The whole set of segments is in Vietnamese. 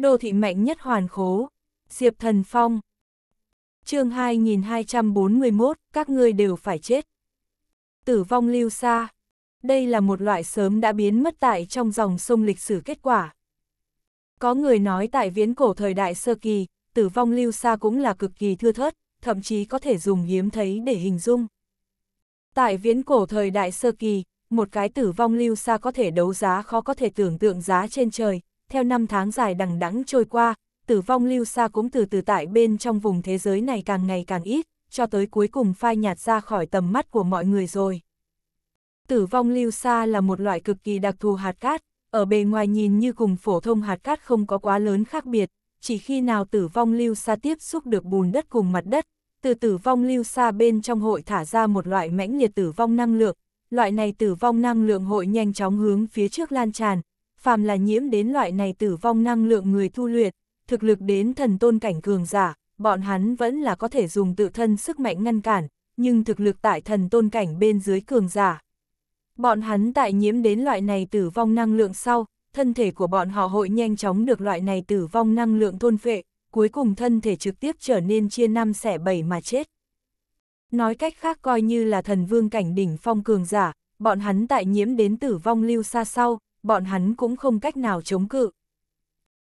Đô thị mạnh nhất hoàn khố. Diệp Thần Phong. chương 2241, các ngươi đều phải chết. Tử vong lưu xa. Đây là một loại sớm đã biến mất tại trong dòng sông lịch sử kết quả. Có người nói tại viễn cổ thời đại sơ kỳ, tử vong lưu xa cũng là cực kỳ thưa thớt, thậm chí có thể dùng hiếm thấy để hình dung. Tại viễn cổ thời đại sơ kỳ, một cái tử vong lưu xa có thể đấu giá khó có thể tưởng tượng giá trên trời, theo năm tháng dài đằng đẵng trôi qua, tử vong lưu xa cũng từ từ tại bên trong vùng thế giới này càng ngày càng ít, cho tới cuối cùng phai nhạt ra khỏi tầm mắt của mọi người rồi. Tử vong lưu xa là một loại cực kỳ đặc thù hạt cát, ở bề ngoài nhìn như cùng phổ thông hạt cát không có quá lớn khác biệt, chỉ khi nào tử vong lưu xa tiếp xúc được bùn đất cùng mặt đất, từ tử vong lưu xa bên trong hội thả ra một loại mãnh liệt tử vong năng lượng, loại này tử vong năng lượng hội nhanh chóng hướng phía trước lan tràn, phàm là nhiễm đến loại này tử vong năng lượng người thu luyện, thực lực đến thần tôn cảnh cường giả, bọn hắn vẫn là có thể dùng tự thân sức mạnh ngăn cản, nhưng thực lực tại thần tôn cảnh bên dưới cường giả. Bọn hắn tại nhiễm đến loại này tử vong năng lượng sau, thân thể của bọn họ hội nhanh chóng được loại này tử vong năng lượng thôn phệ, cuối cùng thân thể trực tiếp trở nên chia năm xẻ bảy mà chết. Nói cách khác coi như là thần vương cảnh đỉnh phong cường giả, bọn hắn tại nhiễm đến tử vong lưu xa sau, bọn hắn cũng không cách nào chống cự.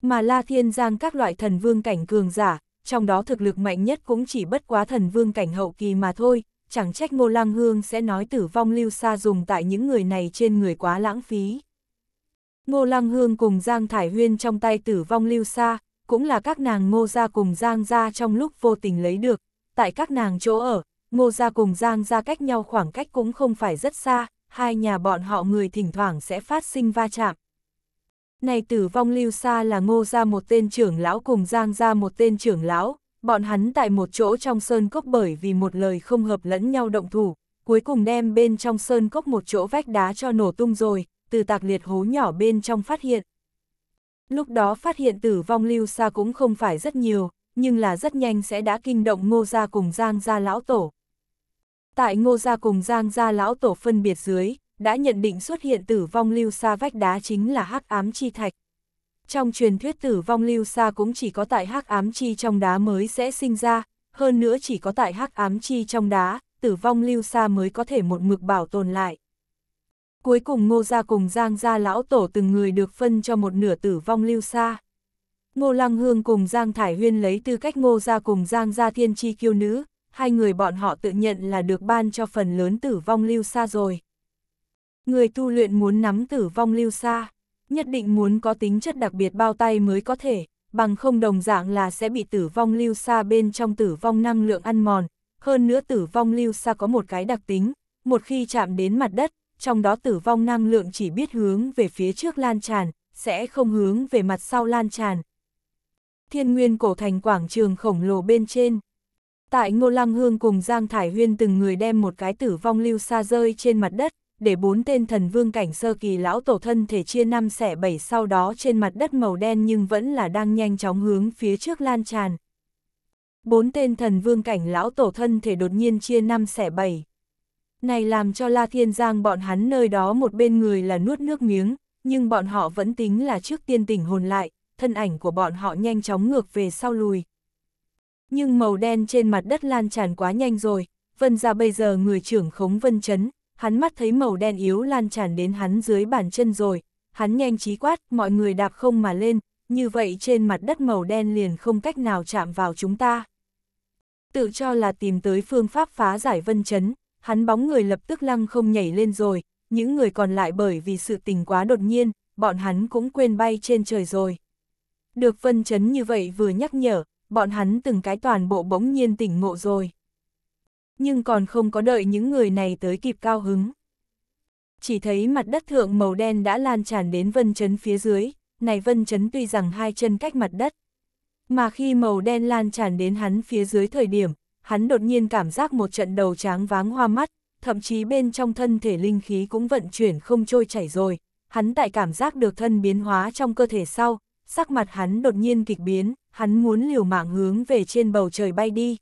Mà La Thiên Giang các loại thần vương cảnh cường giả, trong đó thực lực mạnh nhất cũng chỉ bất quá thần vương cảnh hậu kỳ mà thôi, chẳng trách Ngô Lăng Hương sẽ nói tử vong lưu xa dùng tại những người này trên người quá lãng phí. Ngô Lăng Hương cùng Giang Thải Huyên trong tay tử vong lưu xa, cũng là các nàng Ngô Gia cùng Giang Gia trong lúc vô tình lấy được, tại các nàng chỗ ở, Ngô Gia cùng Giang Gia cách nhau khoảng cách cũng không phải rất xa, hai nhà bọn họ người thỉnh thoảng sẽ phát sinh va chạm. Này tử vong lưu xa là ngô ra một tên trưởng lão cùng giang ra một tên trưởng lão, bọn hắn tại một chỗ trong sơn cốc bởi vì một lời không hợp lẫn nhau động thủ, cuối cùng đem bên trong sơn cốc một chỗ vách đá cho nổ tung rồi, từ tạc liệt hố nhỏ bên trong phát hiện. Lúc đó phát hiện tử vong lưu xa cũng không phải rất nhiều, nhưng là rất nhanh sẽ đã kinh động ngô ra cùng giang ra lão tổ, Tại ngô gia cùng giang gia lão tổ phân biệt dưới, đã nhận định xuất hiện tử vong lưu xa vách đá chính là hắc ám chi thạch. Trong truyền thuyết tử vong lưu xa cũng chỉ có tại hắc ám chi trong đá mới sẽ sinh ra, hơn nữa chỉ có tại hắc ám chi trong đá, tử vong lưu xa mới có thể một mực bảo tồn lại. Cuối cùng ngô gia cùng giang gia lão tổ từng người được phân cho một nửa tử vong lưu xa. Ngô Lăng Hương cùng Giang Thải Huyên lấy tư cách ngô gia cùng Giang gia thiên chi kiêu nữ, hai người bọn họ tự nhận là được ban cho phần lớn tử vong lưu xa rồi. Người tu luyện muốn nắm tử vong lưu xa, nhất định muốn có tính chất đặc biệt bao tay mới có thể, bằng không đồng dạng là sẽ bị tử vong lưu xa bên trong tử vong năng lượng ăn mòn. Hơn nữa tử vong lưu xa có một cái đặc tính, một khi chạm đến mặt đất, trong đó tử vong năng lượng chỉ biết hướng về phía trước lan tràn, sẽ không hướng về mặt sau lan tràn. Thiên nguyên cổ thành quảng trường khổng lồ bên trên, Tại Ngô Lăng Hương cùng Giang Thải Huyên từng người đem một cái tử vong lưu xa rơi trên mặt đất, để bốn tên thần vương cảnh sơ kỳ lão tổ thân thể chia năm xẻ bảy sau đó trên mặt đất màu đen nhưng vẫn là đang nhanh chóng hướng phía trước lan tràn. Bốn tên thần vương cảnh lão tổ thân thể đột nhiên chia năm xẻ bảy. Này làm cho La Thiên Giang bọn hắn nơi đó một bên người là nuốt nước miếng, nhưng bọn họ vẫn tính là trước tiên tỉnh hồn lại, thân ảnh của bọn họ nhanh chóng ngược về sau lùi, nhưng màu đen trên mặt đất lan tràn quá nhanh rồi, Vân ra bây giờ người trưởng khống Vân chấn, hắn mắt thấy màu đen yếu lan tràn đến hắn dưới bàn chân rồi, hắn nhanh trí quát, mọi người đạp không mà lên, như vậy trên mặt đất màu đen liền không cách nào chạm vào chúng ta. Tự cho là tìm tới phương pháp phá giải Vân chấn, hắn bóng người lập tức lăng không nhảy lên rồi, những người còn lại bởi vì sự tình quá đột nhiên, bọn hắn cũng quên bay trên trời rồi. Được Vân chấn như vậy vừa nhắc nhở, bọn hắn từng cái toàn bộ bỗng nhiên tỉnh ngộ rồi. Nhưng còn không có đợi những người này tới kịp cao hứng. Chỉ thấy mặt đất thượng màu đen đã lan tràn đến vân chấn phía dưới, này vân chấn tuy rằng hai chân cách mặt đất. Mà khi màu đen lan tràn đến hắn phía dưới thời điểm, hắn đột nhiên cảm giác một trận đầu tráng váng hoa mắt, thậm chí bên trong thân thể linh khí cũng vận chuyển không trôi chảy rồi. Hắn tại cảm giác được thân biến hóa trong cơ thể sau, sắc mặt hắn đột nhiên kịch biến, hắn muốn liều mạng hướng về trên bầu trời bay đi.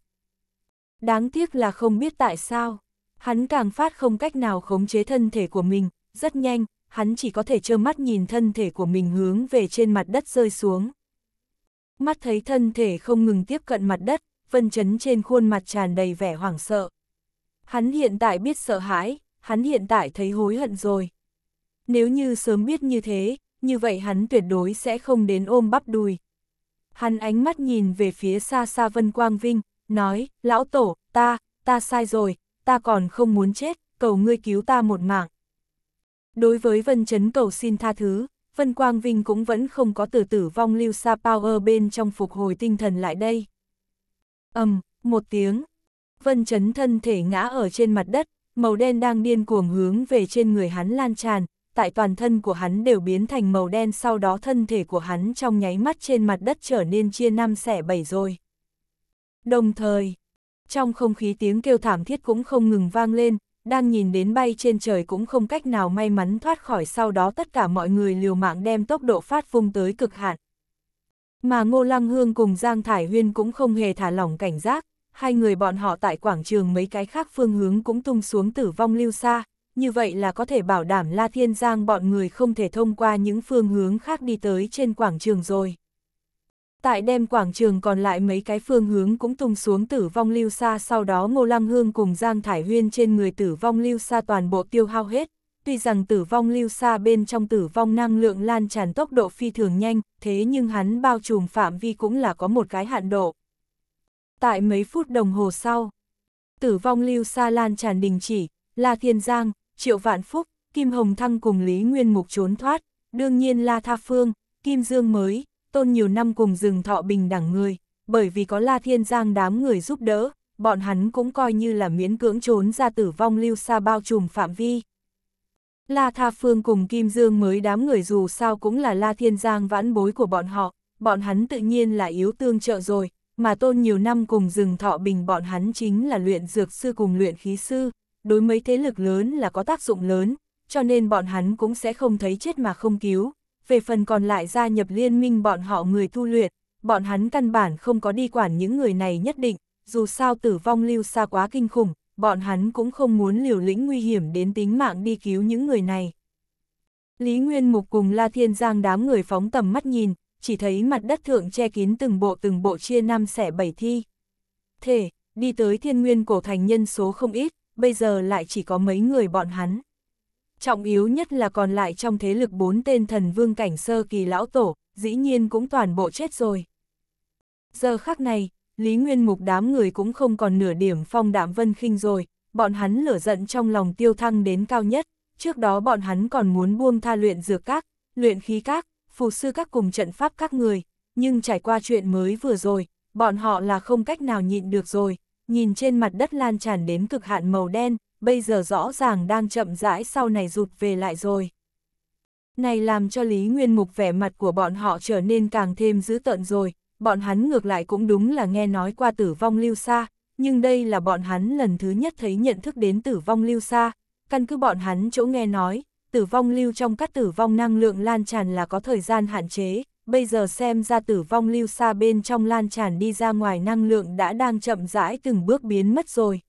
Đáng tiếc là không biết tại sao, hắn càng phát không cách nào khống chế thân thể của mình, rất nhanh, hắn chỉ có thể trơ mắt nhìn thân thể của mình hướng về trên mặt đất rơi xuống. Mắt thấy thân thể không ngừng tiếp cận mặt đất, vân chấn trên khuôn mặt tràn đầy vẻ hoảng sợ. Hắn hiện tại biết sợ hãi, hắn hiện tại thấy hối hận rồi. Nếu như sớm biết như thế, như vậy hắn tuyệt đối sẽ không đến ôm bắp đùi, Hắn ánh mắt nhìn về phía xa xa Vân Quang Vinh, nói, lão tổ, ta, ta sai rồi, ta còn không muốn chết, cầu ngươi cứu ta một mạng. Đối với Vân Chấn cầu xin tha thứ, Vân Quang Vinh cũng vẫn không có từ tử vong lưu xa power bên trong phục hồi tinh thần lại đây. ầm um, một tiếng, Vân Chấn thân thể ngã ở trên mặt đất, màu đen đang điên cuồng hướng về trên người hắn lan tràn, tại toàn thân của hắn đều biến thành màu đen sau đó thân thể của hắn trong nháy mắt trên mặt đất trở nên chia năm xẻ bảy rồi. Đồng thời, trong không khí tiếng kêu thảm thiết cũng không ngừng vang lên, đang nhìn đến bay trên trời cũng không cách nào may mắn thoát khỏi sau đó tất cả mọi người liều mạng đem tốc độ phát vung tới cực hạn. Mà Ngô Lăng Hương cùng Giang Thải Huyên cũng không hề thả lỏng cảnh giác, hai người bọn họ tại quảng trường mấy cái khác phương hướng cũng tung xuống tử vong lưu xa, như vậy là có thể bảo đảm La Thiên Giang bọn người không thể thông qua những phương hướng khác đi tới trên quảng trường rồi. Tại đem quảng trường còn lại mấy cái phương hướng cũng tung xuống tử vong lưu xa sau đó Ngô Lăng Hương cùng Giang Thải Huyên trên người tử vong lưu xa toàn bộ tiêu hao hết. Tuy rằng tử vong lưu xa bên trong tử vong năng lượng lan tràn tốc độ phi thường nhanh, thế nhưng hắn bao trùm phạm vi cũng là có một cái hạn độ. Tại mấy phút đồng hồ sau, tử vong lưu xa lan tràn đình chỉ, La Thiên Giang, Triệu Vạn Phúc, Kim Hồng Thăng cùng Lý Nguyên Mục trốn thoát, đương nhiên La Tha Phương, Kim Dương mới, tôn nhiều năm cùng rừng thọ bình đẳng người, bởi vì có La Thiên Giang đám người giúp đỡ, bọn hắn cũng coi như là miễn cưỡng trốn ra tử vong lưu xa bao trùm phạm vi. La Tha Phương cùng Kim Dương mới đám người dù sao cũng là La Thiên Giang vãn bối của bọn họ, bọn hắn tự nhiên là yếu tương trợ rồi, mà tôn nhiều năm cùng rừng thọ bình bọn hắn chính là luyện dược sư cùng luyện khí sư đối mấy thế lực lớn là có tác dụng lớn, cho nên bọn hắn cũng sẽ không thấy chết mà không cứu. Về phần còn lại gia nhập liên minh bọn họ người tu luyện, bọn hắn căn bản không có đi quản những người này nhất định, dù sao tử vong lưu xa quá kinh khủng, bọn hắn cũng không muốn liều lĩnh nguy hiểm đến tính mạng đi cứu những người này. Lý Nguyên Mục cùng La Thiên Giang đám người phóng tầm mắt nhìn, chỉ thấy mặt đất thượng che kín từng bộ từng bộ chia năm xẻ bảy thi. Thể, đi tới thiên nguyên cổ thành nhân số không ít, bây giờ lại chỉ có mấy người bọn hắn. Trọng yếu nhất là còn lại trong thế lực bốn tên thần vương cảnh sơ kỳ lão tổ, dĩ nhiên cũng toàn bộ chết rồi. Giờ khắc này, Lý Nguyên Mục đám người cũng không còn nửa điểm phong đạm vân khinh rồi, bọn hắn lửa giận trong lòng tiêu thăng đến cao nhất, trước đó bọn hắn còn muốn buông tha luyện dược các, luyện khí các, phù sư các cùng trận pháp các người, nhưng trải qua chuyện mới vừa rồi, bọn họ là không cách nào nhịn được rồi, nhìn trên mặt đất lan tràn đến cực hạn màu đen, bây giờ rõ ràng đang chậm rãi sau này rụt về lại rồi. Này làm cho Lý Nguyên Mục vẻ mặt của bọn họ trở nên càng thêm dữ tợn rồi, bọn hắn ngược lại cũng đúng là nghe nói qua tử vong lưu xa, nhưng đây là bọn hắn lần thứ nhất thấy nhận thức đến tử vong lưu xa, căn cứ bọn hắn chỗ nghe nói, tử vong lưu trong các tử vong năng lượng lan tràn là có thời gian hạn chế, bây giờ xem ra tử vong lưu xa bên trong lan tràn đi ra ngoài năng lượng đã đang chậm rãi từng bước biến mất rồi.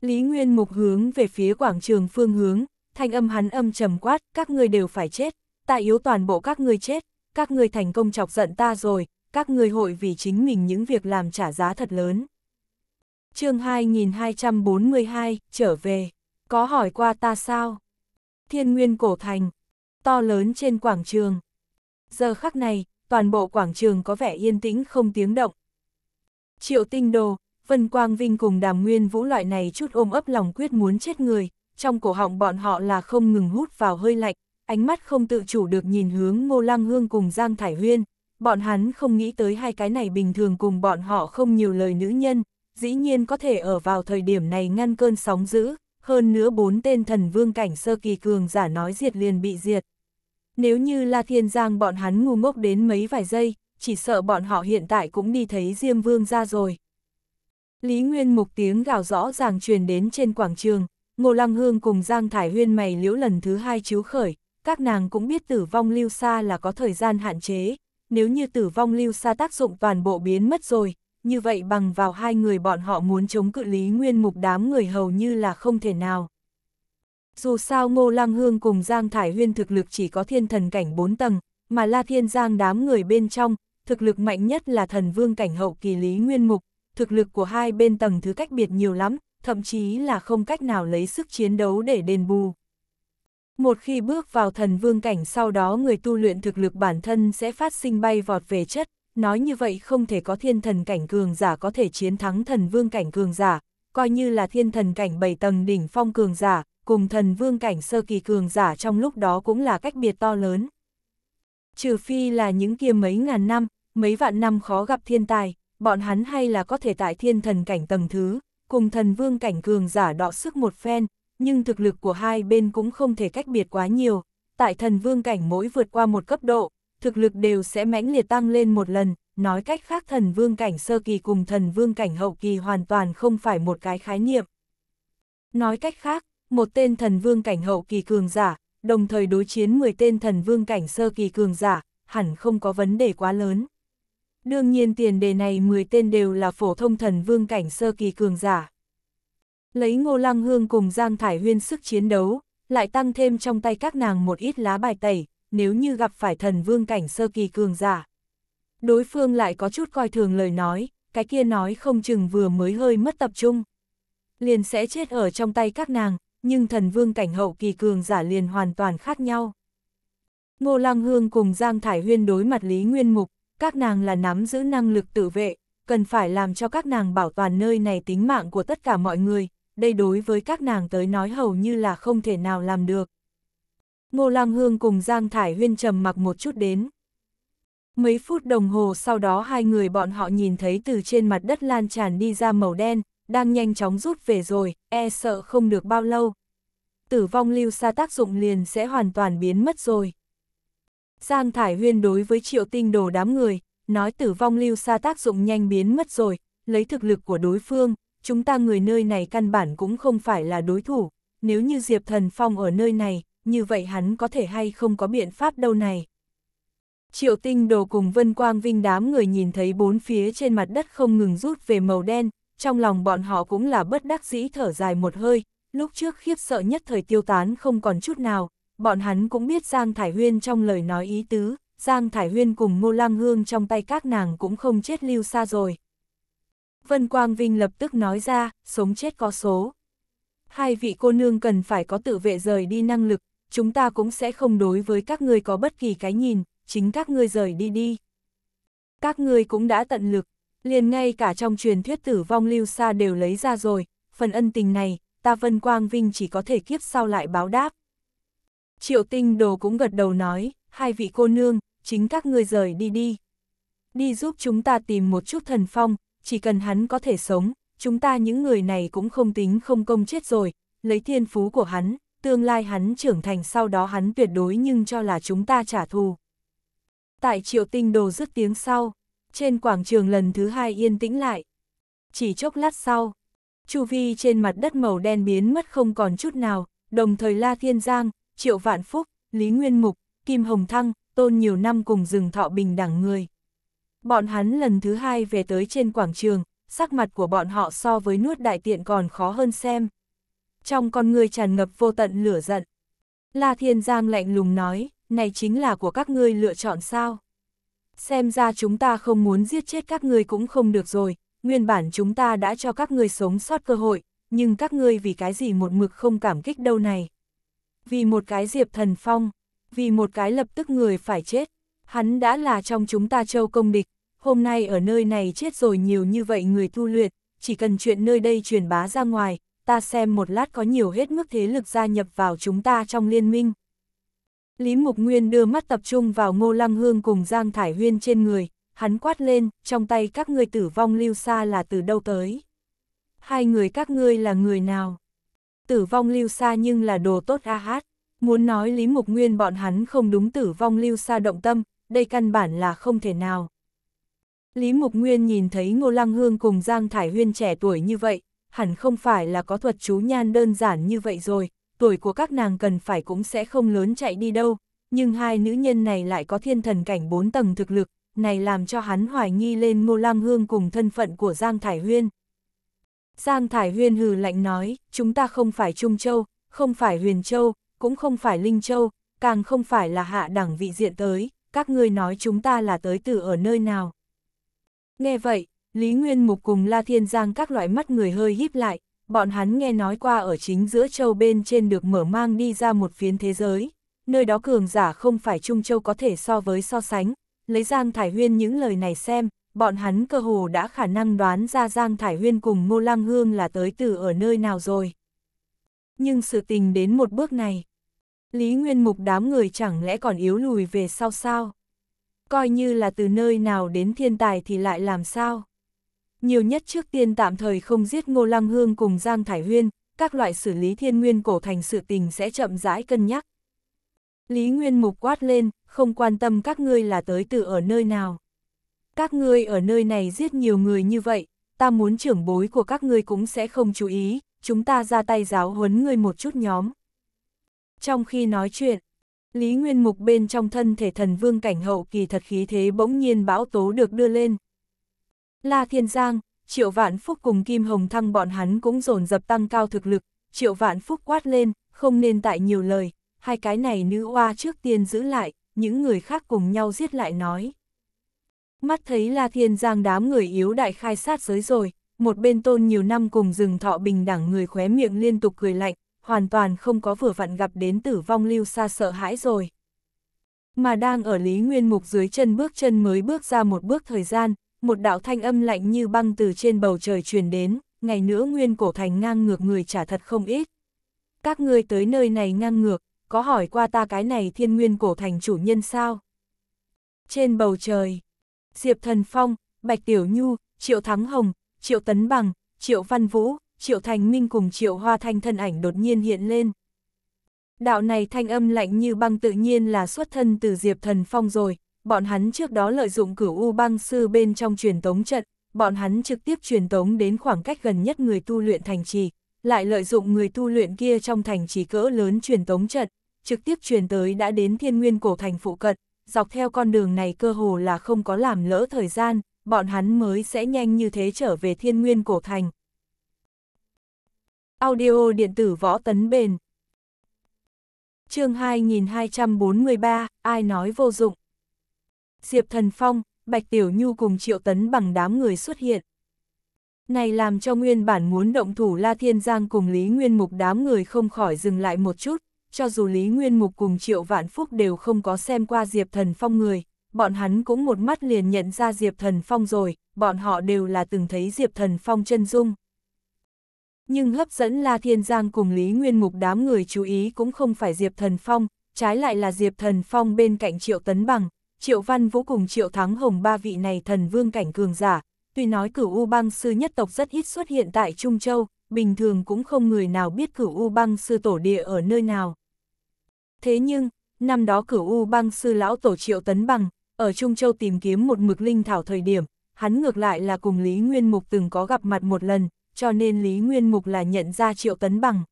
Lý Nguyên Mục hướng về phía quảng trường phương hướng, thanh âm hắn âm trầm quát, các người đều phải chết, ta yếu toàn bộ các người chết, các người thành công chọc giận ta rồi, các người hội vì chính mình những việc làm trả giá thật lớn. chương 2242, trở về, có hỏi qua ta sao? Thiên Nguyên Cổ Thành, to lớn trên quảng trường, giờ khắc này, toàn bộ quảng trường có vẻ yên tĩnh không tiếng động. Triệu tinh đồ, Vân Quang Vinh cùng đàm nguyên vũ loại này chút ôm ấp lòng quyết muốn chết người, trong cổ họng bọn họ là không ngừng hút vào hơi lạnh, ánh mắt không tự chủ được nhìn hướng Ngô Lăng Hương cùng Giang Thải Huyên, bọn hắn không nghĩ tới hai cái này bình thường cùng bọn họ không nhiều lời nữ nhân, dĩ nhiên có thể ở vào thời điểm này ngăn cơn sóng dữ, hơn nữa bốn tên thần vương cảnh sơ kỳ cường giả nói diệt liền bị diệt. Nếu như La Thiên Giang bọn hắn ngu ngốc đến mấy vài giây, chỉ sợ bọn họ hiện tại cũng đi thấy Diêm Vương ra rồi. Lý Nguyên Mục tiếng gào rõ ràng truyền đến trên quảng trường, Ngô Lăng Hương cùng Giang Thải Huyên mày liễu lần thứ hai chiếu khởi, các nàng cũng biết tử vong lưu xa là có thời gian hạn chế, nếu như tử vong lưu xa tác dụng toàn bộ biến mất rồi, như vậy bằng vào hai người bọn họ muốn chống cự Lý Nguyên Mục đám người hầu như là không thể nào. Dù sao Ngô Lăng Hương cùng Giang Thải Huyên thực lực chỉ có thiên thần cảnh 4 tầng, mà La Thiên Giang đám người bên trong, thực lực mạnh nhất là thần vương cảnh hậu kỳ Lý Nguyên Mục, thực lực của hai bên tầng thứ cách biệt nhiều lắm, thậm chí là không cách nào lấy sức chiến đấu để đền bù. Một khi bước vào thần vương cảnh sau đó người tu luyện thực lực bản thân sẽ phát sinh bay vọt về chất, nói như vậy không thể có thiên thần cảnh cường giả có thể chiến thắng thần vương cảnh cường giả, coi như là thiên thần cảnh 7 tầng đỉnh phong cường giả, cùng thần vương cảnh sơ kỳ cường giả trong lúc đó cũng là cách biệt to lớn. Trừ phi là những kia mấy ngàn năm, mấy vạn năm khó gặp thiên tài, bọn hắn hay là có thể tại thiên thần cảnh tầng thứ, cùng thần vương cảnh cường giả đọ sức một phen, nhưng thực lực của hai bên cũng không thể cách biệt quá nhiều. Tại thần vương cảnh mỗi vượt qua một cấp độ, thực lực đều sẽ mãnh liệt tăng lên một lần, nói cách khác thần vương cảnh sơ kỳ cùng thần vương cảnh hậu kỳ hoàn toàn không phải một cái khái niệm. Nói cách khác, một tên thần vương cảnh hậu kỳ cường giả, đồng thời đối chiến 10 tên thần vương cảnh sơ kỳ cường giả, hẳn không có vấn đề quá lớn. Đương nhiên tiền đề này 10 tên đều là phổ thông thần vương cảnh sơ kỳ cường giả. Lấy Ngô Lăng Hương cùng Giang Thải Huyên sức chiến đấu, lại tăng thêm trong tay các nàng một ít lá bài tẩy, nếu như gặp phải thần vương cảnh sơ kỳ cường giả. Đối phương lại có chút coi thường lời nói, cái kia nói không chừng vừa mới hơi mất tập trung. Liền sẽ chết ở trong tay các nàng, nhưng thần vương cảnh hậu kỳ cường giả liền hoàn toàn khác nhau. Ngô Lăng Hương cùng Giang Thải Huyên đối mặt Lý Nguyên Mục, các nàng là nắm giữ năng lực tự vệ, cần phải làm cho các nàng bảo toàn nơi này tính mạng của tất cả mọi người, đây đối với các nàng tới nói hầu như là không thể nào làm được. Ngô Lăng Hương cùng Giang Thải Huyên trầm mặc một chút đến, Mấy phút đồng hồ sau đó hai người bọn họ nhìn thấy từ trên mặt đất lan tràn đi ra màu đen, đang nhanh chóng rút về rồi, e sợ không được bao lâu. Tử vong lưu xa tác dụng liền sẽ hoàn toàn biến mất rồi. Giang Thải Huyên đối với triệu tinh đồ đám người, nói tử vong lưu xa tác dụng nhanh biến mất rồi, lấy thực lực của đối phương, chúng ta người nơi này căn bản cũng không phải là đối thủ, nếu như Diệp Thần Phong ở nơi này, như vậy hắn có thể hay không có biện pháp đâu này. Triệu tinh đồ cùng Vân Quang Vinh đám người nhìn thấy bốn phía trên mặt đất không ngừng rút về màu đen, trong lòng bọn họ cũng là bất đắc dĩ thở dài một hơi, lúc trước khiếp sợ nhất thời tiêu tán không còn chút nào, bọn hắn cũng biết Giang Thải Huyên trong lời nói ý tứ, Giang Thải Huyên cùng Ngô Lăng Hương trong tay các nàng cũng không chết lưu xa rồi. Vân Quang Vinh lập tức nói ra, sống chết có số. Hai vị cô nương cần phải có tự vệ rời đi năng lực, chúng ta cũng sẽ không đối với các ngươi có bất kỳ cái nhìn, chính các ngươi rời đi đi. Các ngươi cũng đã tận lực, liền ngay cả trong truyền thuyết tử vong lưu xa đều lấy ra rồi, phần ân tình này, ta Vân Quang Vinh chỉ có thể kiếp sau lại báo đáp. Triệu tinh đồ cũng gật đầu nói, hai vị cô nương, chính các ngươi rời đi đi. Đi giúp chúng ta tìm một chút thần phong, chỉ cần hắn có thể sống, chúng ta những người này cũng không tính không công chết rồi, lấy thiên phú của hắn, tương lai hắn trưởng thành sau đó hắn tuyệt đối nhưng cho là chúng ta trả thù tại triệu tinh đồ dứt tiếng sau, trên quảng trường lần thứ hai yên tĩnh lại. Chỉ chốc lát sau, chu vi trên mặt đất màu đen biến mất không còn chút nào, đồng thời La Thiên Giang, Triệu Vạn Phúc, Lý Nguyên Mục, Kim Hồng Thăng, tôn nhiều năm cùng rừng thọ bình đẳng người. Bọn hắn lần thứ hai về tới trên quảng trường, sắc mặt của bọn họ so với nuốt đại tiện còn khó hơn xem. Trong con người tràn ngập vô tận lửa giận. La Thiên Giang lạnh lùng nói, này chính là của các ngươi lựa chọn sao? Xem ra chúng ta không muốn giết chết các ngươi cũng không được rồi, nguyên bản chúng ta đã cho các ngươi sống sót cơ hội, nhưng các ngươi vì cái gì một mực không cảm kích đâu này. Vì một cái diệp thần phong, vì một cái lập tức người phải chết, hắn đã là trong chúng ta châu công địch, hôm nay ở nơi này chết rồi nhiều như vậy người tu luyện, chỉ cần chuyện nơi đây truyền bá ra ngoài, ta xem một lát có nhiều hết mức thế lực gia nhập vào chúng ta trong liên minh. Lý Mục Nguyên đưa mắt tập trung vào Ngô Lăng Hương cùng Giang Thải Huyên trên người, hắn quát lên, trong tay các ngươi tử vong lưu xa là từ đâu tới? Hai người các ngươi là người nào? Tử vong lưu xa nhưng là đồ tốt a hát, muốn nói Lý Mục Nguyên bọn hắn không đúng tử vong lưu xa động tâm, đây căn bản là không thể nào. Lý Mục Nguyên nhìn thấy Ngô Lăng Hương cùng Giang Thải Huyên trẻ tuổi như vậy, hẳn không phải là có thuật chú nhan đơn giản như vậy rồi, tuổi của các nàng cần phải cũng sẽ không lớn chạy đi đâu, nhưng hai nữ nhân này lại có thiên thần cảnh bốn tầng thực lực, này làm cho hắn hoài nghi lên Ngô Lang Hương cùng thân phận của Giang Thải Huyên. Giang Thải Huyên hừ lạnh nói, chúng ta không phải Trung Châu, không phải Huyền Châu, cũng không phải Linh Châu, càng không phải là hạ đẳng vị diện tới, các ngươi nói chúng ta là tới từ ở nơi nào. Nghe vậy, Lý Nguyên Mục cùng La Thiên Giang các loại mắt người hơi híp lại, bọn hắn nghe nói qua ở chính giữa châu bên trên được mở mang đi ra một phiến thế giới, nơi đó cường giả không phải Trung Châu có thể so với so sánh, lấy Giang Thải Huyên những lời này xem, bọn hắn cơ hồ đã khả năng đoán ra Giang Thải Huyên cùng Ngô Lăng Hương là tới từ ở nơi nào rồi. Nhưng sự tình đến một bước này, Lý Nguyên Mục đám người chẳng lẽ còn yếu lùi về sau sao? Coi như là từ nơi nào đến thiên tài thì lại làm sao? nhiều nhất trước tiên tạm thời không giết Ngô Lăng Hương cùng Giang Thải Huyên, các loại xử lý thiên nguyên cổ thành sự tình sẽ chậm rãi cân nhắc. Lý Nguyên Mục quát lên, không quan tâm các ngươi là tới từ ở nơi nào. Các ngươi ở nơi này giết nhiều người như vậy, ta muốn trưởng bối của các ngươi cũng sẽ không chú ý, chúng ta ra tay giáo huấn ngươi một chút nhóm. Trong khi nói chuyện, Lý Nguyên Mục bên trong thân thể thần vương cảnh hậu kỳ thật khí thế bỗng nhiên bão tố được đưa lên, La Thiên Giang, Triệu Vạn Phúc cùng Kim Hồng Thăng bọn hắn cũng dồn dập tăng cao thực lực, Triệu Vạn Phúc quát lên, không nên tại nhiều lời, hai cái này nữ oa trước tiên giữ lại, những người khác cùng nhau giết lại nói. Mắt thấy La Thiên Giang đám người yếu đại khai sát giới rồi, một bên tôn nhiều năm cùng rừng thọ bình đẳng người khóe miệng liên tục cười lạnh, hoàn toàn không có vừa vặn gặp đến tử vong lưu xa sợ hãi rồi. Mà đang ở Lý Nguyên Mục dưới chân bước chân mới bước ra một bước thời gian, một đạo thanh âm lạnh như băng từ trên bầu trời truyền đến, ngày nữa nguyên cổ thành ngang ngược người trả thật không ít. Các ngươi tới nơi này ngang ngược, có hỏi qua ta cái này thiên nguyên cổ thành chủ nhân sao? Trên bầu trời, Diệp Thần Phong, Bạch Tiểu Nhu, Triệu Thắng Hồng, Triệu Tấn Bằng, Triệu Văn Vũ, Triệu Thành Minh cùng Triệu Hoa Thanh thân ảnh đột nhiên hiện lên. Đạo này thanh âm lạnh như băng tự nhiên là xuất thân từ Diệp Thần Phong rồi, bọn hắn trước đó lợi dụng cửu U băng sư bên trong truyền tống trận, bọn hắn trực tiếp truyền tống đến khoảng cách gần nhất người tu luyện thành trì, lại lợi dụng người tu luyện kia trong thành trì cỡ lớn truyền tống trận, trực tiếp truyền tới đã đến thiên nguyên cổ thành phụ cận, dọc theo con đường này cơ hồ là không có làm lỡ thời gian, bọn hắn mới sẽ nhanh như thế trở về thiên nguyên cổ thành. Audio điện tử võ tấn bền Chương 2243, ai nói vô dụng Diệp Thần Phong, Bạch Tiểu Nhu cùng Triệu Tấn bằng đám người xuất hiện. Này làm cho nguyên bản muốn động thủ La Thiên Giang cùng Lý Nguyên Mục đám người không khỏi dừng lại một chút, cho dù Lý Nguyên Mục cùng Triệu Vạn Phúc đều không có xem qua Diệp Thần Phong người, bọn hắn cũng một mắt liền nhận ra Diệp Thần Phong rồi, bọn họ đều là từng thấy Diệp Thần Phong chân dung. Nhưng hấp dẫn La Thiên Giang cùng Lý Nguyên Mục đám người chú ý cũng không phải Diệp Thần Phong, trái lại là Diệp Thần Phong bên cạnh Triệu Tấn Bằng, Triệu Văn Vũ cùng Triệu Thắng Hồng ba vị này thần vương cảnh cường giả, tuy nói cửu U băng sư nhất tộc rất ít xuất hiện tại Trung Châu, bình thường cũng không người nào biết cửu U băng sư tổ địa ở nơi nào. Thế nhưng, năm đó cửu U băng sư lão tổ Triệu Tấn Bằng, ở Trung Châu tìm kiếm một mực linh thảo thời điểm, hắn ngược lại là cùng Lý Nguyên Mục từng có gặp mặt một lần, cho nên Lý Nguyên Mục là nhận ra Triệu Tấn Bằng.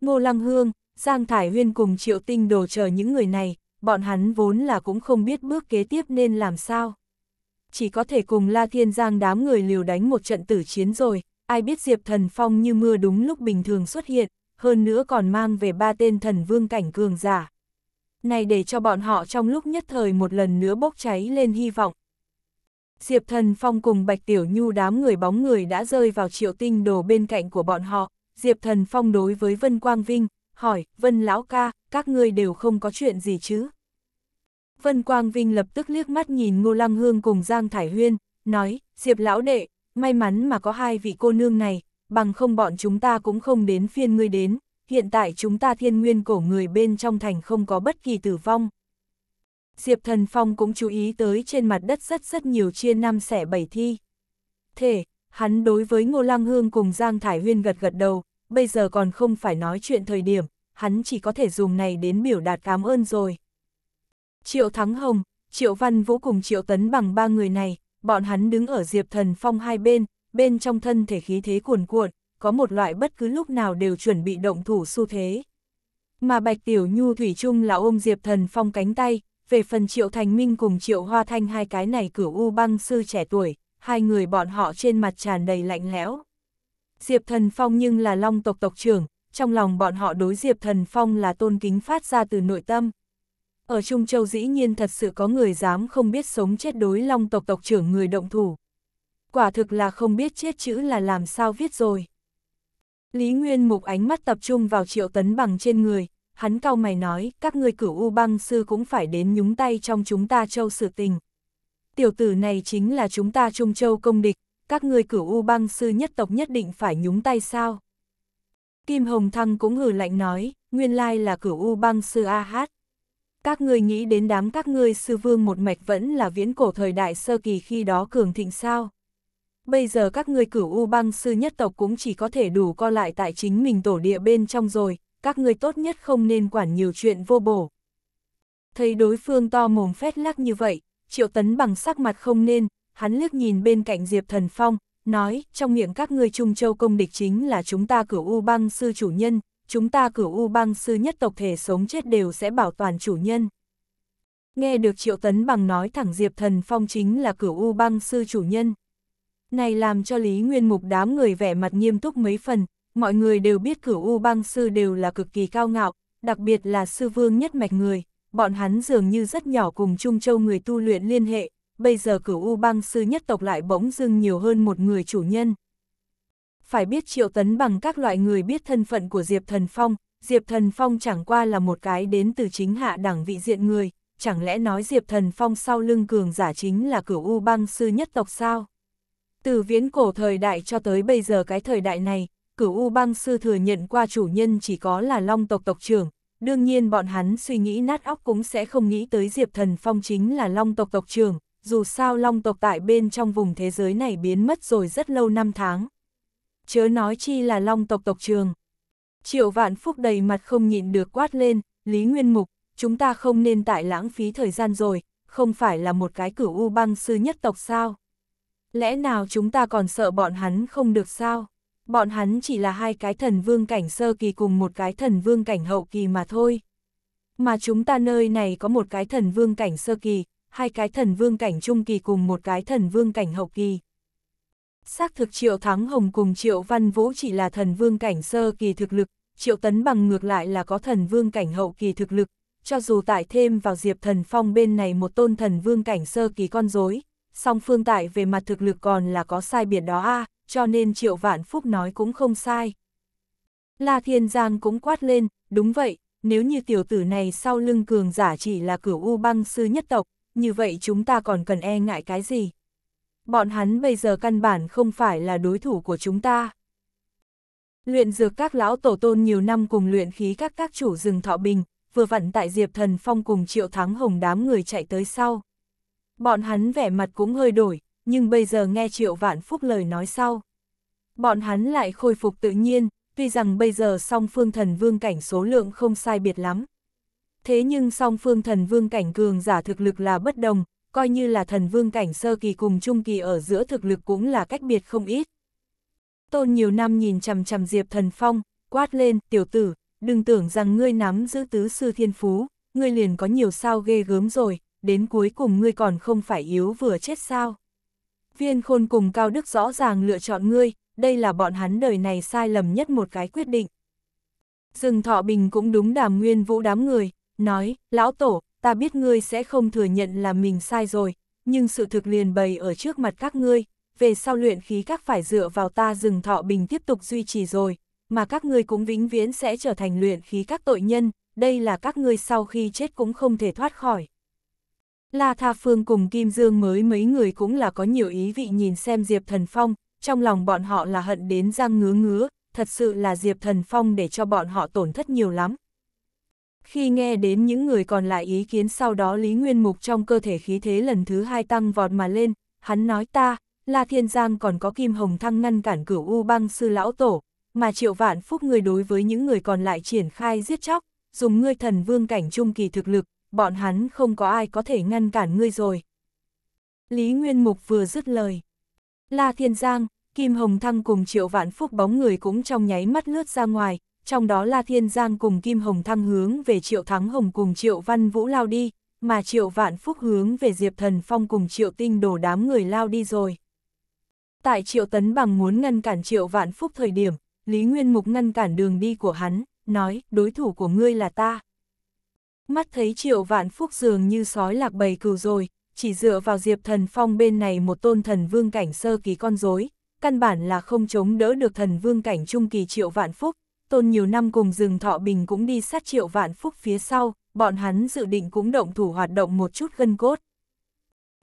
Ngô Lăng Hương, Giang Thải Huyên cùng Triệu Tinh đồ chờ những người này, bọn hắn vốn là cũng không biết bước kế tiếp nên làm sao. Chỉ có thể cùng La Thiên Giang đám người liều đánh một trận tử chiến rồi, ai biết Diệp Thần Phong như mưa đúng lúc bình thường xuất hiện, hơn nữa còn mang về ba tên thần vương cảnh cường giả. Này để cho bọn họ trong lúc nhất thời một lần nữa bốc cháy lên hy vọng. Diệp Thần Phong cùng Bạch Tiểu Nhu đám người bóng người đã rơi vào triệu tinh đồ bên cạnh của bọn họ. Diệp Thần Phong đối với Vân Quang Vinh, hỏi, Vân Lão Ca, các ngươi đều không có chuyện gì chứ. Vân Quang Vinh lập tức liếc mắt nhìn Ngô Lăng Hương cùng Giang Thải Huyên, nói, Diệp lão đệ, may mắn mà có hai vị cô nương này, bằng không bọn chúng ta cũng không đến phiên ngươi đến, hiện tại chúng ta thiên nguyên cổ người bên trong thành không có bất kỳ tử vong. Diệp Thần Phong cũng chú ý tới trên mặt đất rất rất nhiều chia năm xẻ bảy thi. Thế, hắn đối với Ngô Lăng Hương cùng Giang Thải Huyên gật gật đầu, bây giờ còn không phải nói chuyện thời điểm, hắn chỉ có thể dùng này đến biểu đạt cảm ơn rồi. Triệu Thắng Hồng, Triệu Văn Vũ cùng Triệu Tấn bằng ba người này, bọn hắn đứng ở Diệp Thần Phong hai bên, bên trong thân thể khí thế cuồn cuộn, có một loại bất cứ lúc nào đều chuẩn bị động thủ xu thế. Mà Bạch Tiểu Nhu Thủy trung là ôm Diệp Thần Phong cánh tay, về phần Triệu Thành Minh cùng Triệu Hoa Thanh hai cái này cửu u băng sư trẻ tuổi, hai người bọn họ trên mặt tràn đầy lạnh lẽo. Diệp Thần Phong nhưng là long tộc tộc trưởng, trong lòng bọn họ đối Diệp Thần Phong là tôn kính phát ra từ nội tâm. Ở Trung Châu dĩ nhiên thật sự có người dám không biết sống chết đối long tộc tộc trưởng người động thủ. Quả thực là không biết chết chữ là làm sao viết rồi. Lý Nguyên Mục ánh mắt tập trung vào triệu tấn bằng trên người, hắn cau mày nói, các ngươi cửu U băng sư cũng phải đến nhúng tay trong chúng ta châu sự tình. Tiểu tử này chính là chúng ta Trung Châu công địch, các ngươi cửu U băng sư nhất tộc nhất định phải nhúng tay sao? Kim Hồng Thăng cũng hử lạnh nói, nguyên lai là cửu U băng sư A Hát. Các ngươi nghĩ đến đám các ngươi sư vương một mạch vẫn là viễn cổ thời đại sơ kỳ khi đó cường thịnh sao. Bây giờ các ngươi cửu U băng sư nhất tộc cũng chỉ có thể đủ co lại tại chính mình tổ địa bên trong rồi, các ngươi tốt nhất không nên quản nhiều chuyện vô bổ. Thấy đối phương to mồm phét lắc như vậy, triệu tấn bằng sắc mặt không nên, hắn liếc nhìn bên cạnh Diệp Thần Phong, nói, trong miệng các ngươi Trung Châu công địch chính là chúng ta cửu U băng sư chủ nhân, chúng ta cửu U băng sư nhất tộc thể sống chết đều sẽ bảo toàn chủ nhân. Nghe được Triệu Tấn bằng nói thẳng Diệp Thần Phong chính là cửu U băng sư chủ nhân. Này làm cho Lý Nguyên Mục đám người vẻ mặt nghiêm túc mấy phần, mọi người đều biết cửu U băng sư đều là cực kỳ cao ngạo, đặc biệt là sư vương nhất mạch người, bọn hắn dường như rất nhỏ cùng Trung Châu người tu luyện liên hệ, bây giờ cửu U băng sư nhất tộc lại bỗng dưng nhiều hơn một người chủ nhân. Phải biết triệu tấn bằng các loại người biết thân phận của Diệp Thần Phong, Diệp Thần Phong chẳng qua là một cái đến từ chính hạ đẳng vị diện người, chẳng lẽ nói Diệp Thần Phong sau lưng cường giả chính là cửu U băng sư nhất tộc sao? Từ viễn cổ thời đại cho tới bây giờ cái thời đại này, cửu U băng sư thừa nhận qua chủ nhân chỉ có là long tộc tộc trưởng, đương nhiên bọn hắn suy nghĩ nát óc cũng sẽ không nghĩ tới Diệp Thần Phong chính là long tộc tộc trưởng, dù sao long tộc tại bên trong vùng thế giới này biến mất rồi rất lâu năm tháng. Chớ nói chi là long tộc tộc trường. Triệu vạn phúc đầy mặt không nhịn được quát lên, Lý Nguyên Mục, chúng ta không nên tại lãng phí thời gian rồi, không phải là một cái cửu u băng sư nhất tộc sao? Lẽ nào chúng ta còn sợ bọn hắn không được sao? Bọn hắn chỉ là hai cái thần vương cảnh sơ kỳ cùng một cái thần vương cảnh hậu kỳ mà thôi. Mà chúng ta nơi này có một cái thần vương cảnh sơ kỳ, hai cái thần vương cảnh trung kỳ cùng một cái thần vương cảnh hậu kỳ. Xác thực Triệu Thắng Hồng cùng Triệu Văn Vũ chỉ là thần vương cảnh sơ kỳ thực lực, Triệu Tấn bằng ngược lại là có thần vương cảnh hậu kỳ thực lực, cho dù tải thêm vào Diệp Thần Phong bên này một tôn thần vương cảnh sơ kỳ con rối, song phương tại về mặt thực lực còn là có sai biệt đó a, cho nên Triệu Vạn Phúc nói cũng không sai. La Thiên Giang cũng quát lên, đúng vậy, nếu như tiểu tử này sau lưng cường giả chỉ là cửu u băng sư nhất tộc, như vậy chúng ta còn cần e ngại cái gì? Bọn hắn bây giờ căn bản không phải là đối thủ của chúng ta. Luyện dược các lão tổ tôn nhiều năm cùng luyện khí các các chủ rừng thọ bình, vừa vặn tại Diệp Thần Phong cùng Triệu Thắng Hồng đám người chạy tới sau. Bọn hắn vẻ mặt cũng hơi đổi, nhưng bây giờ nghe Triệu Vạn Phúc lời nói sau. Bọn hắn lại khôi phục tự nhiên, tuy rằng bây giờ song phương thần vương cảnh số lượng không sai biệt lắm thế nhưng song phương thần vương cảnh cường giả thực lực là bất đồng, coi như là thần vương cảnh sơ kỳ cùng trung kỳ ở giữa thực lực cũng là cách biệt không ít. Tôn nhiều năm nhìn chằm chằm Diệp Thần Phong, quát lên, tiểu tử, đừng tưởng rằng ngươi nắm giữ tứ sư thiên phú, ngươi liền có nhiều sao ghê gớm rồi, đến cuối cùng ngươi còn không phải yếu vừa chết sao. Viên khôn cùng Cao Đức rõ ràng lựa chọn ngươi, đây là bọn hắn đời này sai lầm nhất một cái quyết định. Dừng Thọ Bình cũng đúng đàm nguyên vũ đám người, nói, lão tổ, ta biết ngươi sẽ không thừa nhận là mình sai rồi, nhưng sự thực liền bày ở trước mặt các ngươi, về sau luyện khí các phải dựa vào ta rừng thọ bình tiếp tục duy trì rồi, mà các ngươi cũng vĩnh viễn sẽ trở thành luyện khí các tội nhân, đây là các ngươi sau khi chết cũng không thể thoát khỏi. La Tha Phương cùng Kim Dương mới mấy người cũng là có nhiều ý vị nhìn xem Diệp Thần Phong, trong lòng bọn họ là hận đến răng ngứa ngứa, thật sự là Diệp Thần Phong để cho bọn họ tổn thất nhiều lắm, khi nghe đến những người còn lại ý kiến sau đó Lý Nguyên Mục trong cơ thể khí thế lần thứ hai tăng vọt mà lên, hắn nói ta, La Thiên Giang còn có Kim Hồng Thăng ngăn cản cửu U băng sư lão tổ, mà triệu vạn phúc người đối với những người còn lại triển khai giết chóc, dùng ngươi thần vương cảnh trung kỳ thực lực, bọn hắn không có ai có thể ngăn cản ngươi rồi. Lý Nguyên Mục vừa dứt lời. La Thiên Giang, Kim Hồng Thăng cùng triệu vạn phúc bóng người cũng trong nháy mắt lướt ra ngoài, trong đó La Thiên Giang cùng Kim Hồng Thăng hướng về Triệu Thắng Hồng cùng Triệu Văn Vũ lao đi, mà Triệu Vạn Phúc hướng về Diệp Thần Phong cùng Triệu Tinh đổ đám người lao đi rồi. Tại Triệu Tấn Bằng muốn ngăn cản Triệu Vạn Phúc thời điểm, Lý Nguyên Mục ngăn cản đường đi của hắn, nói, đối thủ của ngươi là ta. Mắt thấy Triệu Vạn Phúc dường như sói lạc bầy cừu rồi, chỉ dựa vào Diệp Thần Phong bên này một tôn thần vương cảnh sơ kỳ con rối, căn bản là không chống đỡ được thần vương cảnh trung kỳ Triệu Vạn Phúc, tôn nhiều năm cùng rừng thọ bình cũng đi sát triệu vạn phúc phía sau, bọn hắn dự định cũng động thủ hoạt động một chút gân cốt.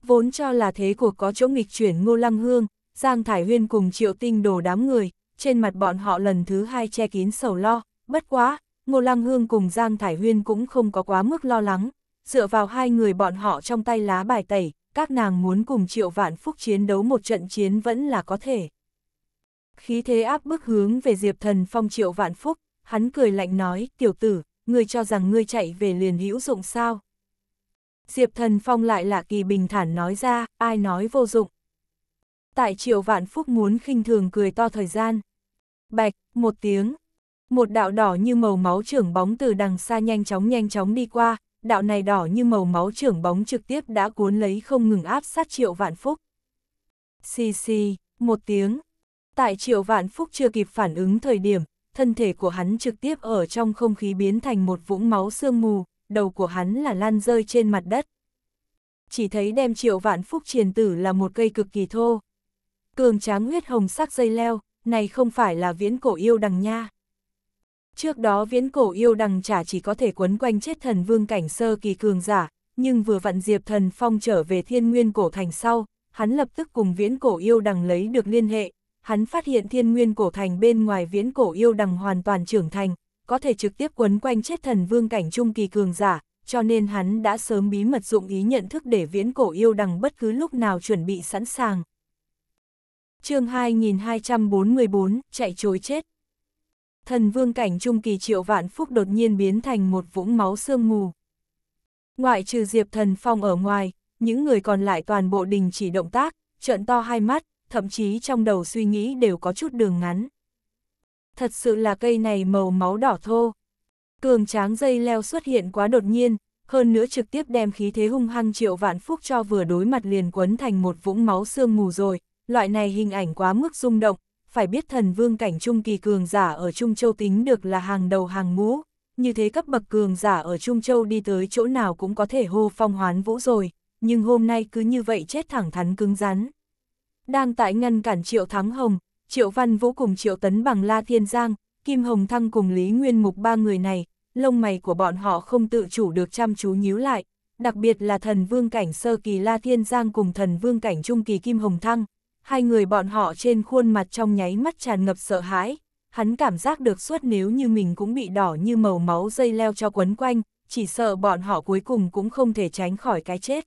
Vốn cho là thế cuộc có chỗ nghịch chuyển ngô lăng hương, Giang Thải Huyên cùng triệu tinh đồ đám người, trên mặt bọn họ lần thứ hai che kín sầu lo, bất quá, ngô lăng hương cùng Giang Thải Huyên cũng không có quá mức lo lắng, dựa vào hai người bọn họ trong tay lá bài tẩy, các nàng muốn cùng triệu vạn phúc chiến đấu một trận chiến vẫn là có thể khí thế áp bức hướng về Diệp Thần Phong triệu vạn phúc, hắn cười lạnh nói, tiểu tử, ngươi cho rằng ngươi chạy về liền hữu dụng sao? Diệp Thần Phong lại lạ kỳ bình thản nói ra, ai nói vô dụng. Tại triệu vạn phúc muốn khinh thường cười to thời gian. Bạch, một tiếng, một đạo đỏ như màu máu trưởng bóng từ đằng xa nhanh chóng nhanh chóng đi qua, đạo này đỏ như màu máu trưởng bóng trực tiếp đã cuốn lấy không ngừng áp sát triệu vạn phúc. Xì xì, một tiếng, Tại Triệu Vạn Phúc chưa kịp phản ứng thời điểm, thân thể của hắn trực tiếp ở trong không khí biến thành một vũng máu sương mù, đầu của hắn là lan rơi trên mặt đất. Chỉ thấy đem Triệu Vạn Phúc triền tử là một cây cực kỳ thô. Cường tráng huyết hồng sắc dây leo, này không phải là viễn cổ yêu đằng nha. Trước đó viễn cổ yêu đằng chả chỉ có thể quấn quanh chết thần vương cảnh sơ kỳ cường giả, nhưng vừa vặn Diệp Thần Phong trở về thiên nguyên cổ thành sau, hắn lập tức cùng viễn cổ yêu đằng lấy được liên hệ, hắn phát hiện thiên nguyên cổ thành bên ngoài viễn cổ yêu đằng hoàn toàn trưởng thành, có thể trực tiếp quấn quanh chết thần vương cảnh trung kỳ cường giả, cho nên hắn đã sớm bí mật dụng ý nhận thức để viễn cổ yêu đằng bất cứ lúc nào chuẩn bị sẵn sàng. chương 2244, chạy chối chết. Thần vương cảnh trung kỳ triệu vạn phúc đột nhiên biến thành một vũng máu sương mù. Ngoại trừ diệp thần phong ở ngoài, những người còn lại toàn bộ đình chỉ động tác, trợn to hai mắt, thậm chí trong đầu suy nghĩ đều có chút đường ngắn. Thật sự là cây này màu máu đỏ thô. Cường tráng dây leo xuất hiện quá đột nhiên, hơn nữa trực tiếp đem khí thế hung hăng triệu vạn phúc cho vừa đối mặt liền quấn thành một vũng máu sương mù rồi, loại này hình ảnh quá mức rung động, phải biết thần vương cảnh trung kỳ cường giả ở Trung Châu tính được là hàng đầu hàng ngũ, như thế cấp bậc cường giả ở Trung Châu đi tới chỗ nào cũng có thể hô phong hoán vũ rồi, nhưng hôm nay cứ như vậy chết thẳng thắn cứng rắn. Đang tại ngăn cản Triệu Thắng Hồng, Triệu Văn Vũ cùng Triệu Tấn bằng La Thiên Giang, Kim Hồng Thăng cùng Lý Nguyên Mục ba người này, lông mày của bọn họ không tự chủ được chăm chú nhíu lại, đặc biệt là thần vương cảnh sơ kỳ La Thiên Giang cùng thần vương cảnh trung kỳ Kim Hồng Thăng. Hai người bọn họ trên khuôn mặt trong nháy mắt tràn ngập sợ hãi, hắn cảm giác được suốt nếu như mình cũng bị đỏ như màu máu dây leo cho quấn quanh, chỉ sợ bọn họ cuối cùng cũng không thể tránh khỏi cái chết.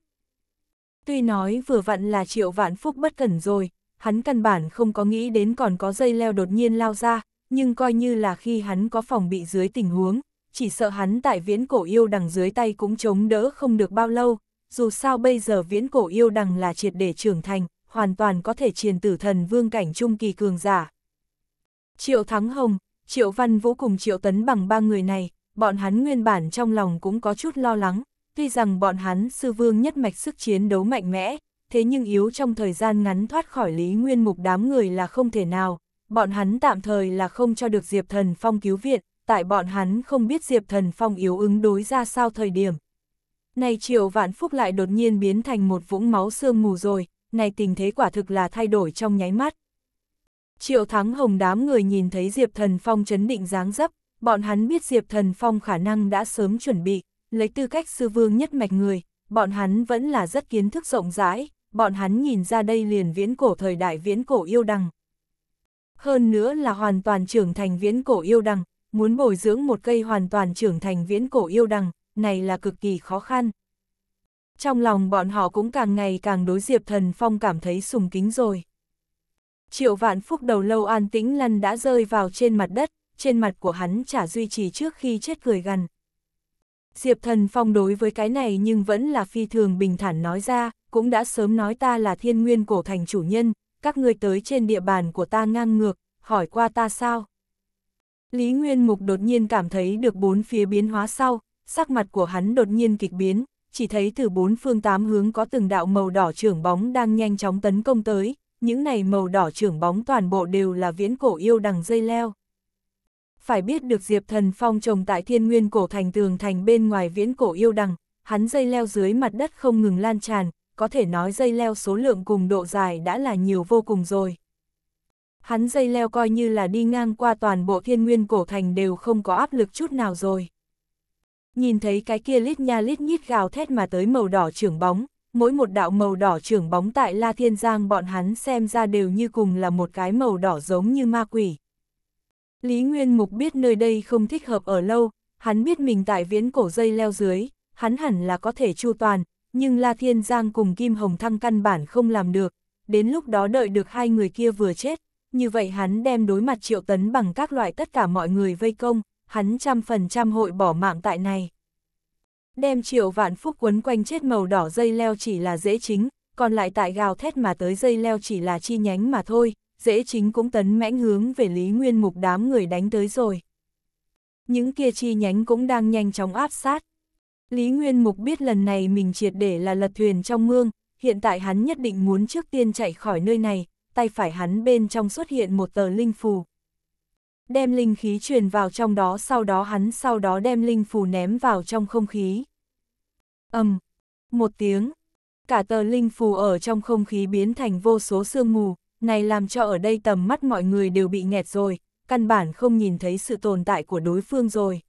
Tuy nói vừa vặn là triệu vạn phúc bất cẩn rồi, hắn căn bản không có nghĩ đến còn có dây leo đột nhiên lao ra, nhưng coi như là khi hắn có phòng bị dưới tình huống, chỉ sợ hắn tại viễn cổ yêu đằng dưới tay cũng chống đỡ không được bao lâu, dù sao bây giờ viễn cổ yêu đằng là triệt để trưởng thành, hoàn toàn có thể triền tử thần vương cảnh trung kỳ cường giả. Triệu Thắng Hồng, Triệu Văn Vũ cùng Triệu Tấn bằng ba người này, bọn hắn nguyên bản trong lòng cũng có chút lo lắng, Tuy rằng bọn hắn sư vương nhất mạch sức chiến đấu mạnh mẽ, thế nhưng yếu trong thời gian ngắn thoát khỏi Lý Nguyên Mục đám người là không thể nào, bọn hắn tạm thời là không cho được Diệp Thần Phong cứu viện, tại bọn hắn không biết Diệp Thần Phong yếu ứng đối ra sao thời điểm. Này triệu vạn phúc lại đột nhiên biến thành một vũng máu sương mù rồi, này tình thế quả thực là thay đổi trong nháy mắt. Triệu thắng hồng đám người nhìn thấy Diệp Thần Phong chấn định dáng dấp, bọn hắn biết Diệp Thần Phong khả năng đã sớm chuẩn bị, lấy tư cách sư vương nhất mạch người, bọn hắn vẫn là rất kiến thức rộng rãi, bọn hắn nhìn ra đây liền viễn cổ thời đại viễn cổ yêu đằng. Hơn nữa là hoàn toàn trưởng thành viễn cổ yêu đằng, muốn bồi dưỡng một cây hoàn toàn trưởng thành viễn cổ yêu đằng, này là cực kỳ khó khăn. Trong lòng bọn họ cũng càng ngày càng đối Diệp Thần Phong cảm thấy sùng kính rồi. Triệu vạn phúc đầu lâu an tĩnh lăn đã rơi vào trên mặt đất, trên mặt của hắn chả duy trì trước khi chết cười gần. Diệp Thần Phong đối với cái này nhưng vẫn là phi thường bình thản nói ra, cũng đã sớm nói ta là thiên nguyên cổ thành chủ nhân, các ngươi tới trên địa bàn của ta ngang ngược, hỏi qua ta sao? Lý Nguyên Mục đột nhiên cảm thấy được bốn phía biến hóa sau, sắc mặt của hắn đột nhiên kịch biến, chỉ thấy từ bốn phương tám hướng có từng đạo màu đỏ trưởng bóng đang nhanh chóng tấn công tới, những này màu đỏ trưởng bóng toàn bộ đều là viễn cổ yêu đằng dây leo phải biết được Diệp Thần Phong trồng tại thiên nguyên cổ thành tường thành bên ngoài viễn cổ yêu đằng, hắn dây leo dưới mặt đất không ngừng lan tràn, có thể nói dây leo số lượng cùng độ dài đã là nhiều vô cùng rồi. Hắn dây leo coi như là đi ngang qua toàn bộ thiên nguyên cổ thành đều không có áp lực chút nào rồi. Nhìn thấy cái kia lít nha lít nhít gào thét mà tới màu đỏ trưởng bóng, mỗi một đạo màu đỏ trưởng bóng tại La Thiên Giang bọn hắn xem ra đều như cùng là một cái màu đỏ giống như ma quỷ. Lý Nguyên Mục biết nơi đây không thích hợp ở lâu, hắn biết mình tại viễn cổ dây leo dưới, hắn hẳn là có thể chu toàn, nhưng La Thiên Giang cùng Kim Hồng Thăng căn bản không làm được, đến lúc đó đợi được hai người kia vừa chết, như vậy hắn đem đối mặt triệu tấn bằng các loại tất cả mọi người vây công, hắn trăm phần trăm hội bỏ mạng tại này. Đem triệu vạn phúc quấn quanh chết màu đỏ dây leo chỉ là dễ chính, còn lại tại gào thét mà tới dây leo chỉ là chi nhánh mà thôi, dễ chính cũng tấn mãnh hướng về Lý Nguyên Mục đám người đánh tới rồi. Những kia chi nhánh cũng đang nhanh chóng áp sát. Lý Nguyên Mục biết lần này mình triệt để là lật thuyền trong mương, hiện tại hắn nhất định muốn trước tiên chạy khỏi nơi này, tay phải hắn bên trong xuất hiện một tờ linh phù. Đem linh khí truyền vào trong đó sau đó hắn sau đó đem linh phù ném vào trong không khí. ầm um, một tiếng, cả tờ linh phù ở trong không khí biến thành vô số sương mù, này làm cho ở đây tầm mắt mọi người đều bị nghẹt rồi, căn bản không nhìn thấy sự tồn tại của đối phương rồi.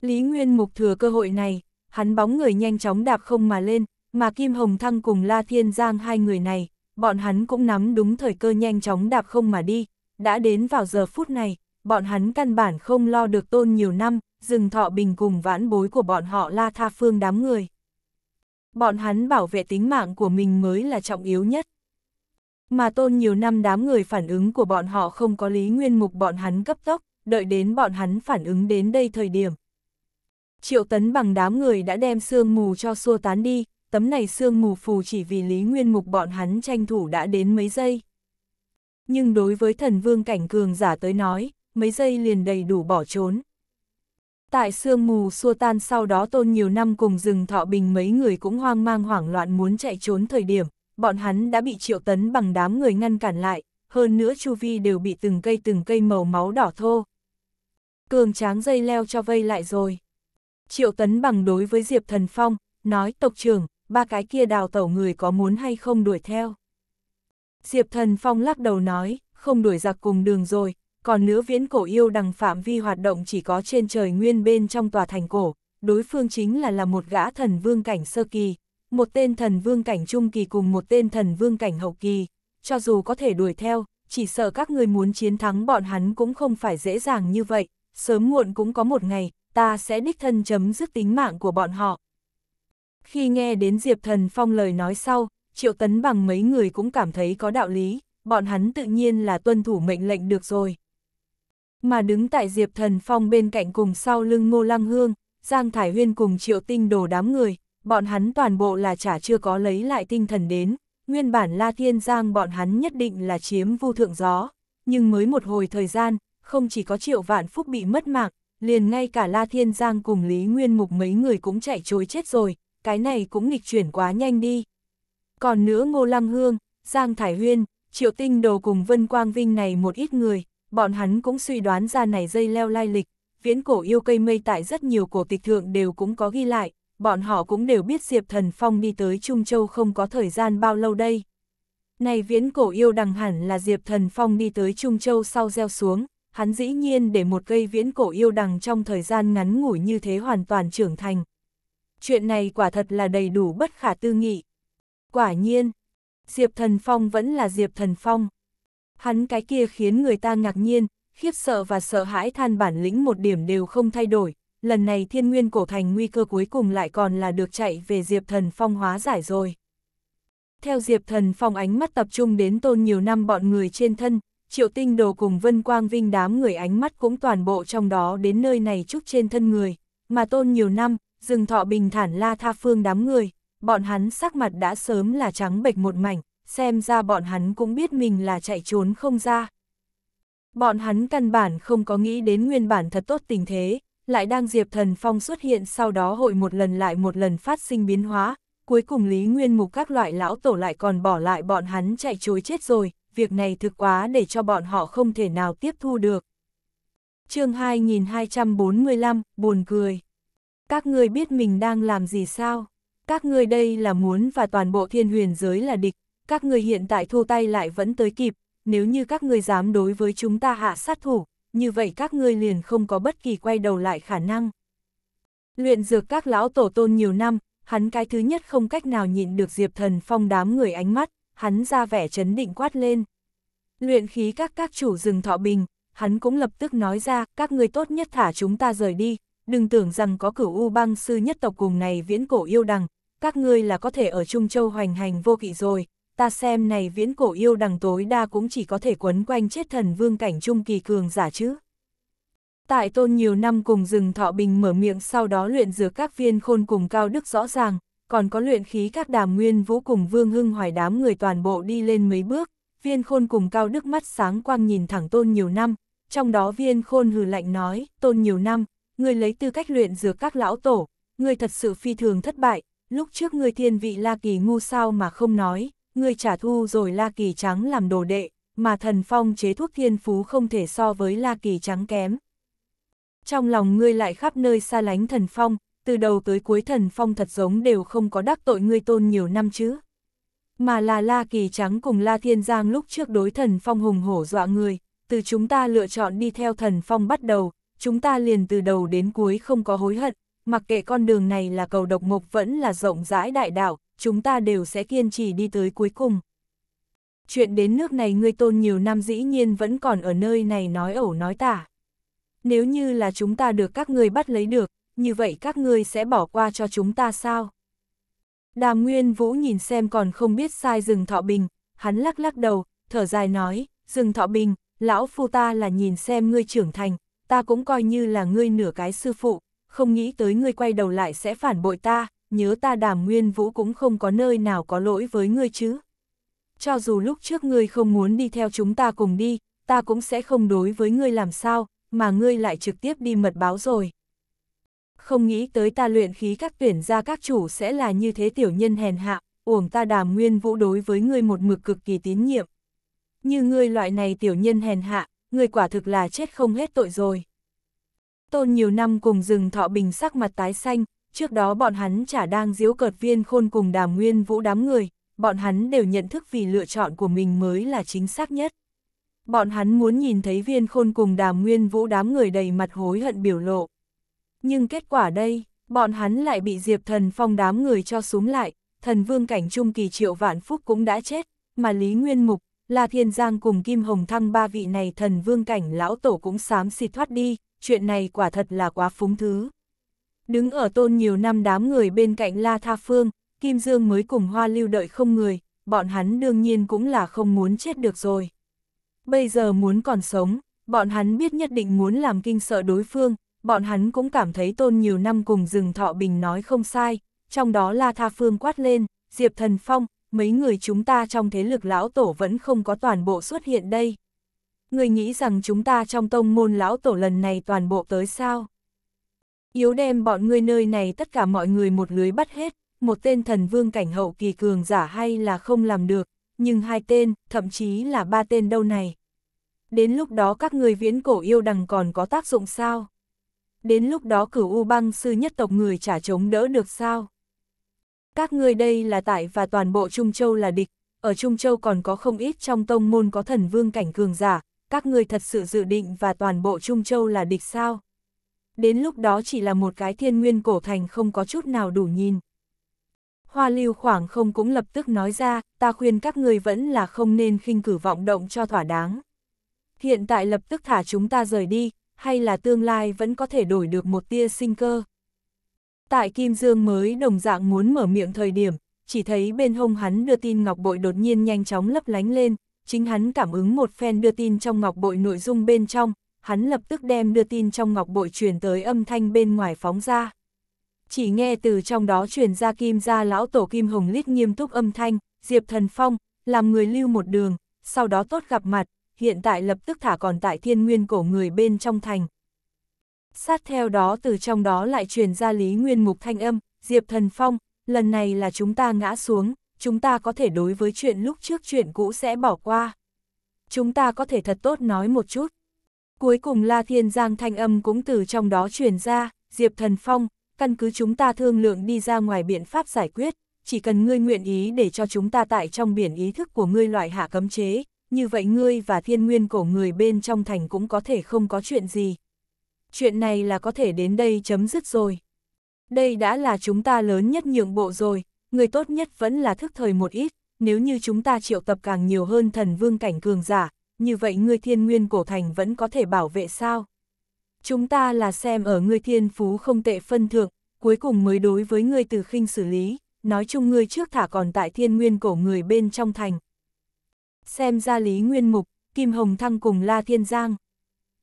Lý Nguyên Mục thừa cơ hội này, hắn bóng người nhanh chóng đạp không mà lên, mà Kim Hồng Thăng cùng La Thiên Giang hai người này, bọn hắn cũng nắm đúng thời cơ nhanh chóng đạp không mà đi, đã đến vào giờ phút này, bọn hắn căn bản không lo được tôn nhiều năm, rừng thọ bình cùng vãn bối của bọn họ La Tha Phương đám người. Bọn hắn bảo vệ tính mạng của mình mới là trọng yếu nhất. Mà tôn nhiều năm đám người phản ứng của bọn họ không có lý nguyên mục bọn hắn cấp tốc, đợi đến bọn hắn phản ứng đến đây thời điểm. Triệu tấn bằng đám người đã đem sương mù cho xua tán đi, tấm này sương mù phù chỉ vì lý nguyên mục bọn hắn tranh thủ đã đến mấy giây. Nhưng đối với thần vương cảnh cường giả tới nói, mấy giây liền đầy đủ bỏ trốn. Tại sương mù xua tan sau đó tôn nhiều năm cùng rừng thọ bình mấy người cũng hoang mang hoảng loạn muốn chạy trốn thời điểm, bọn hắn đã bị triệu tấn bằng đám người ngăn cản lại, hơn nữa chu vi đều bị từng cây từng cây màu máu đỏ thô. Cường tráng dây leo cho vây lại rồi. Triệu tấn bằng đối với Diệp Thần Phong, nói tộc trưởng, ba cái kia đào tẩu người có muốn hay không đuổi theo. Diệp Thần Phong lắc đầu nói, không đuổi giặc cùng đường rồi, còn nữa viễn cổ yêu đằng phạm vi hoạt động chỉ có trên trời nguyên bên trong tòa thành cổ, đối phương chính là là một gã thần vương cảnh sơ kỳ, một tên thần vương cảnh trung kỳ cùng một tên thần vương cảnh hậu kỳ, cho dù có thể đuổi theo, chỉ sợ các người muốn chiến thắng bọn hắn cũng không phải dễ dàng như vậy, sớm muộn cũng có một ngày, ta sẽ đích thân chấm dứt tính mạng của bọn họ. Khi nghe đến Diệp Thần Phong lời nói sau, Triệu Tấn bằng mấy người cũng cảm thấy có đạo lý, bọn hắn tự nhiên là tuân thủ mệnh lệnh được rồi. Mà đứng tại Diệp Thần Phong bên cạnh cùng sau lưng Ngô Lăng Hương, Giang Thải Huyên cùng Triệu Tinh đổ đám người, bọn hắn toàn bộ là chả chưa có lấy lại tinh thần đến, nguyên bản La Thiên Giang bọn hắn nhất định là chiếm vu thượng gió, nhưng mới một hồi thời gian, không chỉ có triệu vạn phúc bị mất mạng, liền ngay cả La Thiên Giang cùng Lý Nguyên Mục mấy người cũng chạy chối chết rồi, cái này cũng nghịch chuyển quá nhanh đi. Còn nữa Ngô Lăng Hương, Giang Thải Huyên, Triệu Tinh Đồ cùng Vân Quang Vinh này một ít người, bọn hắn cũng suy đoán ra này dây leo lai lịch, viễn cổ yêu cây mây tại rất nhiều cổ tịch thượng đều cũng có ghi lại, bọn họ cũng đều biết Diệp Thần Phong đi tới Trung Châu không có thời gian bao lâu đây. Này viễn cổ yêu đằng hẳn là Diệp Thần Phong đi tới Trung Châu sau gieo xuống, hắn dĩ nhiên để một cây viễn cổ yêu đằng trong thời gian ngắn ngủi như thế hoàn toàn trưởng thành. Chuyện này quả thật là đầy đủ bất khả tư nghị. Quả nhiên, Diệp Thần Phong vẫn là Diệp Thần Phong. Hắn cái kia khiến người ta ngạc nhiên, khiếp sợ và sợ hãi than bản lĩnh một điểm đều không thay đổi, lần này thiên nguyên cổ thành nguy cơ cuối cùng lại còn là được chạy về Diệp Thần Phong hóa giải rồi. Theo Diệp Thần Phong ánh mắt tập trung đến tôn nhiều năm bọn người trên thân, Triệu Tinh Đồ cùng Vân Quang Vinh đám người ánh mắt cũng toàn bộ trong đó đến nơi này chúc trên thân người, mà tôn nhiều năm, rừng thọ bình thản la tha phương đám người, bọn hắn sắc mặt đã sớm là trắng bệch một mảnh, xem ra bọn hắn cũng biết mình là chạy trốn không ra. Bọn hắn căn bản không có nghĩ đến nguyên bản thật tốt tình thế, lại đang Diệp Thần Phong xuất hiện sau đó hội một lần lại một lần phát sinh biến hóa, cuối cùng Lý Nguyên Mục các loại lão tổ lại còn bỏ lại bọn hắn chạy chối chết rồi, việc này thực quá để cho bọn họ không thể nào tiếp thu được. chương 2245, buồn cười. Các người biết mình đang làm gì sao? Các người đây là muốn và toàn bộ thiên huyền giới là địch, các người hiện tại thu tay lại vẫn tới kịp, nếu như các người dám đối với chúng ta hạ sát thủ, như vậy các ngươi liền không có bất kỳ quay đầu lại khả năng. Luyện dược các lão tổ tôn nhiều năm, hắn cái thứ nhất không cách nào nhịn được Diệp Thần Phong đám người ánh mắt, hắn ra vẻ chấn định quát lên. Luyện khí các các chủ rừng thọ bình, hắn cũng lập tức nói ra, các ngươi tốt nhất thả chúng ta rời đi, đừng tưởng rằng có cửu u băng sư nhất tộc cùng này viễn cổ yêu đằng, các ngươi là có thể ở Trung Châu hoành hành vô kỵ rồi, ta xem này viễn cổ yêu đằng tối đa cũng chỉ có thể quấn quanh chết thần vương cảnh trung kỳ cường giả chứ. Tại tôn nhiều năm cùng rừng thọ bình mở miệng sau đó luyện dược các viên khôn cùng cao đức rõ ràng, còn có luyện khí các đàm nguyên vũ cùng vương hưng hoài đám người toàn bộ đi lên mấy bước, viên khôn cùng cao đức mắt sáng quang nhìn thẳng tôn nhiều năm, trong đó viên khôn hừ lạnh nói, tôn nhiều năm, người lấy tư cách luyện dược các lão tổ, người thật sự phi thường thất bại, lúc trước người thiên vị la kỳ ngu sao mà không nói, ngươi trả thu rồi La Kỳ Trắng làm đồ đệ, mà thần phong chế thuốc thiên phú không thể so với La Kỳ Trắng kém. Trong lòng ngươi lại khắp nơi xa lánh thần phong, từ đầu tới cuối thần phong thật giống đều không có đắc tội ngươi tôn nhiều năm chứ. Mà là La Kỳ Trắng cùng La Thiên Giang lúc trước đối thần phong hùng hổ dọa người, từ chúng ta lựa chọn đi theo thần phong bắt đầu, chúng ta liền từ đầu đến cuối không có hối hận, mặc kệ con đường này là cầu độc mộc vẫn là rộng rãi đại đạo, chúng ta đều sẽ kiên trì đi tới cuối cùng. Chuyện đến nước này ngươi tôn nhiều năm dĩ nhiên vẫn còn ở nơi này nói ẩu nói tả. Nếu như là chúng ta được các ngươi bắt lấy được, như vậy các ngươi sẽ bỏ qua cho chúng ta sao? Đàm Nguyên Vũ nhìn xem còn không biết sai rừng thọ bình, hắn lắc lắc đầu, thở dài nói, rừng thọ bình, lão phu ta là nhìn xem ngươi trưởng thành, ta cũng coi như là ngươi nửa cái sư phụ, không nghĩ tới ngươi quay đầu lại sẽ phản bội ta, nhớ ta Đàm nguyên vũ cũng không có nơi nào có lỗi với ngươi chứ. Cho dù lúc trước ngươi không muốn đi theo chúng ta cùng đi, ta cũng sẽ không đối với ngươi làm sao, mà ngươi lại trực tiếp đi mật báo rồi. Không nghĩ tới ta luyện khí các tuyển ra các chủ sẽ là như thế tiểu nhân hèn hạ, uổng ta đàm nguyên vũ đối với ngươi một mực cực kỳ tín nhiệm. Như ngươi loại này tiểu nhân hèn hạ, ngươi quả thực là chết không hết tội rồi. Tôn nhiều năm cùng rừng thọ bình sắc mặt tái xanh, trước đó bọn hắn chả đang diễu cợt viên khôn cùng đàm nguyên vũ đám người, bọn hắn đều nhận thức vì lựa chọn của mình mới là chính xác nhất. Bọn hắn muốn nhìn thấy viên khôn cùng đàm nguyên vũ đám người đầy mặt hối hận biểu lộ. Nhưng kết quả đây, bọn hắn lại bị diệp thần phong đám người cho súng lại, thần vương cảnh trung kỳ triệu vạn phúc cũng đã chết, mà Lý Nguyên Mục, La Thiên Giang cùng Kim Hồng Thăng ba vị này thần vương cảnh lão tổ cũng xám xịt thoát đi, chuyện này quả thật là quá phúng thứ. Đứng ở tôn nhiều năm đám người bên cạnh La Tha Phương, Kim Dương mới cùng hoa lưu đợi không người, bọn hắn đương nhiên cũng là không muốn chết được rồi. Bây giờ muốn còn sống, bọn hắn biết nhất định muốn làm kinh sợ đối phương, bọn hắn cũng cảm thấy tôn nhiều năm cùng rừng thọ bình nói không sai, trong đó La Tha Phương quát lên, Diệp Thần Phong, mấy người chúng ta trong thế lực lão tổ vẫn không có toàn bộ xuất hiện đây. Người nghĩ rằng chúng ta trong tông môn lão tổ lần này toàn bộ tới sao? Yếu đem bọn ngươi nơi này tất cả mọi người một lưới bắt hết, một tên thần vương cảnh hậu kỳ cường giả hay là không làm được, nhưng hai tên, thậm chí là ba tên đâu này. Đến lúc đó các người viễn cổ yêu đằng còn có tác dụng sao? Đến lúc đó cửu U băng sư nhất tộc người trả chống đỡ được sao? Các ngươi đây là tại và toàn bộ Trung Châu là địch, ở Trung Châu còn có không ít trong tông môn có thần vương cảnh cường giả, các ngươi thật sự dự định và toàn bộ Trung Châu là địch sao? đến lúc đó chỉ là một cái thiên nguyên cổ thành không có chút nào đủ nhìn. Hoa lưu khoảng không cũng lập tức nói ra, ta khuyên các người vẫn là không nên khinh cử vọng động cho thỏa đáng. Hiện tại lập tức thả chúng ta rời đi, hay là tương lai vẫn có thể đổi được một tia sinh cơ. Tại Kim Dương mới đồng dạng muốn mở miệng thời điểm, chỉ thấy bên hông hắn đưa tin ngọc bội đột nhiên nhanh chóng lấp lánh lên, chính hắn cảm ứng một phen đưa tin trong ngọc bội nội dung bên trong, hắn lập tức đem đưa tin trong ngọc bội truyền tới âm thanh bên ngoài phóng ra. Chỉ nghe từ trong đó truyền ra kim ra lão tổ kim hồng lít nghiêm túc âm thanh, Diệp Thần Phong, làm người lưu một đường, sau đó tốt gặp mặt, hiện tại lập tức thả còn tại thiên nguyên cổ người bên trong thành. Sát theo đó từ trong đó lại truyền ra Lý Nguyên Mục thanh âm, Diệp Thần Phong, lần này là chúng ta ngã xuống, chúng ta có thể đối với chuyện lúc trước chuyện cũ sẽ bỏ qua. Chúng ta có thể thật tốt nói một chút. Cuối cùng La Thiên Giang thanh âm cũng từ trong đó truyền ra, Diệp Thần Phong, căn cứ chúng ta thương lượng đi ra ngoài biện pháp giải quyết, chỉ cần ngươi nguyện ý để cho chúng ta tại trong biển ý thức của ngươi loại hạ cấm chế, như vậy ngươi và thiên nguyên cổ người bên trong thành cũng có thể không có chuyện gì. Chuyện này là có thể đến đây chấm dứt rồi. Đây đã là chúng ta lớn nhất nhượng bộ rồi, người tốt nhất vẫn là thức thời một ít, nếu như chúng ta triệu tập càng nhiều hơn thần vương cảnh cường giả, như vậy ngươi thiên nguyên cổ thành vẫn có thể bảo vệ sao? Chúng ta là xem ở ngươi thiên phú không tệ phân thượng, cuối cùng mới đối với ngươi từ khinh xử lý, nói chung ngươi trước thả còn tại thiên nguyên cổ người bên trong thành. Xem ra lý nguyên mục, Kim Hồng Thăng cùng La Thiên Giang.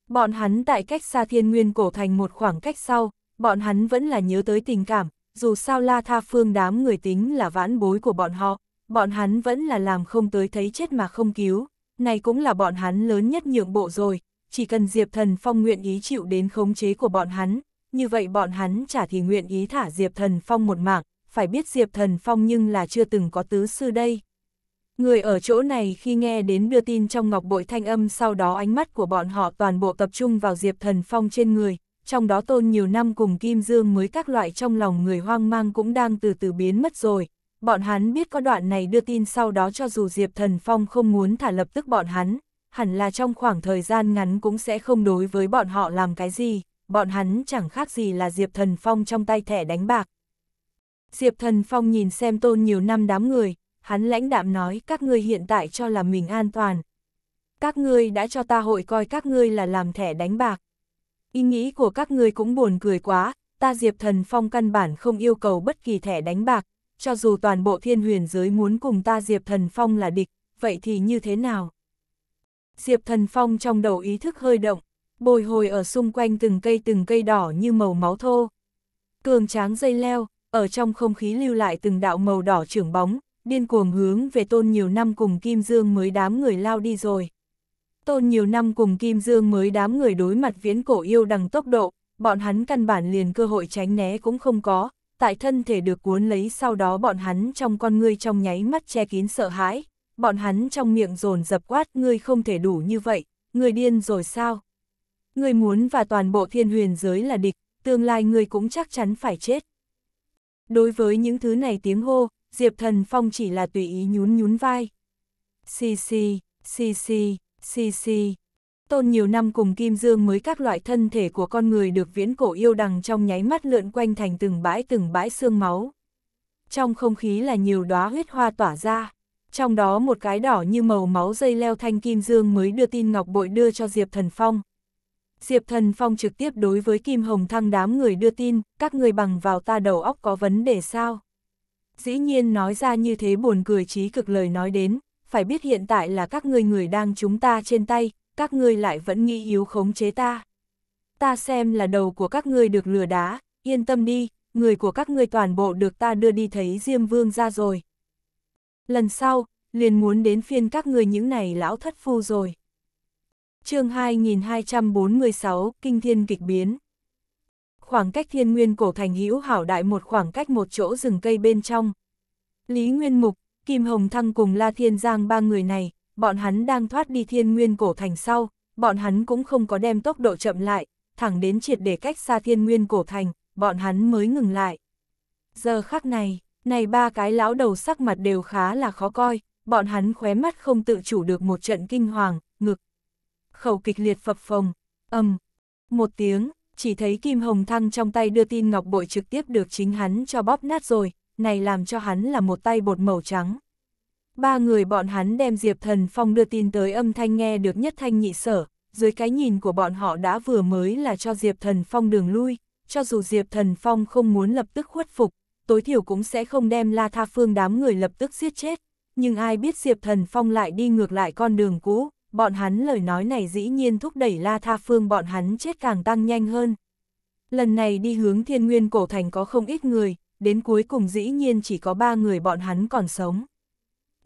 Bọn hắn tại cách xa thiên nguyên cổ thành một khoảng cách sau, bọn hắn vẫn là nhớ tới tình cảm, dù sao La Tha Phương đám người tính là vãn bối của bọn họ, bọn hắn vẫn là làm không tới thấy chết mà không cứu, này cũng là bọn hắn lớn nhất nhượng bộ rồi, chỉ cần Diệp Thần Phong nguyện ý chịu đến khống chế của bọn hắn, như vậy bọn hắn chả thì nguyện ý thả Diệp Thần Phong một mạng, phải biết Diệp Thần Phong nhưng là chưa từng có tứ sư đây. Người ở chỗ này khi nghe đến đưa tin trong ngọc bội thanh âm sau đó ánh mắt của bọn họ toàn bộ tập trung vào Diệp Thần Phong trên người, trong đó tôn nhiều năm cùng Kim Dương mới các loại trong lòng người hoang mang cũng đang từ từ biến mất rồi, Bọn hắn biết có đoạn này đưa tin sau đó cho dù Diệp Thần Phong không muốn thả lập tức bọn hắn, hẳn là trong khoảng thời gian ngắn cũng sẽ không đối với bọn họ làm cái gì, bọn hắn chẳng khác gì là Diệp Thần Phong trong tay thẻ đánh bạc. Diệp Thần Phong nhìn xem tôn nhiều năm đám người, hắn lãnh đạm nói các ngươi hiện tại cho là mình an toàn. Các ngươi đã cho ta hội coi các ngươi là làm thẻ đánh bạc. Ý nghĩ của các ngươi cũng buồn cười quá, ta Diệp Thần Phong căn bản không yêu cầu bất kỳ thẻ đánh bạc, cho dù toàn bộ thiên huyền giới muốn cùng ta Diệp Thần Phong là địch, vậy thì như thế nào? Diệp Thần Phong trong đầu ý thức hơi động, bồi hồi ở xung quanh từng cây từng cây đỏ như màu máu thô. Cường tráng dây leo, ở trong không khí lưu lại từng đạo màu đỏ trưởng bóng, điên cuồng hướng về tôn nhiều năm cùng Kim Dương mới đám người lao đi rồi. Tôn nhiều năm cùng Kim Dương mới đám người đối mặt viễn cổ yêu đằng tốc độ, bọn hắn căn bản liền cơ hội tránh né cũng không có, tại thân thể được cuốn lấy sau đó bọn hắn trong con ngươi trong nháy mắt che kín sợ hãi, bọn hắn trong miệng dồn dập quát ngươi không thể đủ như vậy, ngươi điên rồi sao? Ngươi muốn và toàn bộ thiên huyền giới là địch, tương lai ngươi cũng chắc chắn phải chết. Đối với những thứ này tiếng hô, Diệp Thần Phong chỉ là tùy ý nhún nhún vai. Xì xì, xì xì, xì xì. Tôn nhiều năm cùng kim dương mới các loại thân thể của con người được viễn cổ yêu đằng trong nháy mắt lượn quanh thành từng bãi từng bãi xương máu. Trong không khí là nhiều đóa huyết hoa tỏa ra, trong đó một cái đỏ như màu máu dây leo thanh kim dương mới đưa tin ngọc bội đưa cho Diệp Thần Phong. Diệp Thần Phong trực tiếp đối với Kim Hồng Thăng đám người đưa tin, các người bằng vào ta đầu óc có vấn đề sao? Dĩ nhiên nói ra như thế buồn cười trí cực lời nói đến, phải biết hiện tại là các người người đang chúng ta trên tay, các ngươi lại vẫn nghĩ yếu khống chế ta. Ta xem là đầu của các ngươi được lừa đá, yên tâm đi, người của các ngươi toàn bộ được ta đưa đi thấy Diêm Vương ra rồi. Lần sau, liền muốn đến phiên các ngươi những này lão thất phu rồi. chương 2246, Kinh Thiên Kịch Biến Khoảng cách thiên nguyên cổ thành hữu hảo đại một khoảng cách một chỗ rừng cây bên trong. Lý Nguyên Mục, Kim Hồng Thăng cùng La Thiên Giang ba người này, bọn hắn đang thoát đi thiên nguyên cổ thành sau, bọn hắn cũng không có đem tốc độ chậm lại, thẳng đến triệt để cách xa thiên nguyên cổ thành, bọn hắn mới ngừng lại. Giờ khắc này, này ba cái lão đầu sắc mặt đều khá là khó coi, bọn hắn khóe mắt không tự chủ được một trận kinh hoàng, ngực. Khẩu kịch liệt phập phồng, âm, một tiếng, chỉ thấy Kim Hồng Thăng trong tay đưa tin ngọc bội trực tiếp được chính hắn cho bóp nát rồi, này làm cho hắn là một tay bột màu trắng ba người bọn hắn đem Diệp Thần Phong đưa tin tới âm thanh nghe được nhất thanh nhị sở, dưới cái nhìn của bọn họ đã vừa mới là cho Diệp Thần Phong đường lui, cho dù Diệp Thần Phong không muốn lập tức khuất phục, tối thiểu cũng sẽ không đem La Tha Phương đám người lập tức giết chết, nhưng ai biết Diệp Thần Phong lại đi ngược lại con đường cũ, bọn hắn lời nói này dĩ nhiên thúc đẩy La Tha Phương bọn hắn chết càng tăng nhanh hơn. Lần này đi hướng thiên nguyên cổ thành có không ít người, đến cuối cùng dĩ nhiên chỉ có ba người bọn hắn còn sống.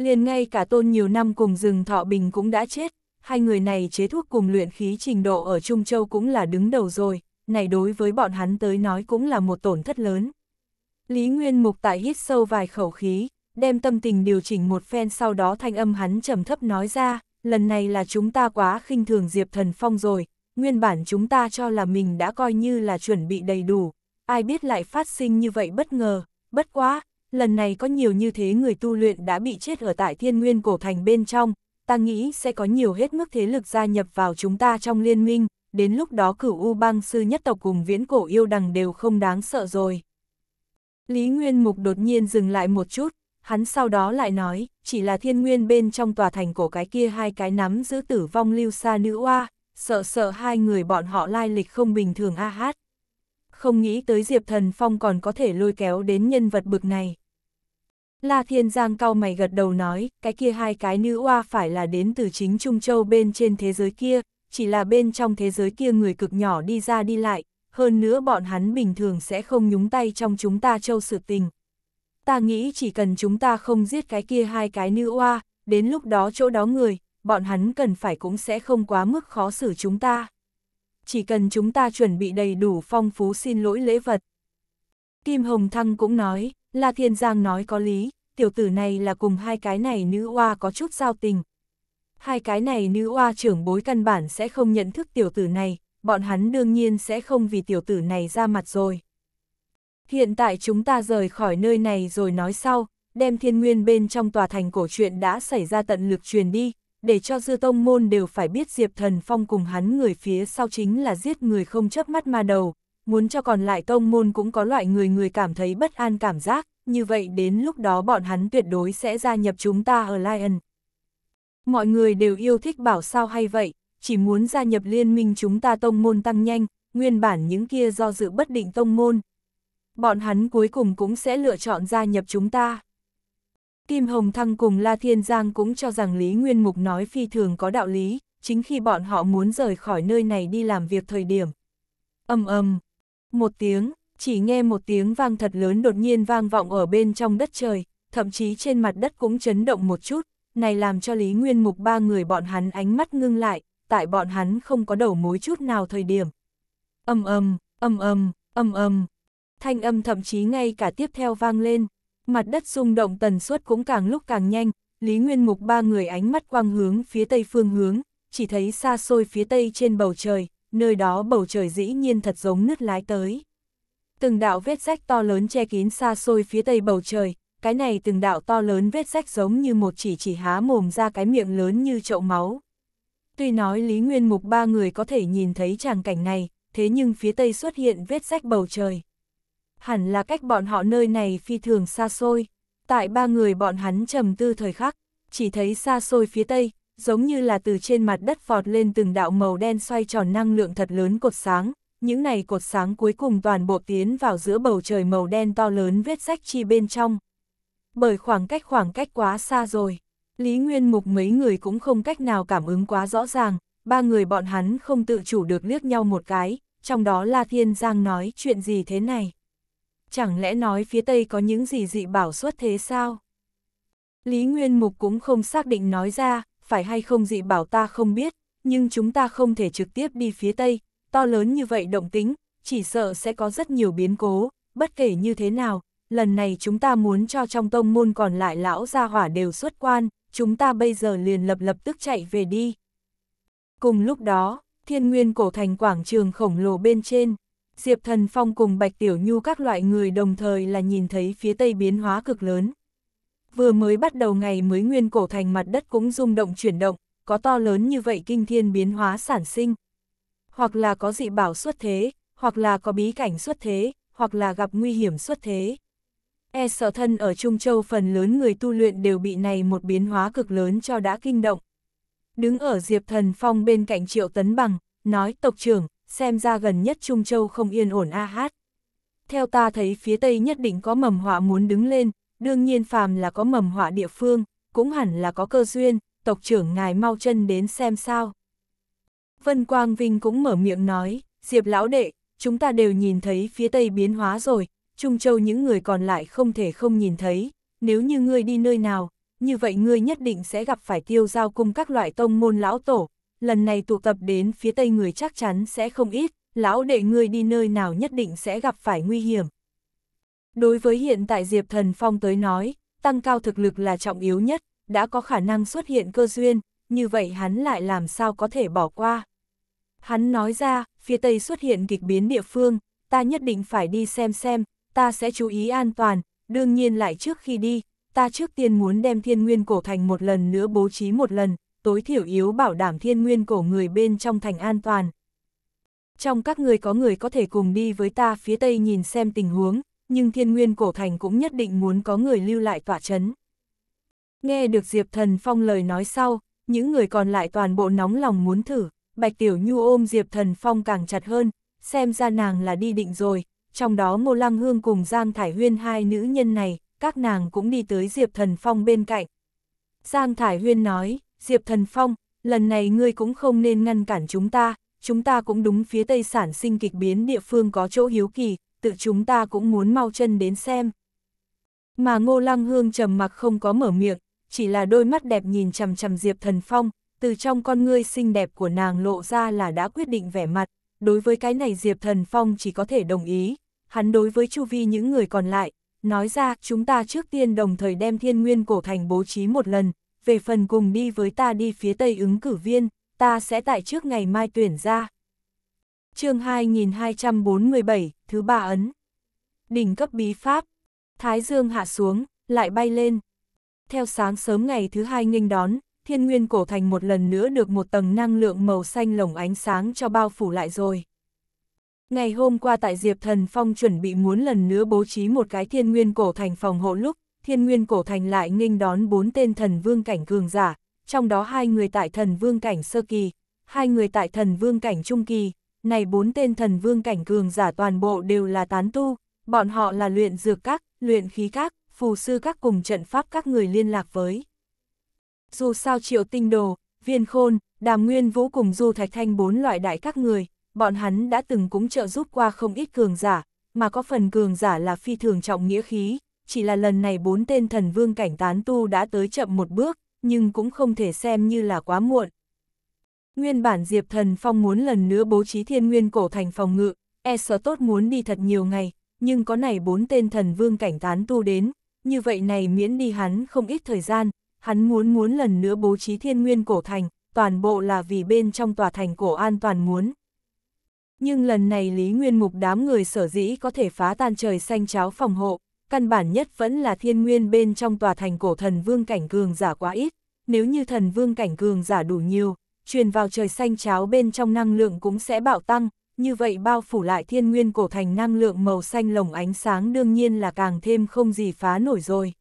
Liền ngay cả tôn nhiều năm cùng rừng thọ bình cũng đã chết, hai người này chế thuốc cùng luyện khí trình độ ở Trung Châu cũng là đứng đầu rồi, này đối với bọn hắn tới nói cũng là một tổn thất lớn. Lý Nguyên Mục tại hít sâu vài khẩu khí, đem tâm tình điều chỉnh một phen sau đó thanh âm hắn trầm thấp nói ra, lần này là chúng ta quá khinh thường Diệp Thần Phong rồi, nguyên bản chúng ta cho là mình đã coi như là chuẩn bị đầy đủ, ai biết lại phát sinh như vậy bất ngờ, bất quá, lần này có nhiều như thế người tu luyện đã bị chết ở tại thiên nguyên cổ thành bên trong, ta nghĩ sẽ có nhiều hết mức thế lực gia nhập vào chúng ta trong liên minh, đến lúc đó cửu U bang sư nhất tộc cùng viễn cổ yêu đằng đều không đáng sợ rồi. Lý Nguyên Mục đột nhiên dừng lại một chút, hắn sau đó lại nói, chỉ là thiên nguyên bên trong tòa thành cổ cái kia hai cái nắm giữ tử vong lưu xa nữ oa, sợ sợ hai người bọn họ lai lịch không bình thường a hát không nghĩ tới Diệp Thần Phong còn có thể lôi kéo đến nhân vật bực này. La Thiên Giang cao mày gật đầu nói, cái kia hai cái nữ oa phải là đến từ chính Trung Châu bên trên thế giới kia, chỉ là bên trong thế giới kia người cực nhỏ đi ra đi lại, hơn nữa bọn hắn bình thường sẽ không nhúng tay trong chúng ta châu sự tình. Ta nghĩ chỉ cần chúng ta không giết cái kia hai cái nữ oa, đến lúc đó chỗ đó người, bọn hắn cần phải cũng sẽ không quá mức khó xử chúng ta chỉ cần chúng ta chuẩn bị đầy đủ phong phú xin lỗi lễ vật. Kim Hồng Thăng cũng nói, La Thiên Giang nói có lý, tiểu tử này là cùng hai cái này nữ oa có chút giao tình. Hai cái này nữ oa trưởng bối căn bản sẽ không nhận thức tiểu tử này, bọn hắn đương nhiên sẽ không vì tiểu tử này ra mặt rồi. Hiện tại chúng ta rời khỏi nơi này rồi nói sau, đem thiên nguyên bên trong tòa thành cổ chuyện đã xảy ra tận lực truyền đi, để cho dư tông môn đều phải biết Diệp Thần Phong cùng hắn người phía sau chính là giết người không chớp mắt ma đầu, muốn cho còn lại tông môn cũng có loại người người cảm thấy bất an cảm giác, như vậy đến lúc đó bọn hắn tuyệt đối sẽ gia nhập chúng ta ở Lion. Mọi người đều yêu thích bảo sao hay vậy, chỉ muốn gia nhập liên minh chúng ta tông môn tăng nhanh, nguyên bản những kia do dự bất định tông môn. Bọn hắn cuối cùng cũng sẽ lựa chọn gia nhập chúng ta. Kim Hồng Thăng cùng La Thiên Giang cũng cho rằng Lý Nguyên Mục nói phi thường có đạo lý, chính khi bọn họ muốn rời khỏi nơi này đi làm việc thời điểm. Âm âm, một tiếng, chỉ nghe một tiếng vang thật lớn đột nhiên vang vọng ở bên trong đất trời, thậm chí trên mặt đất cũng chấn động một chút, này làm cho Lý Nguyên Mục ba người bọn hắn ánh mắt ngưng lại, tại bọn hắn không có đầu mối chút nào thời điểm. Âm âm, âm âm, âm âm, thanh âm thậm chí ngay cả tiếp theo vang lên, mặt đất rung động tần suất cũng càng lúc càng nhanh, Lý Nguyên Mục ba người ánh mắt quang hướng phía tây phương hướng, chỉ thấy xa xôi phía tây trên bầu trời, nơi đó bầu trời dĩ nhiên thật giống nứt lái tới. Từng đạo vết rách to lớn che kín xa xôi phía tây bầu trời, cái này từng đạo to lớn vết rách giống như một chỉ chỉ há mồm ra cái miệng lớn như chậu máu. Tuy nói Lý Nguyên Mục ba người có thể nhìn thấy tràng cảnh này, thế nhưng phía tây xuất hiện vết rách bầu trời hẳn là cách bọn họ nơi này phi thường xa xôi. Tại ba người bọn hắn trầm tư thời khắc, chỉ thấy xa xôi phía tây, giống như là từ trên mặt đất vọt lên từng đạo màu đen xoay tròn năng lượng thật lớn cột sáng. Những này cột sáng cuối cùng toàn bộ tiến vào giữa bầu trời màu đen to lớn vết rách chi bên trong. Bởi khoảng cách khoảng cách quá xa rồi, Lý Nguyên Mục mấy người cũng không cách nào cảm ứng quá rõ ràng, ba người bọn hắn không tự chủ được liếc nhau một cái, trong đó La Thiên Giang nói chuyện gì thế này chẳng lẽ nói phía Tây có những gì dị bảo xuất thế sao? Lý Nguyên Mục cũng không xác định nói ra, phải hay không dị bảo ta không biết, nhưng chúng ta không thể trực tiếp đi phía Tây, to lớn như vậy động tính, chỉ sợ sẽ có rất nhiều biến cố, bất kể như thế nào, lần này chúng ta muốn cho trong tông môn còn lại lão gia hỏa đều xuất quan, chúng ta bây giờ liền lập lập tức chạy về đi. Cùng lúc đó, thiên nguyên cổ thành quảng trường khổng lồ bên trên, Diệp Thần Phong cùng Bạch Tiểu Nhu các loại người đồng thời là nhìn thấy phía tây biến hóa cực lớn. Vừa mới bắt đầu ngày mới nguyên cổ thành mặt đất cũng rung động chuyển động, có to lớn như vậy kinh thiên biến hóa sản sinh. Hoặc là có dị bảo xuất thế, hoặc là có bí cảnh xuất thế, hoặc là gặp nguy hiểm xuất thế. E sợ thân ở Trung Châu phần lớn người tu luyện đều bị này một biến hóa cực lớn cho đã kinh động. Đứng ở Diệp Thần Phong bên cạnh Triệu Tấn Bằng, nói tộc trưởng, xem ra gần nhất Trung Châu không yên ổn a hát. Theo ta thấy phía Tây nhất định có mầm họa muốn đứng lên, đương nhiên phàm là có mầm họa địa phương, cũng hẳn là có cơ duyên, tộc trưởng ngài mau chân đến xem sao. Vân Quang Vinh cũng mở miệng nói, Diệp lão đệ, chúng ta đều nhìn thấy phía Tây biến hóa rồi, Trung Châu những người còn lại không thể không nhìn thấy, nếu như ngươi đi nơi nào, như vậy ngươi nhất định sẽ gặp phải tiêu giao cung các loại tông môn lão tổ, lần này tụ tập đến phía tây người chắc chắn sẽ không ít, lão đệ ngươi đi nơi nào nhất định sẽ gặp phải nguy hiểm. Đối với hiện tại Diệp Thần Phong tới nói, tăng cao thực lực là trọng yếu nhất, đã có khả năng xuất hiện cơ duyên, như vậy hắn lại làm sao có thể bỏ qua. Hắn nói ra, phía Tây xuất hiện kịch biến địa phương, ta nhất định phải đi xem xem, ta sẽ chú ý an toàn, đương nhiên lại trước khi đi, ta trước tiên muốn đem thiên nguyên cổ thành một lần nữa bố trí một lần, tối thiểu yếu bảo đảm thiên nguyên cổ người bên trong thành an toàn. Trong các người có người có thể cùng đi với ta phía tây nhìn xem tình huống, nhưng thiên nguyên cổ thành cũng nhất định muốn có người lưu lại tỏa chấn. Nghe được Diệp Thần Phong lời nói sau, những người còn lại toàn bộ nóng lòng muốn thử, Bạch Tiểu Nhu ôm Diệp Thần Phong càng chặt hơn, xem ra nàng là đi định rồi, trong đó Ngô Lăng Hương cùng Giang Thải Huyên hai nữ nhân này, các nàng cũng đi tới Diệp Thần Phong bên cạnh. Giang Thải Huyên nói, Diệp Thần Phong, lần này ngươi cũng không nên ngăn cản chúng ta, chúng ta cũng đúng phía Tây sản sinh kịch biến địa phương có chỗ hiếu kỳ, tự chúng ta cũng muốn mau chân đến xem. Mà Ngô Lăng Hương trầm mặc không có mở miệng, chỉ là đôi mắt đẹp nhìn chằm chằm Diệp Thần Phong, từ trong con ngươi xinh đẹp của nàng lộ ra là đã quyết định vẻ mặt, đối với cái này Diệp Thần Phong chỉ có thể đồng ý, hắn đối với chu vi những người còn lại, nói ra chúng ta trước tiên đồng thời đem thiên nguyên cổ thành bố trí một lần, về phần cùng đi với ta đi phía tây ứng cử viên, ta sẽ tại trước ngày mai tuyển ra. chương 2247, thứ ba ấn. Đỉnh cấp bí pháp. Thái dương hạ xuống, lại bay lên. Theo sáng sớm ngày thứ hai nghênh đón, thiên nguyên cổ thành một lần nữa được một tầng năng lượng màu xanh lồng ánh sáng cho bao phủ lại rồi. Ngày hôm qua tại Diệp Thần Phong chuẩn bị muốn lần nữa bố trí một cái thiên nguyên cổ thành phòng hộ lúc, thiên nguyên cổ thành lại nghênh đón bốn tên thần vương cảnh cường giả, trong đó hai người tại thần vương cảnh sơ kỳ, hai người tại thần vương cảnh trung kỳ, này bốn tên thần vương cảnh cường giả toàn bộ đều là tán tu, bọn họ là luyện dược các, luyện khí các, phù sư các cùng trận pháp các người liên lạc với. Dù sao triệu tinh đồ, viên khôn, đàm nguyên vũ cùng du thạch thanh bốn loại đại các người, bọn hắn đã từng cũng trợ giúp qua không ít cường giả, mà có phần cường giả là phi thường trọng nghĩa khí, chỉ là lần này bốn tên thần vương cảnh tán tu đã tới chậm một bước, nhưng cũng không thể xem như là quá muộn. Nguyên bản Diệp Thần Phong muốn lần nữa bố trí thiên nguyên cổ thành phòng ngự, e sợ tốt muốn đi thật nhiều ngày, nhưng có này bốn tên thần vương cảnh tán tu đến, như vậy này miễn đi hắn không ít thời gian, hắn muốn muốn lần nữa bố trí thiên nguyên cổ thành, toàn bộ là vì bên trong tòa thành cổ an toàn muốn. Nhưng lần này Lý Nguyên Mục đám người sở dĩ có thể phá tan trời xanh cháo phòng hộ, căn bản nhất vẫn là thiên nguyên bên trong tòa thành cổ thần vương cảnh cường giả quá ít, nếu như thần vương cảnh cường giả đủ nhiều, truyền vào trời xanh cháo bên trong năng lượng cũng sẽ bạo tăng, như vậy bao phủ lại thiên nguyên cổ thành năng lượng màu xanh lồng ánh sáng đương nhiên là càng thêm không gì phá nổi rồi.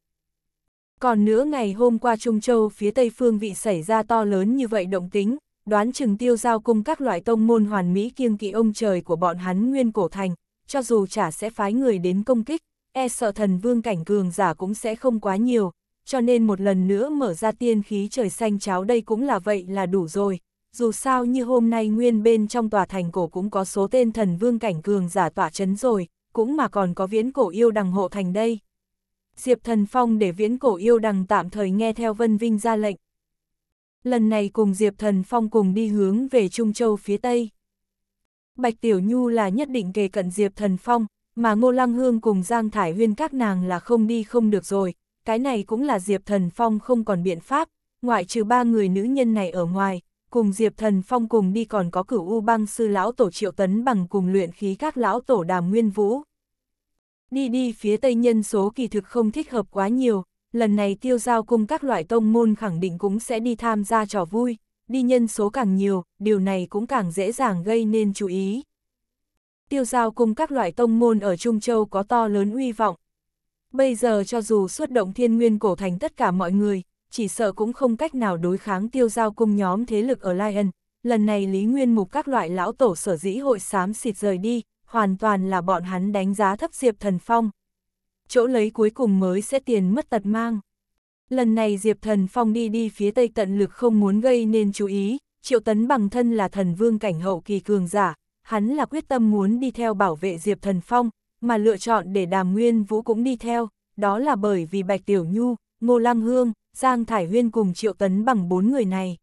Còn nữa ngày hôm qua Trung Châu phía Tây Phương vị xảy ra to lớn như vậy động tính, đoán chừng tiêu giao cung các loại tông môn hoàn mỹ kiêng kỵ ông trời của bọn hắn nguyên cổ thành, cho dù chả sẽ phái người đến công kích, e sợ thần vương cảnh cường giả cũng sẽ không quá nhiều, cho nên một lần nữa mở ra tiên khí trời xanh cháo đây cũng là vậy là đủ rồi. Dù sao như hôm nay nguyên bên trong tòa thành cổ cũng có số tên thần vương cảnh cường giả tỏa chấn rồi, cũng mà còn có viễn cổ yêu đằng hộ thành đây. Diệp Thần Phong để viễn cổ yêu đằng tạm thời nghe theo Vân Vinh ra lệnh. Lần này cùng Diệp Thần Phong cùng đi hướng về Trung Châu phía Tây. Bạch Tiểu Nhu là nhất định kề cận Diệp Thần Phong, mà Ngô Lăng Hương cùng Giang Thải Huyên các nàng là không đi không được rồi, cái này cũng là Diệp Thần Phong không còn biện pháp, ngoại trừ ba người nữ nhân này ở ngoài, cùng Diệp Thần Phong cùng đi còn có cửu U băng sư lão tổ triệu tấn bằng cùng luyện khí các lão tổ đàm nguyên vũ. Đi đi phía Tây nhân số kỳ thực không thích hợp quá nhiều, lần này tiêu giao cùng các loại tông môn khẳng định cũng sẽ đi tham gia trò vui, đi nhân số càng nhiều, điều này cũng càng dễ dàng gây nên chú ý tiêu giao cùng các loại tông môn ở Trung Châu có to lớn uy vọng. Bây giờ cho dù xuất động thiên nguyên cổ thành tất cả mọi người, chỉ sợ cũng không cách nào đối kháng tiêu giao cùng nhóm thế lực ở Lion. Lần này Lý Nguyên Mục các loại lão tổ sở dĩ hội xám xịt rời đi, hoàn toàn là bọn hắn đánh giá thấp Diệp Thần Phong. Chỗ lấy cuối cùng mới sẽ tiền mất tật mang. Lần này Diệp Thần Phong đi đi phía Tây tận lực không muốn gây nên chú ý, Triệu Tấn bằng thân là thần vương cảnh hậu kỳ cường giả, hắn là quyết tâm muốn đi theo bảo vệ Diệp Thần Phong, mà lựa chọn để Đàm Nguyên Vũ cũng đi theo, đó là bởi vì Bạch Tiểu Nhu, Ngô Lăng Hương, Giang Thải Huyên cùng Triệu Tấn bằng bốn người này.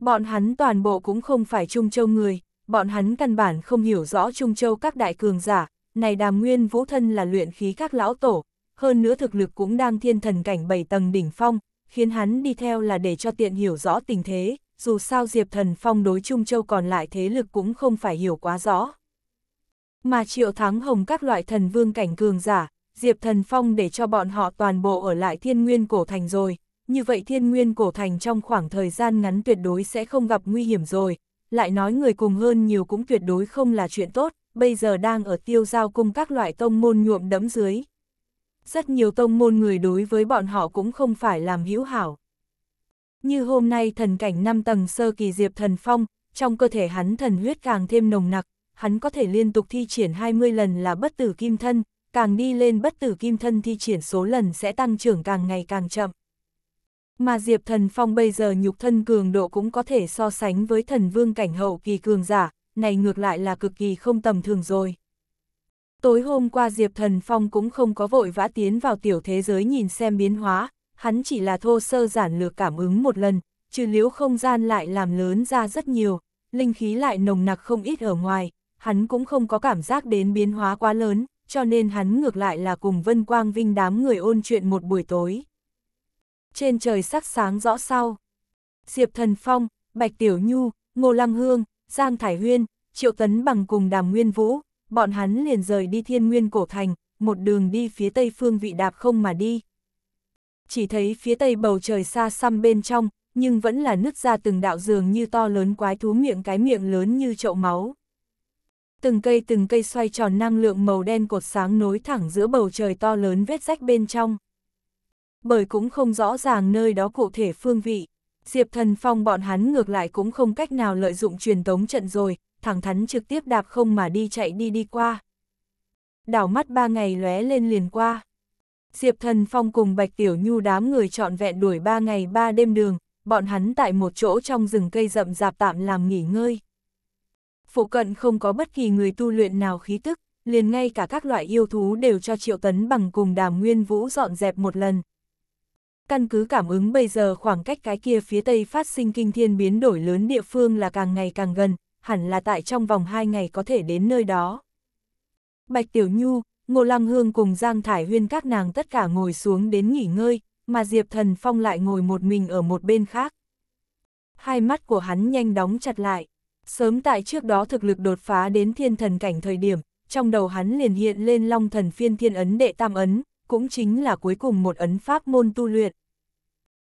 Bọn hắn toàn bộ cũng không phải Trung Châu người, bọn hắn căn bản không hiểu rõ Trung Châu các đại cường giả, này Đàm Nguyên Vũ thân là luyện khí các lão tổ, hơn nữa thực lực cũng đang thiên thần cảnh bảy tầng đỉnh phong, khiến hắn đi theo là để cho tiện hiểu rõ tình thế dù sao Diệp Thần Phong đối Trung Châu còn lại thế lực cũng không phải hiểu quá rõ. Mà triệu thắng hồng các loại thần vương cảnh cường giả, Diệp Thần Phong để cho bọn họ toàn bộ ở lại thiên nguyên cổ thành rồi, như vậy thiên nguyên cổ thành trong khoảng thời gian ngắn tuyệt đối sẽ không gặp nguy hiểm rồi, lại nói người cùng hơn nhiều cũng tuyệt đối không là chuyện tốt, bây giờ đang ở tiêu giao cung các loại tông môn nhuộm đẫm dưới. Rất nhiều tông môn người đối với bọn họ cũng không phải làm hữu hảo như hôm nay thần cảnh 5 tầng sơ kỳ diệp thần phong, trong cơ thể hắn thần huyết càng thêm nồng nặc, hắn có thể liên tục thi triển 20 lần là bất tử kim thân, càng đi lên bất tử kim thân thi triển số lần sẽ tăng trưởng càng ngày càng chậm. Mà Diệp Thần Phong bây giờ nhục thân cường độ cũng có thể so sánh với thần vương cảnh hậu kỳ cường giả, này ngược lại là cực kỳ không tầm thường rồi. Tối hôm qua Diệp Thần Phong cũng không có vội vã tiến vào tiểu thế giới nhìn xem biến hóa, hắn chỉ là thô sơ giản lược cảm ứng một lần, trừ liếu không gian lại làm lớn ra rất nhiều, linh khí lại nồng nặc không ít ở ngoài, hắn cũng không có cảm giác đến biến hóa quá lớn, cho nên hắn ngược lại là cùng Vân Quang Vinh đám người ôn chuyện một buổi tối. Trên trời sắc sáng rõ sau Diệp Thần Phong, Bạch Tiểu Nhu, Ngô Lăng Hương, Giang Thải Huyên, Triệu Tấn Bằng cùng Đàm Nguyên Vũ, bọn hắn liền rời đi thiên nguyên cổ thành, một đường đi phía tây phương vị đạp không mà đi chỉ thấy phía tây bầu trời xa xăm bên trong, nhưng vẫn là nứt ra từng đạo dường như to lớn quái thú miệng cái miệng lớn như chậu máu. Từng cây từng cây xoay tròn năng lượng màu đen cột sáng nối thẳng giữa bầu trời to lớn vết rách bên trong. Bởi cũng không rõ ràng nơi đó cụ thể phương vị, Diệp Thần Phong bọn hắn ngược lại cũng không cách nào lợi dụng truyền tống trận rồi, thẳng thắn trực tiếp đạp không mà đi chạy đi đi qua. Đảo mắt ba ngày lóe lên liền qua. Diệp Thần Phong cùng Bạch Tiểu Nhu đám người trọn vẹn đuổi ba ngày ba đêm đường, bọn hắn tại một chỗ trong rừng cây rậm rạp tạm làm nghỉ ngơi. Phụ cận không có bất kỳ người tu luyện nào khí tức, liền ngay cả các loại yêu thú đều cho triệu tấn bằng cùng đàm nguyên vũ dọn dẹp một lần. Căn cứ cảm ứng bây giờ khoảng cách cái kia phía tây phát sinh kinh thiên biến đổi lớn địa phương là càng ngày càng gần, hẳn là tại trong vòng hai ngày có thể đến nơi đó. Bạch Tiểu Nhu, Ngô Lăng Hương cùng Giang Thải Huyên các nàng tất cả ngồi xuống đến nghỉ ngơi, mà Diệp Thần Phong lại ngồi một mình ở một bên khác. Hai mắt của hắn nhanh đóng chặt lại. Sớm tại trước đó thực lực đột phá đến thiên thần cảnh thời điểm, trong đầu hắn liền hiện lên long thần phiên thiên ấn đệ tam ấn, cũng chính là cuối cùng một ấn pháp môn tu luyện.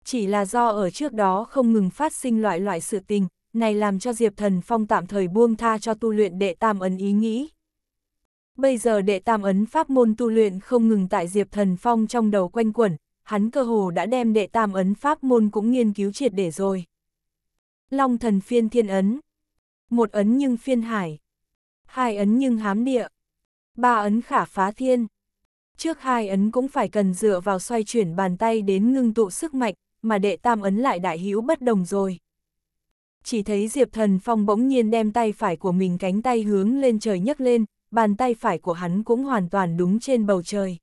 Chỉ là do ở trước đó không ngừng phát sinh loại loại sự tình, này làm cho Diệp Thần Phong tạm thời buông tha cho tu luyện đệ tam ấn ý nghĩ. Bây giờ đệ tam ấn pháp môn tu luyện không ngừng tại Diệp Thần Phong trong đầu quanh quẩn, hắn cơ hồ đã đem đệ tam ấn pháp môn cũng nghiên cứu triệt để rồi. Long thần phiên thiên ấn. Một ấn nhưng phiên hải. Hai ấn nhưng hám địa. Ba ấn khả phá thiên. Trước hai ấn cũng phải cần dựa vào xoay chuyển bàn tay đến ngưng tụ sức mạnh, mà đệ tam ấn lại đại hữu bất đồng rồi. Chỉ thấy Diệp Thần Phong bỗng nhiên đem tay phải của mình cánh tay hướng lên trời nhấc lên, bàn tay phải của hắn cũng hoàn toàn đúng trên bầu trời.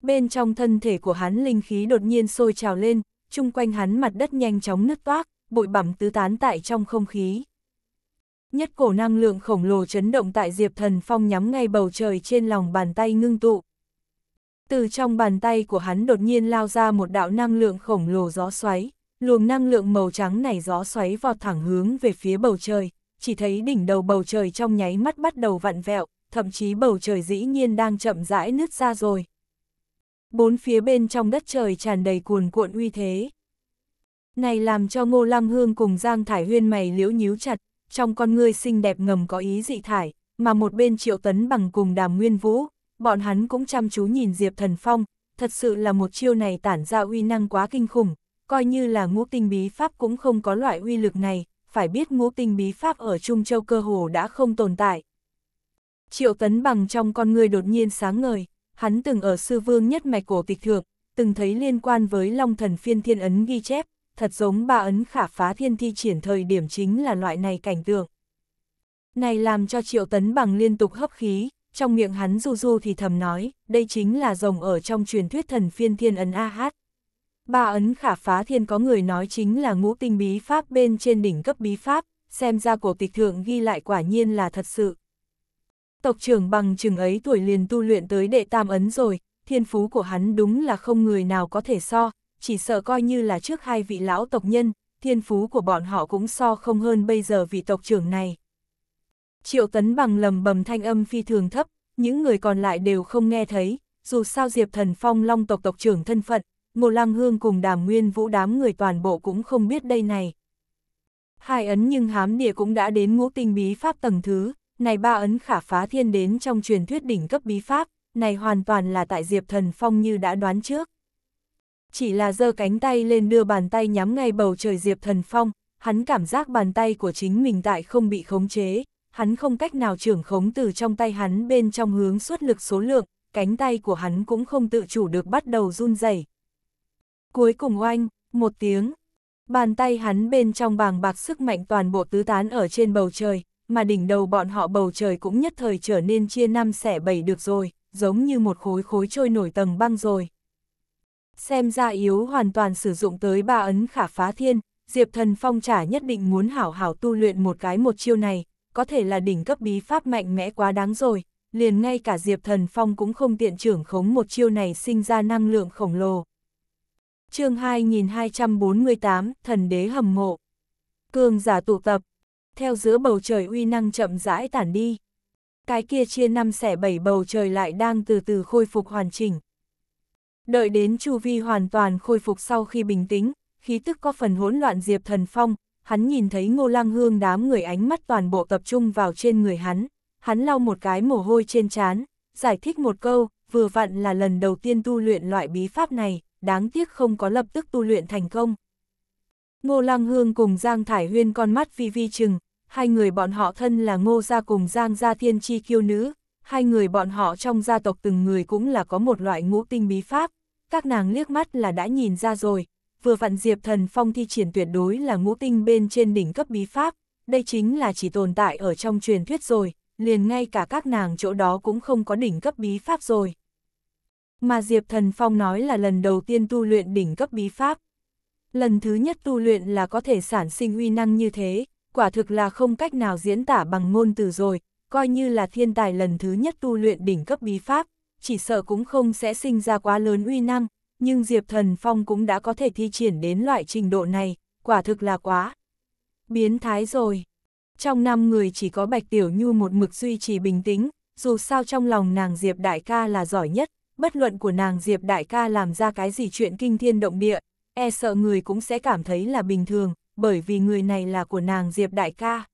Bên trong thân thể của hắn linh khí đột nhiên sôi trào lên, chung quanh hắn mặt đất nhanh chóng nứt toác, bụi bặm tứ tán tại trong không khí. Nhất cổ năng lượng khổng lồ chấn động tại Diệp Thần Phong nhắm ngay bầu trời trên lòng bàn tay ngưng tụ. Từ trong bàn tay của hắn đột nhiên lao ra một đạo năng lượng khổng lồ gió xoáy, luồng năng lượng màu trắng này gió xoáy vọt thẳng hướng về phía bầu trời, chỉ thấy đỉnh đầu bầu trời trong nháy mắt bắt đầu vặn vẹo, thậm chí bầu trời dĩ nhiên đang chậm rãi nứt ra rồi. Bốn phía bên trong đất trời tràn đầy cuồn cuộn uy thế. Này làm cho Ngô Lăng Hương cùng Giang Thải Huyên mày liễu nhíu chặt, trong con ngươi xinh đẹp ngầm có ý dị thải, mà một bên triệu tấn bằng cùng đàm nguyên vũ, bọn hắn cũng chăm chú nhìn Diệp Thần Phong, thật sự là một chiêu này tản ra uy năng quá kinh khủng, coi như là ngũ tinh bí pháp cũng không có loại uy lực này, phải biết ngũ tinh bí pháp ở Trung Châu cơ hồ đã không tồn tại. Triệu tấn bằng trong con người đột nhiên sáng ngời, hắn từng ở sư vương nhất mạch cổ tịch thượng, từng thấy liên quan với long thần phiên thiên ấn ghi chép, thật giống ba ấn khả phá thiên thi triển thời điểm chính là loại này cảnh tượng. Này làm cho triệu tấn bằng liên tục hấp khí, trong miệng hắn du du thì thầm nói, đây chính là rồng ở trong truyền thuyết thần phiên thiên ấn A hát. Ba ấn khả phá thiên có người nói chính là ngũ tinh bí pháp bên trên đỉnh cấp bí pháp, xem ra cổ tịch thượng ghi lại quả nhiên là thật sự. Tộc trưởng bằng chừng ấy tuổi liền tu luyện tới đệ tam ấn rồi, thiên phú của hắn đúng là không người nào có thể so, chỉ sợ coi như là trước hai vị lão tộc nhân, thiên phú của bọn họ cũng so không hơn bây giờ vị tộc trưởng này. Triệu tấn bằng lầm bầm thanh âm phi thường thấp, những người còn lại đều không nghe thấy, dù sao Diệp Thần Phong long tộc tộc trưởng thân phận, Ngô Lăng Hương cùng đàm nguyên vũ đám người toàn bộ cũng không biết đây này. Hai ấn nhưng hám địa cũng đã đến ngũ tinh bí pháp tầng thứ, này ba ấn khả phá thiên đến trong truyền thuyết đỉnh cấp bí pháp, này hoàn toàn là tại Diệp Thần Phong như đã đoán trước. Chỉ là giơ cánh tay lên đưa bàn tay nhắm ngay bầu trời Diệp Thần Phong, hắn cảm giác bàn tay của chính mình tại không bị khống chế, hắn không cách nào trưởng khống từ trong tay hắn bên trong hướng suất lực số lượng, cánh tay của hắn cũng không tự chủ được bắt đầu run rẩy Cuối cùng oanh, một tiếng, bàn tay hắn bên trong bàng bạc sức mạnh toàn bộ tứ tán ở trên bầu trời, mà đỉnh đầu bọn họ bầu trời cũng nhất thời trở nên chia năm xẻ bảy được rồi, giống như một khối khối trôi nổi tầng băng rồi. Xem ra yếu hoàn toàn sử dụng tới ba ấn khả phá thiên, Diệp Thần Phong trả nhất định muốn hảo hảo tu luyện một cái một chiêu này, có thể là đỉnh cấp bí pháp mạnh mẽ quá đáng rồi, liền ngay cả Diệp Thần Phong cũng không tiện trưởng khống một chiêu này sinh ra năng lượng khổng lồ chương 2248, thần đế hầm mộ. Cường giả tụ tập, theo giữa bầu trời uy năng chậm rãi tản đi. Cái kia chia năm xẻ bảy bầu trời lại đang từ từ khôi phục hoàn chỉnh. Đợi đến chu vi hoàn toàn khôi phục sau khi bình tĩnh, khí tức có phần hỗn loạn Diệp Thần Phong, hắn nhìn thấy ngô lang hương đám người ánh mắt toàn bộ tập trung vào trên người hắn, hắn lau một cái mồ hôi trên trán, giải thích một câu, vừa vặn là lần đầu tiên tu luyện loại bí pháp này đáng tiếc không có lập tức tu luyện thành công. Ngô Lăng Hương cùng Giang Thải Huyên con mắt vi vi chừng, hai người bọn họ thân là Ngô Gia cùng Giang Gia Thiên Chi kiêu nữ, hai người bọn họ trong gia tộc từng người cũng là có một loại ngũ tinh bí pháp, các nàng liếc mắt là đã nhìn ra rồi, vừa vặn Diệp Thần Phong thi triển tuyệt đối là ngũ tinh bên trên đỉnh cấp bí pháp, đây chính là chỉ tồn tại ở trong truyền thuyết rồi, liền ngay cả các nàng chỗ đó cũng không có đỉnh cấp bí pháp rồi. Mà Diệp Thần Phong nói là lần đầu tiên tu luyện đỉnh cấp bí pháp. Lần thứ nhất tu luyện là có thể sản sinh uy năng như thế, quả thực là không cách nào diễn tả bằng ngôn từ rồi, coi như là thiên tài lần thứ nhất tu luyện đỉnh cấp bí pháp, chỉ sợ cũng không sẽ sinh ra quá lớn uy năng, nhưng Diệp Thần Phong cũng đã có thể thi triển đến loại trình độ này, quả thực là quá. Biến thái rồi. Trong năm người chỉ có Bạch Tiểu Nhu một mực duy trì bình tĩnh, dù sao trong lòng nàng Diệp Đại ca là giỏi nhất, bất luận của nàng Diệp đại ca làm ra cái gì chuyện kinh thiên động địa, e sợ người cũng sẽ cảm thấy là bình thường, bởi vì người này là của nàng Diệp đại ca.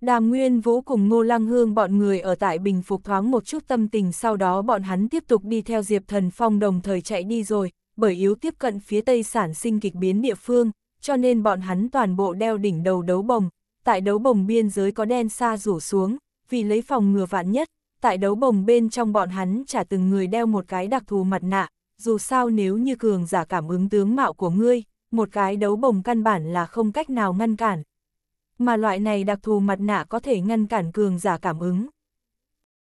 Đàm Nguyên Vũ cùng Ngô Lăng Hương bọn người ở tại bình phục thoáng một chút tâm tình sau đó bọn hắn tiếp tục đi theo Diệp Thần Phong đồng thời chạy đi rồi, bởi yếu tiếp cận phía tây sản sinh kịch biến địa phương, cho nên bọn hắn toàn bộ đeo đỉnh đầu đấu bồng, tại đấu bồng biên giới có đen xa rủ xuống, vì lấy phòng ngừa vạn nhất, tại đấu bồng bên trong bọn hắn chả từng người đeo một cái đặc thù mặt nạ, dù sao nếu như cường giả cảm ứng tướng mạo của ngươi, một cái đấu bồng căn bản là không cách nào ngăn cản. Mà loại này đặc thù mặt nạ có thể ngăn cản cường giả cảm ứng.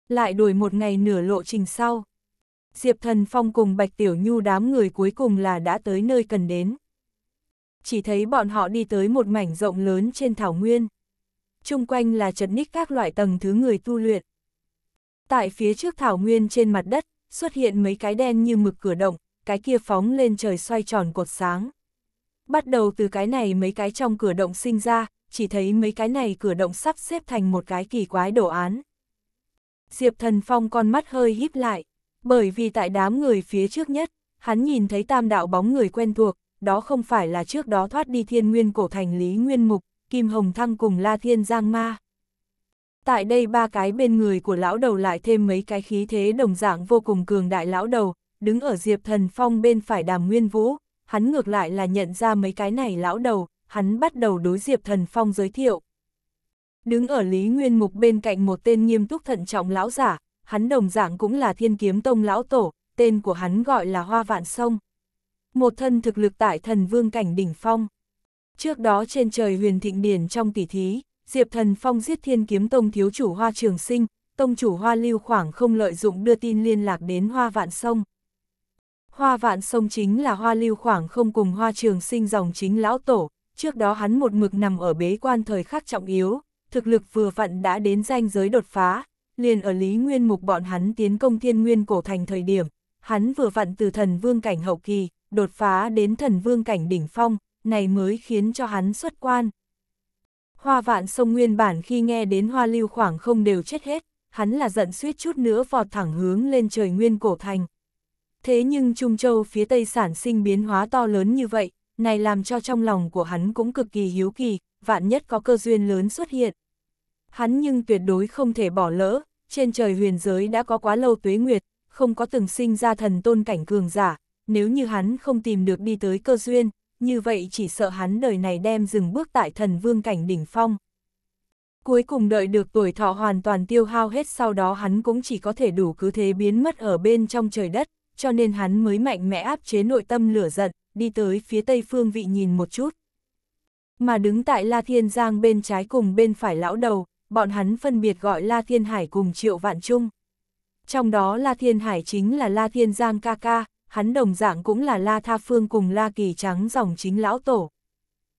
Lại đổi một ngày nửa lộ trình sau. Diệp Thần Phong cùng Bạch Tiểu Nhu đám người cuối cùng là đã tới nơi cần đến. Chỉ thấy bọn họ đi tới một mảnh rộng lớn trên thảo nguyên. Trung quanh là chật ních các loại tầng thứ người tu luyện. Tại phía trước thảo nguyên trên mặt đất, xuất hiện mấy cái đen như mực cửa động, cái kia phóng lên trời xoay tròn cột sáng. Bắt đầu từ cái này mấy cái trong cửa động sinh ra, chỉ thấy mấy cái này cửa động sắp xếp thành một cái kỳ quái đồ án. Diệp Thần Phong con mắt hơi híp lại, bởi vì tại đám người phía trước nhất, hắn nhìn thấy tam đạo bóng người quen thuộc, đó không phải là trước đó thoát đi thiên nguyên cổ thành Lý Nguyên Mục, Kim Hồng Thăng cùng La Thiên Giang Ma. Tại đây ba cái bên người của lão đầu lại thêm mấy cái khí thế đồng dạng vô cùng cường đại lão đầu, đứng ở Diệp Thần Phong bên phải đàm nguyên vũ, hắn ngược lại là nhận ra mấy cái này lão đầu, hắn bắt đầu đối Diệp Thần Phong giới thiệu. Đứng ở Lý Nguyên Mục bên cạnh một tên nghiêm túc thận trọng lão giả, hắn đồng dạng cũng là thiên kiếm tông lão tổ, tên của hắn gọi là Hoa Vạn Sông. Một thân thực lực tại thần vương cảnh đỉnh phong. Trước đó trên trời huyền thịnh điển trong tỷ thí, Diệp Thần Phong giết thiên kiếm tông thiếu chủ hoa trường sinh, tông chủ hoa lưu khoảng không lợi dụng đưa tin liên lạc đến hoa vạn sông. Hoa vạn sông chính là hoa lưu khoảng không cùng hoa trường sinh dòng chính lão tổ, trước đó hắn một mực nằm ở bế quan thời khắc trọng yếu, thực lực vừa vặn đã đến danh giới đột phá, liền ở Lý Nguyên Mục bọn hắn tiến công thiên nguyên cổ thành thời điểm, hắn vừa vặn từ thần vương cảnh hậu kỳ, đột phá đến thần vương cảnh đỉnh phong, này mới khiến cho hắn xuất quan. Hoa vạn sông nguyên bản khi nghe đến hoa lưu khoảng không đều chết hết, hắn là giận suýt chút nữa vọt thẳng hướng lên trời nguyên cổ thành. Thế nhưng Trung Châu phía Tây sản sinh biến hóa to lớn như vậy, này làm cho trong lòng của hắn cũng cực kỳ hiếu kỳ, vạn nhất có cơ duyên lớn xuất hiện. Hắn nhưng tuyệt đối không thể bỏ lỡ, trên trời huyền giới đã có quá lâu tuế nguyệt, không có từng sinh ra thần tôn cảnh cường giả, nếu như hắn không tìm được đi tới cơ duyên, như vậy chỉ sợ hắn đời này đem dừng bước tại thần vương cảnh đỉnh phong. Cuối cùng đợi được tuổi thọ hoàn toàn tiêu hao hết sau đó hắn cũng chỉ có thể đủ cứ thế biến mất ở bên trong trời đất, cho nên hắn mới mạnh mẽ áp chế nội tâm lửa giận, đi tới phía tây phương vị nhìn một chút. Mà đứng tại La Thiên Giang bên trái cùng bên phải lão đầu, bọn hắn phân biệt gọi La Thiên Hải cùng Triệu Vạn Trung. Trong đó La Thiên Hải chính là La Thiên Giang ca ca, hắn đồng dạng cũng là La Tha Phương cùng La Kỳ Trắng dòng chính lão tổ.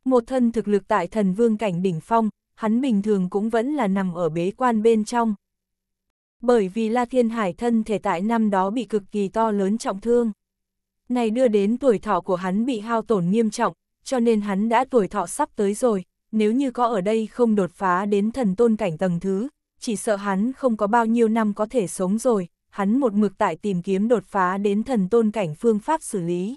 Một thân thực lực tại thần vương cảnh đỉnh phong, hắn bình thường cũng vẫn là nằm ở bế quan bên trong. Bởi vì La Thiên Hải thân thể tại năm đó bị cực kỳ to lớn trọng thương. Này đưa đến tuổi thọ của hắn bị hao tổn nghiêm trọng, cho nên hắn đã tuổi thọ sắp tới rồi, nếu như có ở đây không đột phá đến thần tôn cảnh tầng thứ, chỉ sợ hắn không có bao nhiêu năm có thể sống rồi, hắn một mực tại tìm kiếm đột phá đến thần tôn cảnh phương pháp xử lý.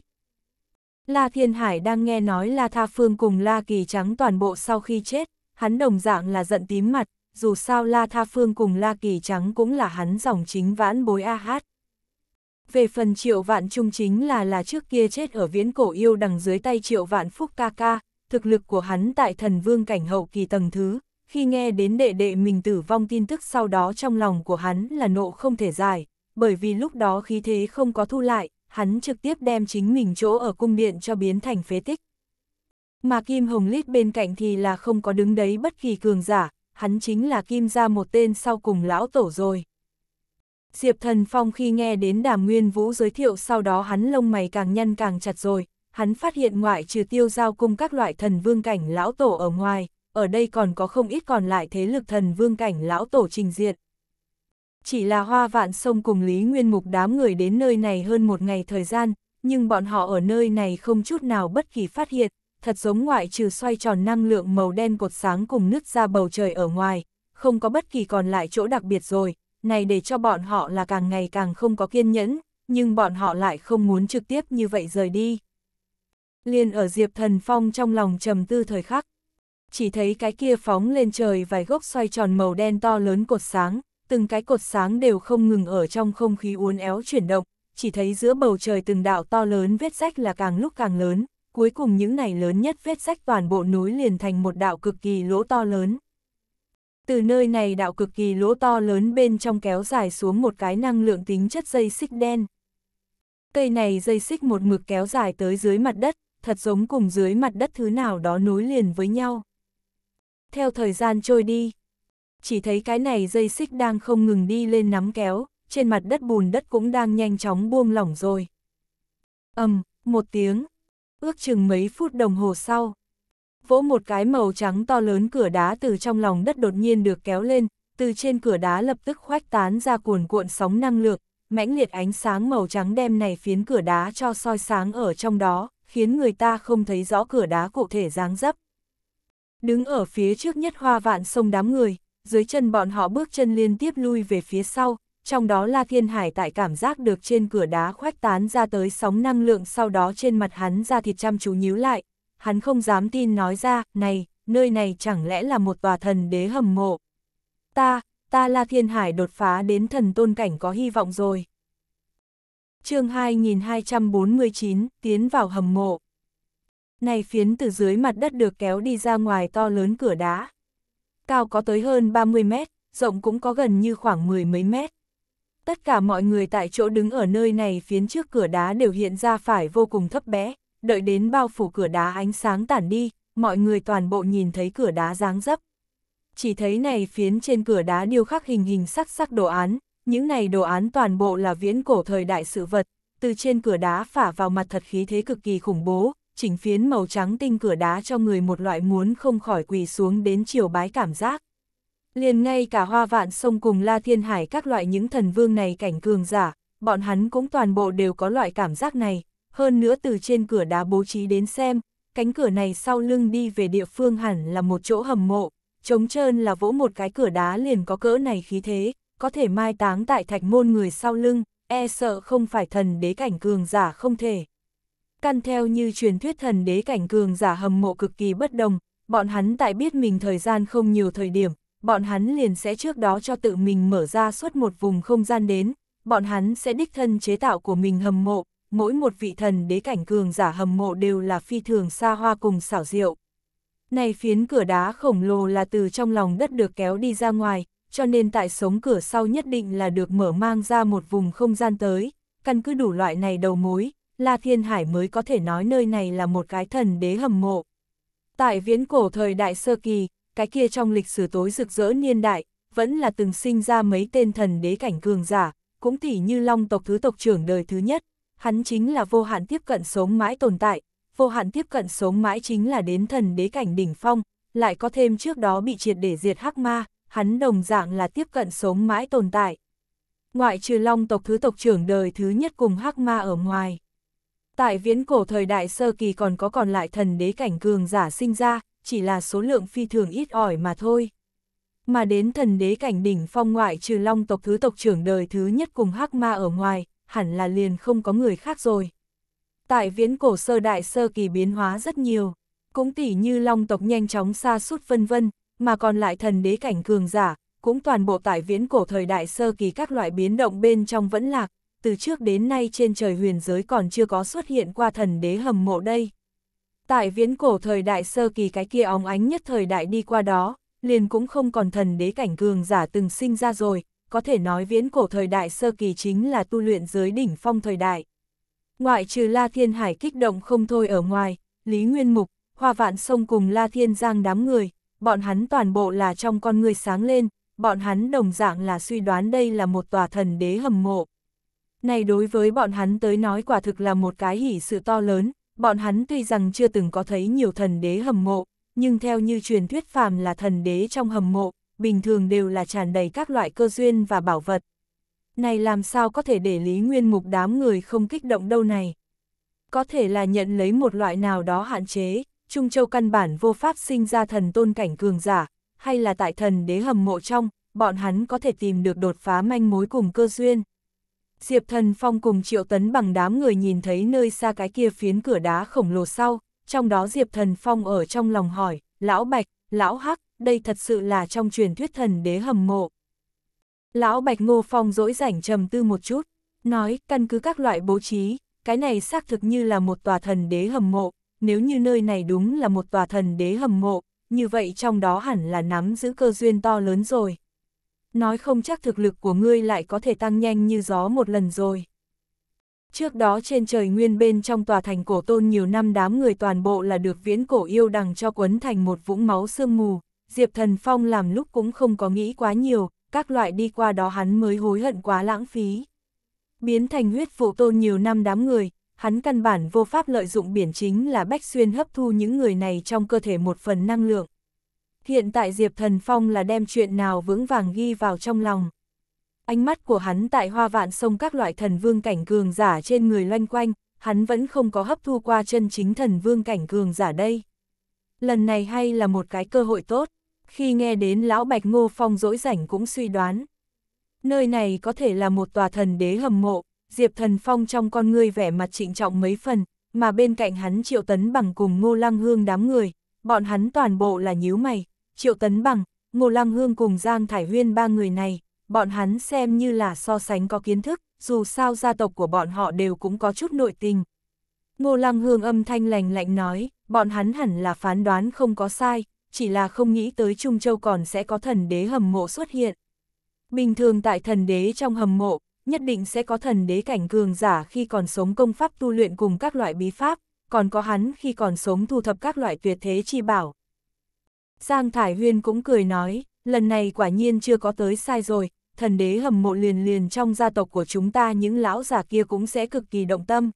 La Thiên Hải đang nghe nói La Tha Phương cùng La Kỳ Trắng toàn bộ sau khi chết, hắn đồng dạng là giận tím mặt, dù sao La Tha Phương cùng La Kỳ Trắng cũng là hắn dòng chính vãn bối A Hát. Về phần triệu vạn trung chính là là trước kia chết ở viễn cổ yêu đằng dưới tay triệu vạn phúc ca ca, thực lực của hắn tại thần vương cảnh hậu kỳ tầng thứ, khi nghe đến đệ đệ mình tử vong tin tức sau đó trong lòng của hắn là nộ không thể giải, bởi vì lúc đó khí thế không có thu lại, hắn trực tiếp đem chính mình chỗ ở cung điện cho biến thành phế tích. Mà Kim Hồng Lít bên cạnh thì là không có đứng đấy bất kỳ cường giả, hắn chính là Kim ra một tên sau cùng lão tổ rồi. Diệp Thần Phong khi nghe đến Đàm Nguyên Vũ giới thiệu sau đó hắn lông mày càng nhăn càng chặt rồi, hắn phát hiện ngoại trừ tiêu giao cung các loại thần vương cảnh lão tổ ở ngoài, ở đây còn có không ít còn lại thế lực thần vương cảnh lão tổ trình diện. Chỉ là hoa vạn sông cùng Lý Nguyên Mục đám người đến nơi này hơn một ngày thời gian, nhưng bọn họ ở nơi này không chút nào bất kỳ phát hiện, thật giống ngoại trừ xoay tròn năng lượng màu đen cột sáng cùng nứt ra bầu trời ở ngoài, không có bất kỳ còn lại chỗ đặc biệt rồi, này để cho bọn họ là càng ngày càng không có kiên nhẫn, nhưng bọn họ lại không muốn trực tiếp như vậy rời đi. Liên ở Diệp Thần Phong trong lòng trầm tư thời khắc chỉ thấy cái kia phóng lên trời vài gốc xoay tròn màu đen to lớn cột sáng, từng cái cột sáng đều không ngừng ở trong không khí uốn éo chuyển động, chỉ thấy giữa bầu trời từng đạo to lớn vết rách là càng lúc càng lớn, cuối cùng những này lớn nhất vết rách toàn bộ núi liền thành một đạo cực kỳ lỗ to lớn. Từ nơi này đạo cực kỳ lỗ to lớn bên trong kéo dài xuống một cái năng lượng tính chất dây xích đen. Cây này dây xích một mực kéo dài tới dưới mặt đất, thật giống cùng dưới mặt đất thứ nào đó nối liền với nhau theo thời gian trôi đi. Chỉ thấy cái này dây xích đang không ngừng đi lên nắm kéo, trên mặt đất bùn đất cũng đang nhanh chóng buông lỏng rồi. ầm um, một tiếng, ước chừng mấy phút đồng hồ sau. Vỗ một cái màu trắng to lớn cửa đá từ trong lòng đất đột nhiên được kéo lên, từ trên cửa đá lập tức khoách tán ra cuồn cuộn sóng năng lượng, mãnh liệt ánh sáng màu trắng đem này phiến cửa đá cho soi sáng ở trong đó, khiến người ta không thấy rõ cửa đá cụ thể dáng dấp. Đứng ở phía trước nhất hoa vạn sông đám người, dưới chân bọn họ bước chân liên tiếp lui về phía sau, trong đó La Thiên Hải tại cảm giác được trên cửa đá khoách tán ra tới sóng năng lượng sau đó trên mặt hắn ra thịt chăm chú nhíu lại, hắn không dám tin nói ra, này, nơi này chẳng lẽ là một tòa thần đế hầm mộ. Ta, ta La Thiên Hải đột phá đến thần tôn cảnh có hy vọng rồi. chương 2249, tiến vào hầm mộ. Này phiến từ dưới mặt đất được kéo đi ra ngoài to lớn cửa đá. Cao có tới hơn 30 mét, rộng cũng có gần như khoảng mười mấy mét. Tất cả mọi người tại chỗ đứng ở nơi này phiến trước cửa đá đều hiện ra phải vô cùng thấp bé, đợi đến bao phủ cửa đá ánh sáng tản đi, mọi người toàn bộ nhìn thấy cửa đá dáng dấp. Chỉ thấy này phiến trên cửa đá điêu khắc hình hình sắc sắc đồ án, những này đồ án toàn bộ là viễn cổ thời đại sự vật, từ trên cửa đá phả vào mặt thật khí thế cực kỳ khủng bố, chỉnh phiến màu trắng tinh cửa đá cho người một loại muốn không khỏi quỳ xuống đến chiều bái cảm giác. Liền ngay cả hoa vạn sông cùng La Thiên Hải các loại những thần vương này cảnh cường giả, bọn hắn cũng toàn bộ đều có loại cảm giác này, hơn nữa từ trên cửa đá bố trí đến xem, cánh cửa này sau lưng đi về địa phương hẳn là một chỗ hầm mộ, trống trơn là vỗ một cái cửa đá liền có cỡ này khí thế, có thể mai táng tại thạch môn người sau lưng, e sợ không phải thần đế cảnh cường giả không thể căn theo như truyền thuyết thần đế cảnh cường giả hầm mộ cực kỳ bất đồng, bọn hắn tại biết mình thời gian không nhiều thời điểm, bọn hắn liền sẽ trước đó cho tự mình mở ra suốt một vùng không gian đến, bọn hắn sẽ đích thân chế tạo của mình hầm mộ, mỗi một vị thần đế cảnh cường giả hầm mộ đều là phi thường xa hoa cùng xảo diệu. Này phiến cửa đá khổng lồ là từ trong lòng đất được kéo đi ra ngoài, cho nên tại sống cửa sau nhất định là được mở mang ra một vùng không gian tới, căn cứ đủ loại này đầu mối, La Thiên Hải mới có thể nói nơi này là một cái thần đế hầm mộ. Tại viễn cổ thời đại sơ kỳ, cái kia trong lịch sử tối rực rỡ niên đại, vẫn là từng sinh ra mấy tên thần đế cảnh cường giả, cũng tỉ như long tộc thứ tộc trưởng đời thứ nhất, hắn chính là vô hạn tiếp cận sống mãi tồn tại, vô hạn tiếp cận sống mãi chính là đến thần đế cảnh đỉnh phong, lại có thêm trước đó bị triệt để diệt hắc ma, hắn đồng dạng là tiếp cận sống mãi tồn tại. Ngoại trừ long tộc thứ tộc trưởng đời thứ nhất cùng hắc ma ở ngoài. Tại viễn cổ thời đại sơ kỳ còn có còn lại thần đế cảnh cường giả sinh ra, chỉ là số lượng phi thường ít ỏi mà thôi. Mà đến thần đế cảnh đỉnh phong ngoại trừ long tộc thứ tộc trưởng đời thứ nhất cùng hắc ma ở ngoài, hẳn là liền không có người khác rồi. Tại viễn cổ sơ đại sơ kỳ biến hóa rất nhiều, cũng tỉ như long tộc nhanh chóng xa suốt vân vân, mà còn lại thần đế cảnh cường giả, cũng toàn bộ tại viễn cổ thời đại sơ kỳ các loại biến động bên trong vẫn lạc, từ trước đến nay trên trời huyền giới còn chưa có xuất hiện qua thần đế hầm mộ đây. Tại viễn cổ thời đại sơ kỳ cái kia óng ánh nhất thời đại đi qua đó, liền cũng không còn thần đế cảnh cường giả từng sinh ra rồi, có thể nói viễn cổ thời đại sơ kỳ chính là tu luyện giới đỉnh phong thời đại. Ngoại trừ La Thiên Hải kích động không thôi ở ngoài, Lý Nguyên Mục, Hoa Vạn Sông cùng La Thiên Giang đám người, bọn hắn toàn bộ là trong con người sáng lên, bọn hắn đồng dạng là suy đoán đây là một tòa thần đế hầm mộ. Này đối với bọn hắn tới nói quả thực là một cái hỉ sự to lớn, bọn hắn tuy rằng chưa từng có thấy nhiều thần đế hầm mộ, nhưng theo như truyền thuyết phàm là thần đế trong hầm mộ, bình thường đều là tràn đầy các loại cơ duyên và bảo vật. Này làm sao có thể để Lý Nguyên Mục đám người không kích động đâu này? Có thể là nhận lấy một loại nào đó hạn chế, Trung Châu căn bản vô pháp sinh ra thần tôn cảnh cường giả, hay là tại thần đế hầm mộ trong, bọn hắn có thể tìm được đột phá manh mối cùng cơ duyên. Diệp Thần Phong cùng Triệu Tấn bằng đám người nhìn thấy nơi xa cái kia phiến cửa đá khổng lồ sau, trong đó Diệp Thần Phong ở trong lòng hỏi, Lão Bạch, Lão Hắc, đây thật sự là trong truyền thuyết thần đế hầm mộ. Lão Bạch Ngô Phong dỗi rảnh trầm tư một chút, nói căn cứ các loại bố trí, cái này xác thực như là một tòa thần đế hầm mộ, nếu như nơi này đúng là một tòa thần đế hầm mộ, như vậy trong đó hẳn là nắm giữ cơ duyên to lớn rồi nói không chắc thực lực của ngươi lại có thể tăng nhanh như gió một lần rồi. Trước đó trên trời nguyên bên trong tòa thành cổ tôn nhiều năm đám người toàn bộ là được viễn cổ yêu đằng cho quấn thành một vũng máu sương mù, Diệp Thần Phong làm lúc cũng không có nghĩ quá nhiều, các loại đi qua đó hắn mới hối hận quá lãng phí. Biến thành huyết phụ tôn nhiều năm đám người, hắn căn bản vô pháp lợi dụng biển chính là bách xuyên hấp thu những người này trong cơ thể một phần năng lượng. Hiện tại Diệp Thần Phong là đem chuyện nào vững vàng ghi vào trong lòng. Ánh mắt của hắn tại hoa vạn sông các loại thần vương cảnh cường giả trên người loanh quanh, hắn vẫn không có hấp thu qua chân chính thần vương cảnh cường giả đây. Lần này hay là một cái cơ hội tốt, khi nghe đến lão Bạch Ngô Phong dỗi rảnh cũng suy đoán. Nơi này có thể là một tòa thần đế hầm mộ, Diệp Thần Phong trong con ngươi vẻ mặt trịnh trọng mấy phần, mà bên cạnh hắn triệu tấn bằng cùng ngô lăng hương đám người, bọn hắn toàn bộ là nhíu mày, Triệu Tấn Bằng, Ngô Lăng Hương cùng Giang Thải Huyên ba người này, bọn hắn xem như là so sánh có kiến thức, dù sao gia tộc của bọn họ đều cũng có chút nội tình. Ngô Lăng Hương âm thanh lành lạnh nói, bọn hắn hẳn là phán đoán không có sai, chỉ là không nghĩ tới Trung Châu còn sẽ có thần đế hầm mộ xuất hiện. Bình thường tại thần đế trong hầm mộ, nhất định sẽ có thần đế cảnh cường giả khi còn sống công pháp tu luyện cùng các loại bí pháp, còn có hắn khi còn sống thu thập các loại tuyệt thế chi bảo, Giang Thải Huyên cũng cười nói, lần này quả nhiên chưa có tới sai rồi, thần đế hầm mộ liền liền trong gia tộc của chúng ta những lão già kia cũng sẽ cực kỳ động tâm.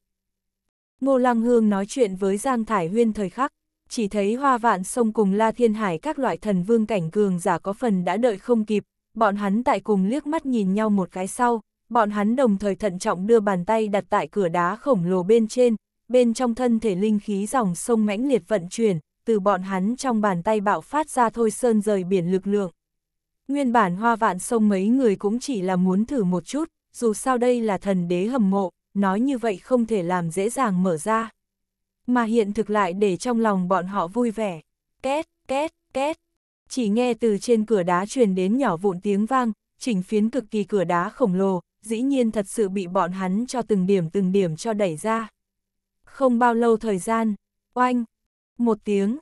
Ngô Lăng Hương nói chuyện với Giang Thải Huyên thời khắc, chỉ thấy hoa vạn sông cùng La Thiên Hải các loại thần vương cảnh cường giả có phần đã đợi không kịp, bọn hắn tại cùng liếc mắt nhìn nhau một cái sau, bọn hắn đồng thời thận trọng đưa bàn tay đặt tại cửa đá khổng lồ bên trên, bên trong thân thể linh khí dòng sông mãnh liệt vận chuyển, từ bọn hắn trong bàn tay bạo phát ra thôi sơn rời biển lực lượng. Nguyên bản hoa vạn sông mấy người cũng chỉ là muốn thử một chút, dù sao đây là thần đế hầm mộ, nói như vậy không thể làm dễ dàng mở ra. Mà hiện thực lại để trong lòng bọn họ vui vẻ. Két, két, két. Chỉ nghe từ trên cửa đá truyền đến nhỏ vụn tiếng vang, chỉnh phiến cực kỳ cửa đá khổng lồ, dĩ nhiên thật sự bị bọn hắn cho từng điểm từng điểm cho đẩy ra. Không bao lâu thời gian, oanh, một tiếng,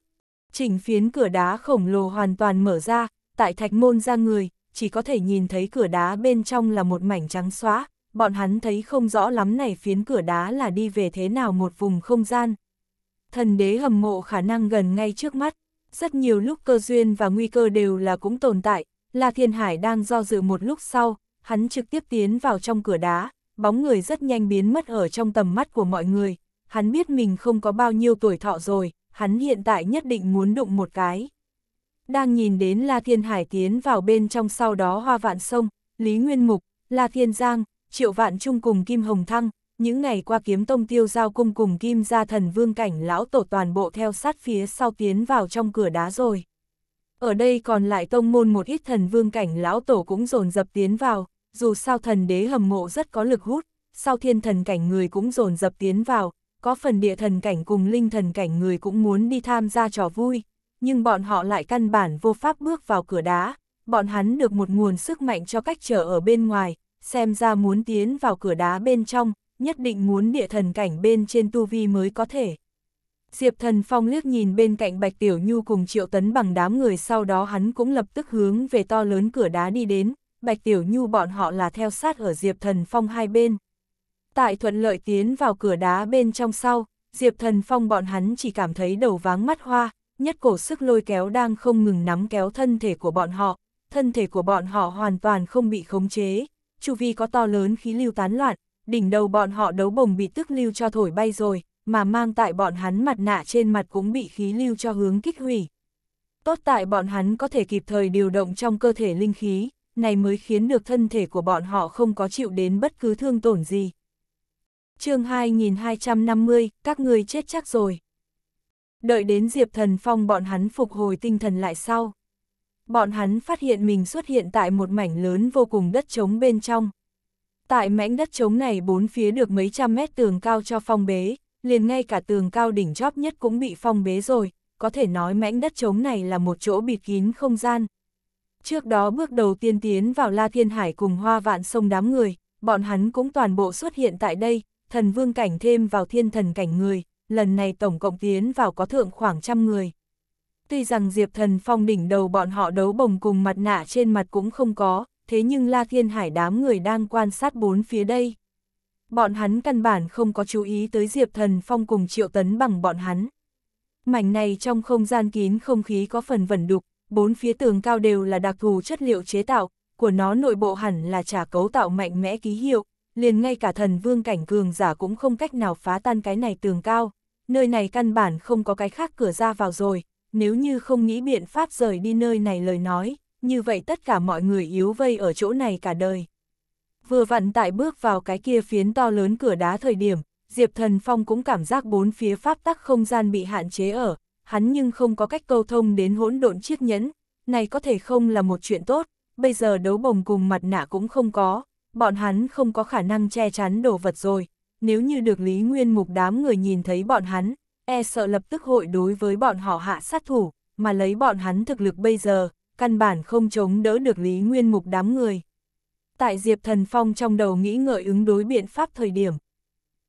chỉnh phiến cửa đá khổng lồ hoàn toàn mở ra, tại thạch môn ra người, chỉ có thể nhìn thấy cửa đá bên trong là một mảnh trắng xóa, bọn hắn thấy không rõ lắm này phiến cửa đá là đi về thế nào một vùng không gian. Thần đế hầm mộ khả năng gần ngay trước mắt, rất nhiều lúc cơ duyên và nguy cơ đều là cũng tồn tại, là thiên hải đang do dự một lúc sau, hắn trực tiếp tiến vào trong cửa đá, bóng người rất nhanh biến mất ở trong tầm mắt của mọi người, hắn biết mình không có bao nhiêu tuổi thọ rồi, hắn hiện tại nhất định muốn đụng một cái. Đang nhìn đến La Thiên Hải tiến vào bên trong sau đó hoa vạn sông, Lý Nguyên Mục, La Thiên Giang, Triệu Vạn Trung cùng Kim Hồng Thăng, những ngày qua kiếm tông tiêu giao cung cùng Kim gia thần vương cảnh lão tổ toàn bộ theo sát phía sau tiến vào trong cửa đá rồi. Ở đây còn lại tông môn một ít thần vương cảnh lão tổ cũng dồn dập tiến vào, dù sao thần đế hầm mộ rất có lực hút, sau thiên thần cảnh người cũng dồn dập tiến vào, có phần địa thần cảnh cùng linh thần cảnh người cũng muốn đi tham gia trò vui, nhưng bọn họ lại căn bản vô pháp bước vào cửa đá, bọn hắn được một nguồn sức mạnh cho cách trở ở bên ngoài, xem ra muốn tiến vào cửa đá bên trong, nhất định muốn địa thần cảnh bên trên tu vi mới có thể. Diệp Thần Phong liếc nhìn bên cạnh Bạch Tiểu Nhu cùng Triệu Tấn bằng đám người sau đó hắn cũng lập tức hướng về to lớn cửa đá đi đến, Bạch Tiểu Nhu bọn họ là theo sát ở Diệp Thần Phong hai bên tại thuận lợi tiến vào cửa đá bên trong sau, Diệp Thần Phong bọn hắn chỉ cảm thấy đầu váng mắt hoa, nhất cổ sức lôi kéo đang không ngừng nắm kéo thân thể của bọn họ, thân thể của bọn họ hoàn toàn không bị khống chế, chu vi có to lớn khí lưu tán loạn, đỉnh đầu bọn họ đấu bồng bị tức lưu cho thổi bay rồi, mà mang tại bọn hắn mặt nạ trên mặt cũng bị khí lưu cho hướng kích hủy. Tốt tại bọn hắn có thể kịp thời điều động trong cơ thể linh khí, này mới khiến được thân thể của bọn họ không có chịu đến bất cứ thương tổn gì chương 2250, các người chết chắc rồi. Đợi đến Diệp Thần Phong bọn hắn phục hồi tinh thần lại sau. Bọn hắn phát hiện mình xuất hiện tại một mảnh lớn vô cùng đất trống bên trong. Tại mảnh đất trống này bốn phía được mấy trăm mét tường cao cho phong bế, liền ngay cả tường cao đỉnh chóp nhất cũng bị phong bế rồi, có thể nói mảnh đất trống này là một chỗ bịt kín không gian. Trước đó bước đầu tiên tiến vào La Thiên Hải cùng hoa vạn sông đám người, bọn hắn cũng toàn bộ xuất hiện tại đây, thần vương cảnh thêm vào thiên thần cảnh người, lần này tổng cộng tiến vào có thượng khoảng trăm người. Tuy rằng Diệp Thần Phong đỉnh đầu bọn họ đấu bồng cùng mặt nạ trên mặt cũng không có, thế nhưng La Thiên Hải đám người đang quan sát bốn phía đây. Bọn hắn căn bản không có chú ý tới Diệp Thần Phong cùng Triệu Tấn bằng bọn hắn. Mảnh này trong không gian kín không khí có phần vẩn đục, bốn phía tường cao đều là đặc thù chất liệu chế tạo, của nó nội bộ hẳn là trả cấu tạo mạnh mẽ ký hiệu, liền ngay cả thần vương cảnh cường giả cũng không cách nào phá tan cái này tường cao, nơi này căn bản không có cái khác cửa ra vào rồi, nếu như không nghĩ biện pháp rời đi nơi này lời nói, như vậy tất cả mọi người yếu vây ở chỗ này cả đời. Vừa vặn tại bước vào cái kia phiến to lớn cửa đá thời điểm, Diệp Thần Phong cũng cảm giác bốn phía pháp tắc không gian bị hạn chế ở, hắn nhưng không có cách câu thông đến hỗn độn chiếc nhẫn, này có thể không là một chuyện tốt, bây giờ đấu bồng cùng mặt nạ cũng không có, bọn hắn không có khả năng che chắn đồ vật rồi, nếu như được Lý Nguyên Mục đám người nhìn thấy bọn hắn, e sợ lập tức hội đối với bọn họ hạ sát thủ, mà lấy bọn hắn thực lực bây giờ, căn bản không chống đỡ được Lý Nguyên Mục đám người. Tại Diệp Thần Phong trong đầu nghĩ ngợi ứng đối biện pháp thời điểm.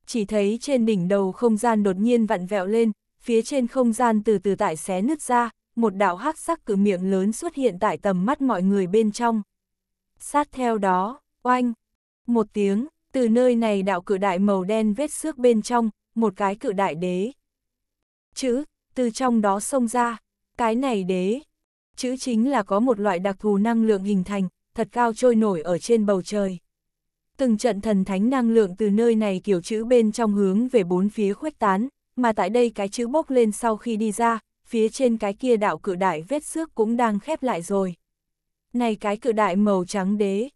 Chỉ thấy trên đỉnh đầu không gian đột nhiên vặn vẹo lên, phía trên không gian từ từ tại xé nứt ra, một đạo hắc sắc cử miệng lớn xuất hiện tại tầm mắt mọi người bên trong. Sát theo đó, Oanh! Một tiếng, từ nơi này đạo cử đại màu đen vết xước bên trong, một cái cử đại đế. Chữ, từ trong đó xông ra, cái này đế. Chữ chính là có một loại đặc thù năng lượng hình thành, thật cao trôi nổi ở trên bầu trời. Từng trận thần thánh năng lượng từ nơi này kiểu chữ bên trong hướng về bốn phía khuếch tán, mà tại đây cái chữ bốc lên sau khi đi ra, phía trên cái kia đạo cử đại vết xước cũng đang khép lại rồi. Này cái cử đại màu trắng đế,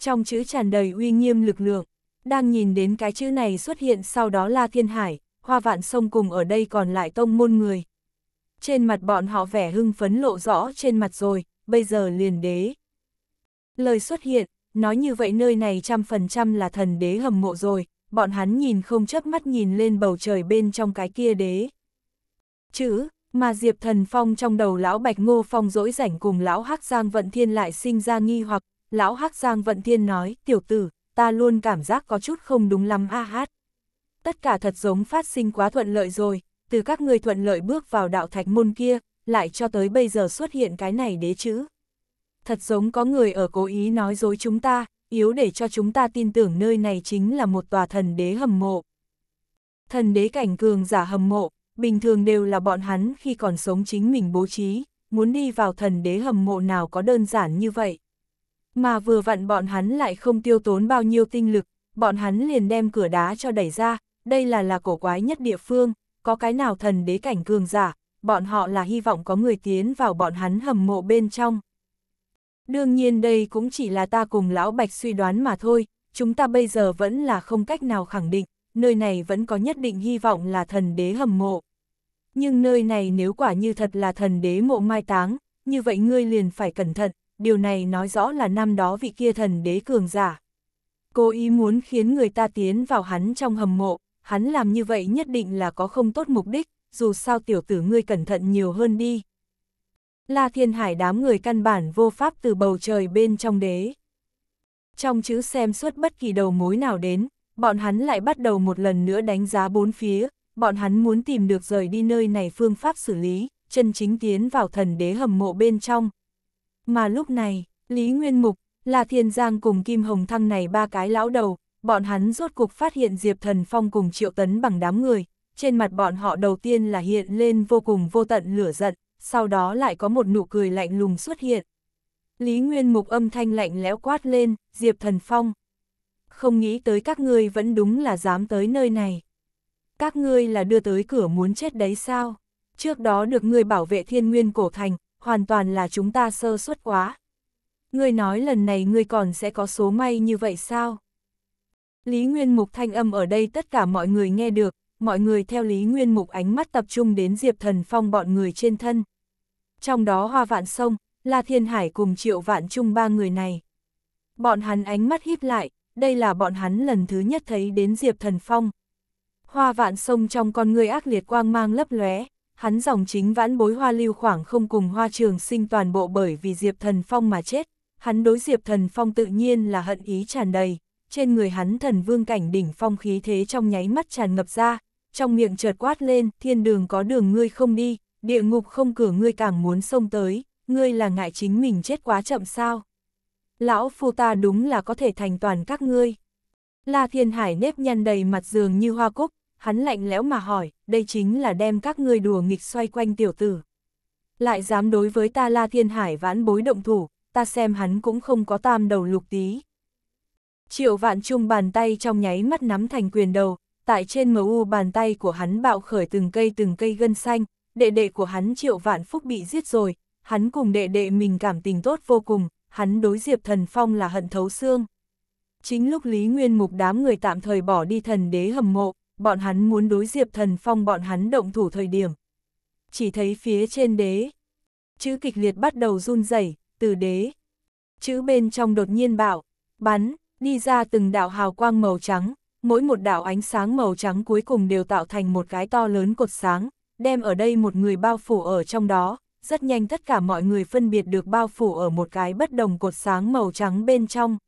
trong chữ tràn đầy uy nghiêm lực lượng. Đang nhìn đến cái chữ này xuất hiện sau đó là Thiên Hải, Hoa Vạn Sông cùng ở đây còn lại tông môn người. Trên mặt bọn họ vẻ hưng phấn lộ rõ trên mặt rồi, bây giờ liền đế. Lời xuất hiện, nói như vậy nơi này trăm phần trăm là thần đế hầm mộ rồi, bọn hắn nhìn không chớp mắt nhìn lên bầu trời bên trong cái kia đế. Chữ, mà Diệp Thần Phong trong đầu lão Bạch Ngô Phong dỗi rảnh cùng lão Hắc Giang Vận Thiên lại sinh ra nghi hoặc, lão hắc giang vận thiên nói, tiểu tử, ta luôn cảm giác có chút không đúng lắm a hát. Tất cả thật giống phát sinh quá thuận lợi rồi, từ các người thuận lợi bước vào đạo thạch môn kia, lại cho tới bây giờ xuất hiện cái này đế chữ. Thật giống có người ở cố ý nói dối chúng ta, yếu để cho chúng ta tin tưởng nơi này chính là một tòa thần đế hầm mộ. Thần đế cảnh cường giả hầm mộ, bình thường đều là bọn hắn khi còn sống chính mình bố trí, muốn đi vào thần đế hầm mộ nào có đơn giản như vậy mà vừa vặn bọn hắn lại không tiêu tốn bao nhiêu tinh lực, bọn hắn liền đem cửa đá cho đẩy ra, đây là là cổ quái nhất địa phương, có cái nào thần đế cảnh cường giả, bọn họ là hy vọng có người tiến vào bọn hắn hầm mộ bên trong. Đương nhiên đây cũng chỉ là ta cùng lão Bạch suy đoán mà thôi, chúng ta bây giờ vẫn là không cách nào khẳng định, nơi này vẫn có nhất định hy vọng là thần đế hầm mộ. Nhưng nơi này nếu quả như thật là thần đế mộ mai táng, như vậy ngươi liền phải cẩn thận, điều này nói rõ là năm đó vị kia thần đế cường giả. Cô ý muốn khiến người ta tiến vào hắn trong hầm mộ, hắn làm như vậy nhất định là có không tốt mục đích, dù sao tiểu tử ngươi cẩn thận nhiều hơn đi. La Thiên Hải đám người căn bản vô pháp từ bầu trời bên trong đế. Trong chữ xem suốt bất kỳ đầu mối nào đến, bọn hắn lại bắt đầu một lần nữa đánh giá bốn phía, bọn hắn muốn tìm được rời đi nơi này phương pháp xử lý, chân chính tiến vào thần đế hầm mộ bên trong, mà lúc này, Lý Nguyên Mục, là Thiên Giang cùng Kim Hồng Thăng này ba cái lão đầu, bọn hắn rốt cục phát hiện Diệp Thần Phong cùng Triệu Tấn bằng đám người, trên mặt bọn họ đầu tiên là hiện lên vô cùng vô tận lửa giận, sau đó lại có một nụ cười lạnh lùng xuất hiện. Lý Nguyên Mục âm thanh lạnh lẽo quát lên, Diệp Thần Phong. Không nghĩ tới các ngươi vẫn đúng là dám tới nơi này. Các ngươi là đưa tới cửa muốn chết đấy sao? Trước đó được ngươi bảo vệ thiên nguyên cổ thành, hoàn toàn là chúng ta sơ suất quá. Ngươi nói lần này ngươi còn sẽ có số may như vậy sao? Lý Nguyên Mục thanh âm ở đây tất cả mọi người nghe được, mọi người theo Lý Nguyên Mục ánh mắt tập trung đến Diệp Thần Phong bọn người trên thân. Trong đó Hoa Vạn Sông, La Thiên Hải cùng Triệu Vạn Trung ba người này. Bọn hắn ánh mắt híp lại, đây là bọn hắn lần thứ nhất thấy đến Diệp Thần Phong. Hoa Vạn Sông trong con người ác liệt quang mang lấp lóe, hắn dòng chính vãn bối hoa lưu khoảng không cùng hoa trường sinh toàn bộ bởi vì Diệp Thần Phong mà chết, hắn đối Diệp Thần Phong tự nhiên là hận ý tràn đầy, trên người hắn thần vương cảnh đỉnh phong khí thế trong nháy mắt tràn ngập ra, trong miệng chợt quát lên, thiên đường có đường ngươi không đi, địa ngục không cửa ngươi càng muốn xông tới, ngươi là ngại chính mình chết quá chậm sao. Lão phu ta đúng là có thể thành toàn các ngươi. La Thiên Hải nếp nhăn đầy mặt giường như hoa cúc, hắn lạnh lẽo mà hỏi, đây chính là đem các ngươi đùa nghịch xoay quanh tiểu tử. Lại dám đối với ta la thiên hải vãn bối động thủ, ta xem hắn cũng không có tam đầu lục tí. Triệu vạn trung bàn tay trong nháy mắt nắm thành quyền đầu, tại trên mờ u bàn tay của hắn bạo khởi từng cây từng cây gân xanh, đệ đệ của hắn triệu vạn phúc bị giết rồi, hắn cùng đệ đệ mình cảm tình tốt vô cùng, hắn đối diệp thần phong là hận thấu xương. Chính lúc Lý Nguyên Mục đám người tạm thời bỏ đi thần đế hầm mộ, bọn hắn muốn đối Diệp Thần Phong bọn hắn động thủ thời điểm. Chỉ thấy phía trên đế, chữ kịch liệt bắt đầu run rẩy từ đế. Chữ bên trong đột nhiên bạo, bắn, đi ra từng đạo hào quang màu trắng, mỗi một đạo ánh sáng màu trắng cuối cùng đều tạo thành một cái to lớn cột sáng, đem ở đây một người bao phủ ở trong đó, rất nhanh tất cả mọi người phân biệt được bao phủ ở một cái bất đồng cột sáng màu trắng bên trong.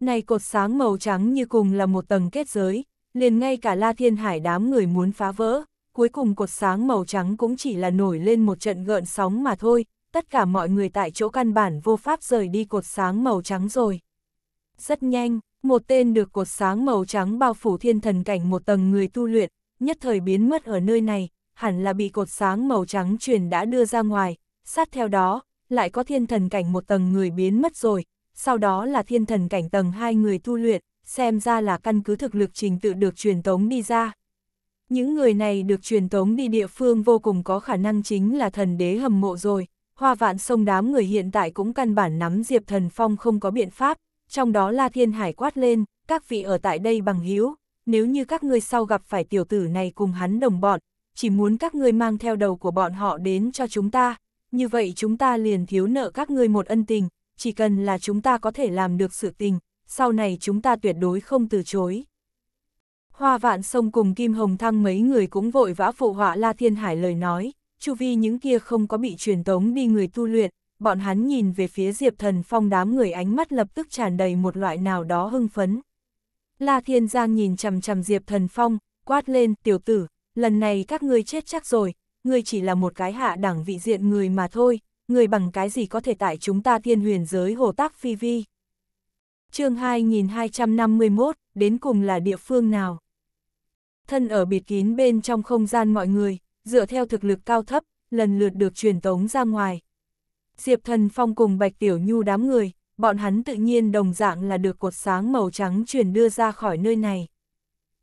Này cột sáng màu trắng như cùng là một tầng kết giới, liền ngay cả La Thiên Hải đám người muốn phá vỡ, cuối cùng cột sáng màu trắng cũng chỉ là nổi lên một trận gợn sóng mà thôi, tất cả mọi người tại chỗ căn bản vô pháp rời đi cột sáng màu trắng rồi. Rất nhanh, một tên được cột sáng màu trắng bao phủ thiên thần cảnh một tầng người tu luyện, nhất thời biến mất ở nơi này, hẳn là bị cột sáng màu trắng truyền đã đưa ra ngoài, sát theo đó, lại có thiên thần cảnh một tầng người biến mất rồi, sau đó là thiên thần cảnh tầng hai người tu luyện, xem ra là căn cứ thực lực trình tự được truyền tống đi ra. Những người này được truyền tống đi địa phương vô cùng có khả năng chính là thần đế hầm mộ rồi, hoa vạn sông đám người hiện tại cũng căn bản nắm Diệp Thần Phong không có biện pháp, trong đó La Thiên Hải quát lên, các vị ở tại đây bằng hữu nếu như các ngươi sau gặp phải tiểu tử này cùng hắn đồng bọn, chỉ muốn các ngươi mang theo đầu của bọn họ đến cho chúng ta, như vậy chúng ta liền thiếu nợ các ngươi một ân tình, chỉ cần là chúng ta có thể làm được sự tình, sau này chúng ta tuyệt đối không từ chối. Hoa vạn sông cùng Kim Hồng Thăng mấy người cũng vội vã phụ họa La Thiên Hải lời nói, chu vi những kia không có bị truyền tống đi người tu luyện, bọn hắn nhìn về phía Diệp Thần Phong đám người ánh mắt lập tức tràn đầy một loại nào đó hưng phấn. La Thiên Giang nhìn chằm chằm Diệp Thần Phong, quát lên, tiểu tử, lần này các ngươi chết chắc rồi, ngươi chỉ là một cái hạ đẳng vị diện người mà thôi, người bằng cái gì có thể tại chúng ta thiên huyền giới hồ tác phi vi chương 2251, đến cùng là địa phương nào? Thân ở biệt kín bên trong không gian mọi người, dựa theo thực lực cao thấp, lần lượt được truyền tống ra ngoài. Diệp Thần Phong cùng Bạch Tiểu Nhu đám người, bọn hắn tự nhiên đồng dạng là được cột sáng màu trắng truyền đưa ra khỏi nơi này.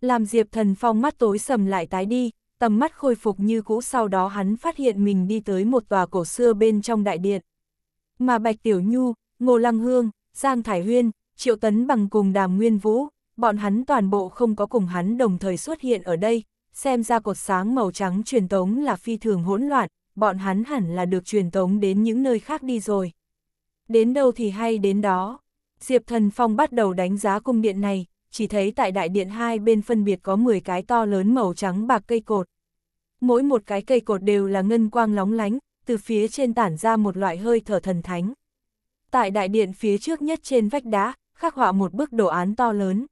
Làm Diệp Thần Phong mắt tối sầm lại tái đi, tầm mắt khôi phục như cũ sau đó hắn phát hiện mình đi tới một tòa cổ xưa bên trong đại điện. Mà Bạch Tiểu Nhu, Ngô Lăng Hương, Giang Thải Huyên, Triệu Tấn bằng cùng Đàm Nguyên Vũ, bọn hắn toàn bộ không có cùng hắn đồng thời xuất hiện ở đây, xem ra cột sáng màu trắng truyền tống là phi thường hỗn loạn, bọn hắn hẳn là được truyền tống đến những nơi khác đi rồi. Đến đâu thì hay đến đó. Diệp Thần Phong bắt đầu đánh giá cung điện này, chỉ thấy tại đại điện hai bên phân biệt có 10 cái to lớn màu trắng bạc cây cột. Mỗi một cái cây cột đều là ngân quang lóng lánh, từ phía trên tản ra một loại hơi thở thần thánh. Tại đại điện phía trước nhất trên vách đá, khắc họa một bức đồ án to lớn.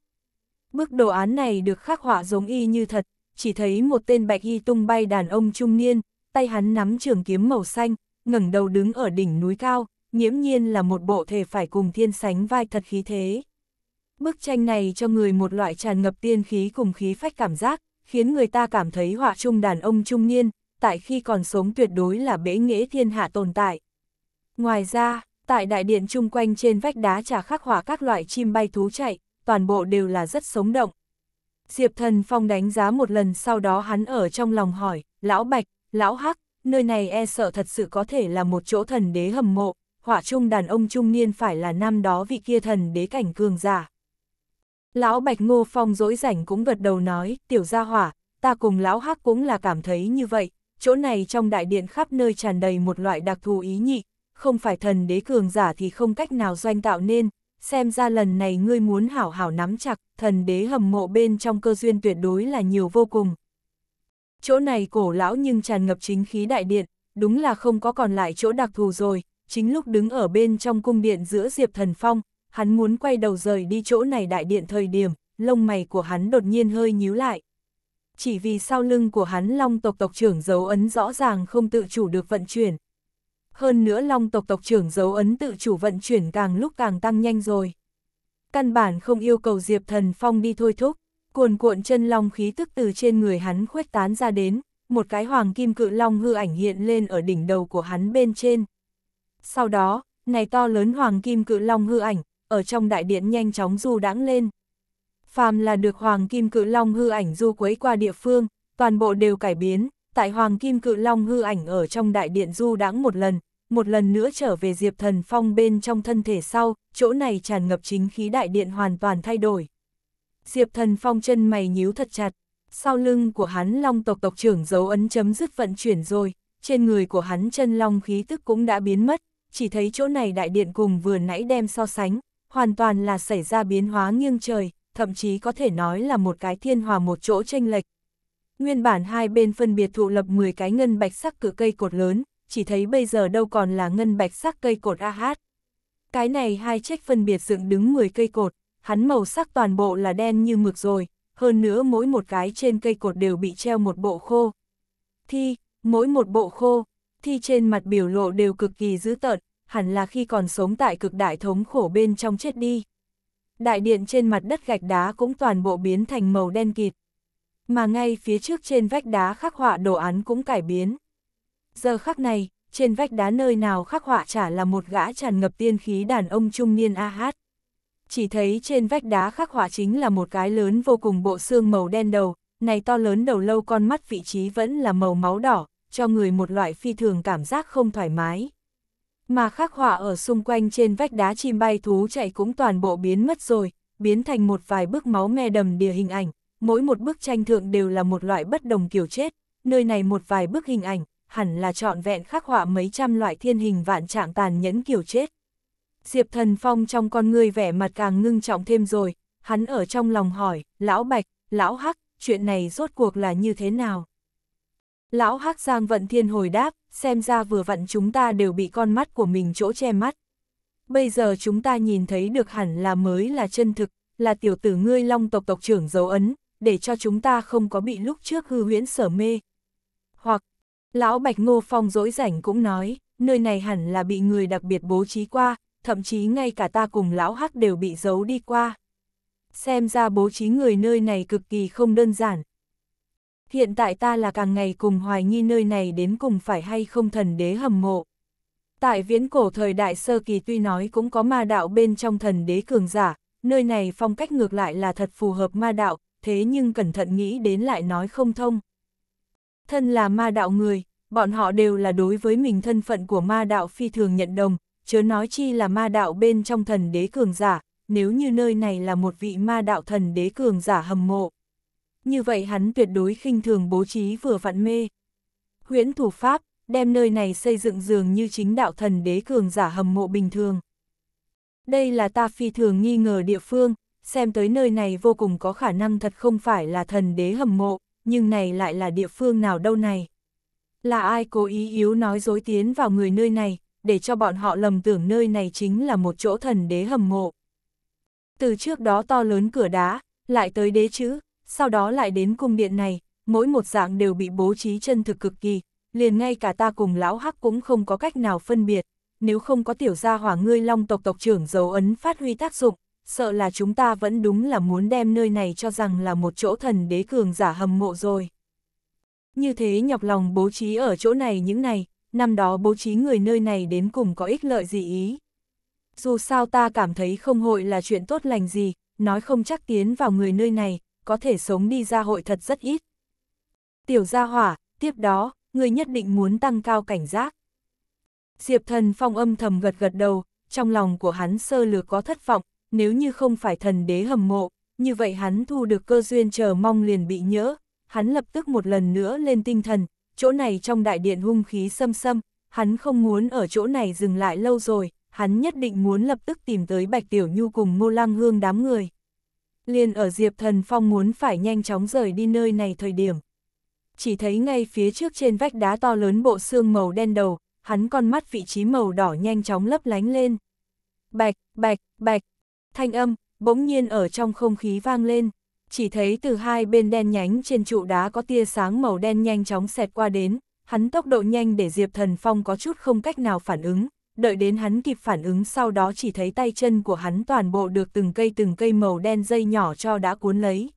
Bức đồ án này được khắc họa giống y như thật, chỉ thấy một tên bạch y tung bay đàn ông trung niên, tay hắn nắm trường kiếm màu xanh, ngẩng đầu đứng ở đỉnh núi cao, nghiễm nhiên là một bộ thể phải cùng thiên sánh vai thật khí thế. Bức tranh này cho người một loại tràn ngập tiên khí cùng khí phách cảm giác, khiến người ta cảm thấy họa trung đàn ông trung niên, tại khi còn sống tuyệt đối là bế nghĩa thiên hạ tồn tại. Ngoài ra, Tại đại điện chung quanh trên vách đá trà khắc hỏa các loại chim bay thú chạy, toàn bộ đều là rất sống động. Diệp Thần Phong đánh giá một lần sau đó hắn ở trong lòng hỏi, lão Bạch, lão Hắc, nơi này e sợ thật sự có thể là một chỗ thần đế hầm mộ, hỏa chung đàn ông trung niên phải là năm đó vị kia thần đế cảnh cường giả. Lão Bạch Ngô Phong dỗi rảnh cũng gật đầu nói, tiểu gia hỏa, ta cùng lão Hắc cũng là cảm thấy như vậy, chỗ này trong đại điện khắp nơi tràn đầy một loại đặc thù ý nhị, không phải thần đế cường giả thì không cách nào doanh tạo nên, xem ra lần này ngươi muốn hảo hảo nắm chặt, thần đế hầm mộ bên trong cơ duyên tuyệt đối là nhiều vô cùng. Chỗ này cổ lão nhưng tràn ngập chính khí đại điện, đúng là không có còn lại chỗ đặc thù rồi, chính lúc đứng ở bên trong cung điện giữa Diệp Thần Phong, hắn muốn quay đầu rời đi chỗ này đại điện thời điểm, lông mày của hắn đột nhiên hơi nhíu lại. Chỉ vì sau lưng của hắn long tộc tộc trưởng dấu ấn rõ ràng không tự chủ được vận chuyển, hơn nữa long tộc tộc trưởng dấu ấn tự chủ vận chuyển càng lúc càng tăng nhanh rồi. Căn bản không yêu cầu Diệp Thần Phong đi thôi thúc, cuồn cuộn chân long khí tức từ trên người hắn khuếch tán ra đến, một cái hoàng kim cự long hư ảnh hiện lên ở đỉnh đầu của hắn bên trên. Sau đó, này to lớn hoàng kim cự long hư ảnh, ở trong đại điện nhanh chóng du đãng lên. Phàm là được hoàng kim cự long hư ảnh du quấy qua địa phương, toàn bộ đều cải biến, tại Hoàng Kim Cự Long hư ảnh ở trong đại điện du đãng một lần, một lần nữa trở về Diệp Thần Phong bên trong thân thể sau, chỗ này tràn ngập chính khí đại điện hoàn toàn thay đổi. Diệp Thần Phong chân mày nhíu thật chặt, sau lưng của hắn long tộc tộc trưởng dấu ấn chấm dứt vận chuyển rồi, trên người của hắn chân long khí tức cũng đã biến mất, chỉ thấy chỗ này đại điện cùng vừa nãy đem so sánh, hoàn toàn là xảy ra biến hóa nghiêng trời, thậm chí có thể nói là một cái thiên hòa một chỗ tranh lệch, Nguyên bản hai bên phân biệt thụ lập 10 cái ngân bạch sắc cửa cây cột lớn, chỉ thấy bây giờ đâu còn là ngân bạch sắc cây cột AH. Cái này hai trách phân biệt dựng đứng 10 cây cột, hắn màu sắc toàn bộ là đen như mực rồi, hơn nữa mỗi một cái trên cây cột đều bị treo một bộ khô. Thi, mỗi một bộ khô, thi trên mặt biểu lộ đều cực kỳ dữ tợn, hẳn là khi còn sống tại cực đại thống khổ bên trong chết đi. Đại điện trên mặt đất gạch đá cũng toàn bộ biến thành màu đen kịt, mà ngay phía trước trên vách đá khắc họa đồ án cũng cải biến. Giờ khắc này, trên vách đá nơi nào khắc họa chả là một gã tràn ngập tiên khí đàn ông trung niên a AH. hát. Chỉ thấy trên vách đá khắc họa chính là một cái lớn vô cùng bộ xương màu đen đầu, này to lớn đầu lâu con mắt vị trí vẫn là màu máu đỏ, cho người một loại phi thường cảm giác không thoải mái. Mà khắc họa ở xung quanh trên vách đá chim bay thú chạy cũng toàn bộ biến mất rồi, biến thành một vài bước máu me đầm đìa hình ảnh, mỗi một bức tranh thượng đều là một loại bất đồng kiểu chết, nơi này một vài bức hình ảnh, hẳn là trọn vẹn khắc họa mấy trăm loại thiên hình vạn trạng tàn nhẫn kiểu chết. Diệp Thần Phong trong con người vẻ mặt càng ngưng trọng thêm rồi, hắn ở trong lòng hỏi, lão Bạch, lão Hắc, chuyện này rốt cuộc là như thế nào? Lão Hắc Giang Vận Thiên hồi đáp, xem ra vừa vặn chúng ta đều bị con mắt của mình chỗ che mắt. Bây giờ chúng ta nhìn thấy được hẳn là mới là chân thực, là tiểu tử ngươi long tộc tộc trưởng dấu ấn, để cho chúng ta không có bị lúc trước hư huyễn sở mê. Hoặc, lão Bạch Ngô Phong dỗi rảnh cũng nói, nơi này hẳn là bị người đặc biệt bố trí qua, thậm chí ngay cả ta cùng lão Hắc đều bị giấu đi qua. Xem ra bố trí người nơi này cực kỳ không đơn giản. Hiện tại ta là càng ngày cùng hoài nghi nơi này đến cùng phải hay không thần đế hầm mộ. Tại viễn cổ thời đại sơ kỳ tuy nói cũng có ma đạo bên trong thần đế cường giả, nơi này phong cách ngược lại là thật phù hợp ma đạo, thế nhưng cẩn thận nghĩ đến lại nói không thông. Thân là ma đạo người, bọn họ đều là đối với mình thân phận của ma đạo phi thường nhận đồng, chớ nói chi là ma đạo bên trong thần đế cường giả, nếu như nơi này là một vị ma đạo thần đế cường giả hầm mộ. Như vậy hắn tuyệt đối khinh thường bố trí vừa vặn mê. Huyễn thủ pháp, đem nơi này xây dựng dường như chính đạo thần đế cường giả hầm mộ bình thường. Đây là ta phi thường nghi ngờ địa phương, xem tới nơi này vô cùng có khả năng thật không phải là thần đế hầm mộ, nhưng này lại là địa phương nào đâu này. Là ai cố ý yếu nói dối tiến vào người nơi này, để cho bọn họ lầm tưởng nơi này chính là một chỗ thần đế hầm mộ. Từ trước đó to lớn cửa đá, lại tới đế chữ, sau đó lại đến cung điện này, mỗi một dạng đều bị bố trí chân thực cực kỳ, liền ngay cả ta cùng lão hắc cũng không có cách nào phân biệt, nếu không có tiểu gia hỏa ngươi long tộc tộc trưởng dấu ấn phát huy tác dụng, sợ là chúng ta vẫn đúng là muốn đem nơi này cho rằng là một chỗ thần đế cường giả hầm mộ rồi. Như thế nhọc lòng bố trí ở chỗ này những này, năm đó bố trí người nơi này đến cùng có ích lợi gì ý. Dù sao ta cảm thấy không hội là chuyện tốt lành gì, nói không chắc tiến vào người nơi này, có thể sống đi ra hội thật rất ít. Tiểu gia hỏa, tiếp đó, người nhất định muốn tăng cao cảnh giác. Diệp thần phong âm thầm gật gật đầu, trong lòng của hắn sơ lược có thất vọng, nếu như không phải thần đế hầm mộ, như vậy hắn thu được cơ duyên chờ mong liền bị nhỡ, hắn lập tức một lần nữa lên tinh thần, chỗ này trong đại điện hung khí xâm xâm, hắn không muốn ở chỗ này dừng lại lâu rồi, hắn nhất định muốn lập tức tìm tới Bạch Tiểu Nhu cùng Ngô Lăng Hương đám người. Liền ở Diệp Thần Phong muốn phải nhanh chóng rời đi nơi này thời điểm. Chỉ thấy ngay phía trước trên vách đá to lớn bộ xương màu đen đầu, hắn con mắt vị trí màu đỏ nhanh chóng lấp lánh lên. Bạch, bạch, bạch, thanh âm, bỗng nhiên ở trong không khí vang lên. Chỉ thấy từ hai bên đen nhánh trên trụ đá có tia sáng màu đen nhanh chóng xẹt qua đến, hắn tốc độ nhanh để Diệp Thần Phong có chút không cách nào phản ứng, đợi đến hắn kịp phản ứng sau đó chỉ thấy tay chân của hắn toàn bộ được từng cây từng cây màu đen dây nhỏ cho đã cuốn lấy.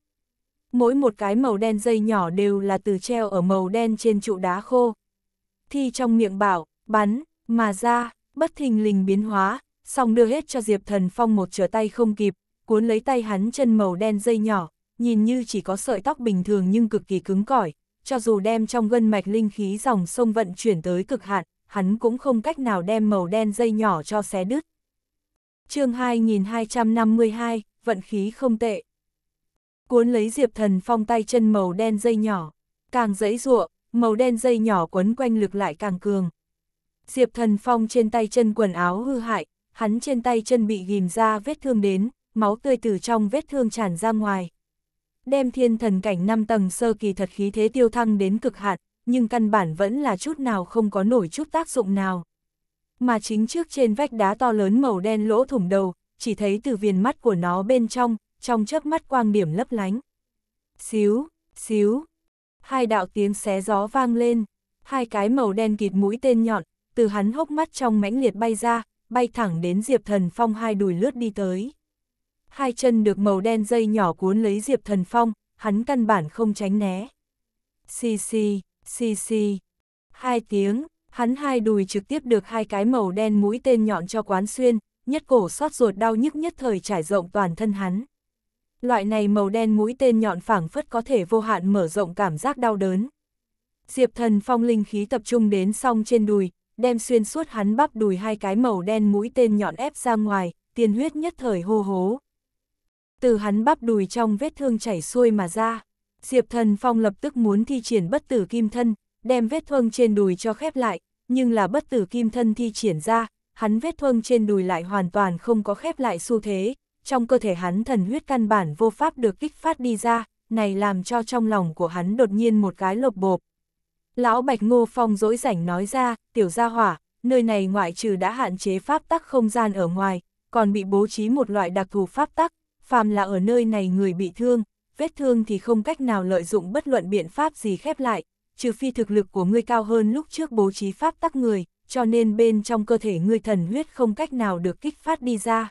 Mỗi một cái màu đen dây nhỏ đều là từ treo ở màu đen trên trụ đá khô. Thi trong miệng bảo, bắn, mà ra, bất thình lình biến hóa, xong đưa hết cho Diệp Thần Phong một trở tay không kịp, cuốn lấy tay hắn chân màu đen dây nhỏ, nhìn như chỉ có sợi tóc bình thường nhưng cực kỳ cứng cỏi, cho dù đem trong gân mạch linh khí dòng sông vận chuyển tới cực hạn, hắn cũng không cách nào đem màu đen dây nhỏ cho xé đứt. chương 2252, vận khí không tệ. Cuốn lấy Diệp Thần Phong tay chân màu đen dây nhỏ, càng dẫy ruộng, màu đen dây nhỏ quấn quanh lực lại càng cường. Diệp Thần Phong trên tay chân quần áo hư hại, hắn trên tay chân bị ghim ra vết thương đến, máu tươi từ trong vết thương tràn ra ngoài. Đem thiên thần cảnh 5 tầng sơ kỳ thật khí thế tiêu thăng đến cực hạn, nhưng căn bản vẫn là chút nào không có nổi chút tác dụng nào. Mà chính trước trên vách đá to lớn màu đen lỗ thủng đầu, chỉ thấy từ viền mắt của nó bên trong, trong chớp mắt quang điểm lấp lánh. Xíu, xíu, hai đạo tiếng xé gió vang lên, hai cái màu đen kịt mũi tên nhọn, từ hắn hốc mắt trong mãnh liệt bay ra, bay thẳng đến Diệp Thần Phong hai đùi lướt đi tới. Hai chân được màu đen dây nhỏ cuốn lấy Diệp Thần Phong, hắn căn bản không tránh né. Xì xì, xì xì. Hai tiếng, hắn hai đùi trực tiếp được hai cái màu đen mũi tên nhọn cho quán xuyên, nhất cổ xót ruột đau nhức nhất thời trải rộng toàn thân hắn. Loại này màu đen mũi tên nhọn phảng phất có thể vô hạn mở rộng cảm giác đau đớn. Diệp thần phong linh khí tập trung đến song trên đùi, đem xuyên suốt hắn bắp đùi hai cái màu đen mũi tên nhọn ép ra ngoài, tiên huyết nhất thời hô hố. Từ hắn bắp đùi trong vết thương chảy xuôi mà ra, Diệp Thần Phong lập tức muốn thi triển bất tử kim thân, đem vết thương trên đùi cho khép lại, nhưng là bất tử kim thân thi triển ra, hắn vết thương trên đùi lại hoàn toàn không có khép lại xu thế, trong cơ thể hắn thần huyết căn bản vô pháp được kích phát đi ra, này làm cho trong lòng của hắn đột nhiên một cái lột bộp, Lão Bạch Ngô Phong dỗi rảnh nói ra, tiểu gia hỏa, nơi này ngoại trừ đã hạn chế pháp tắc không gian ở ngoài, còn bị bố trí một loại đặc thù pháp tắc, phàm là ở nơi này người bị thương, vết thương thì không cách nào lợi dụng bất luận biện pháp gì khép lại, trừ phi thực lực của ngươi cao hơn lúc trước bố trí pháp tắc người, cho nên bên trong cơ thể ngươi thần huyết không cách nào được kích phát đi ra.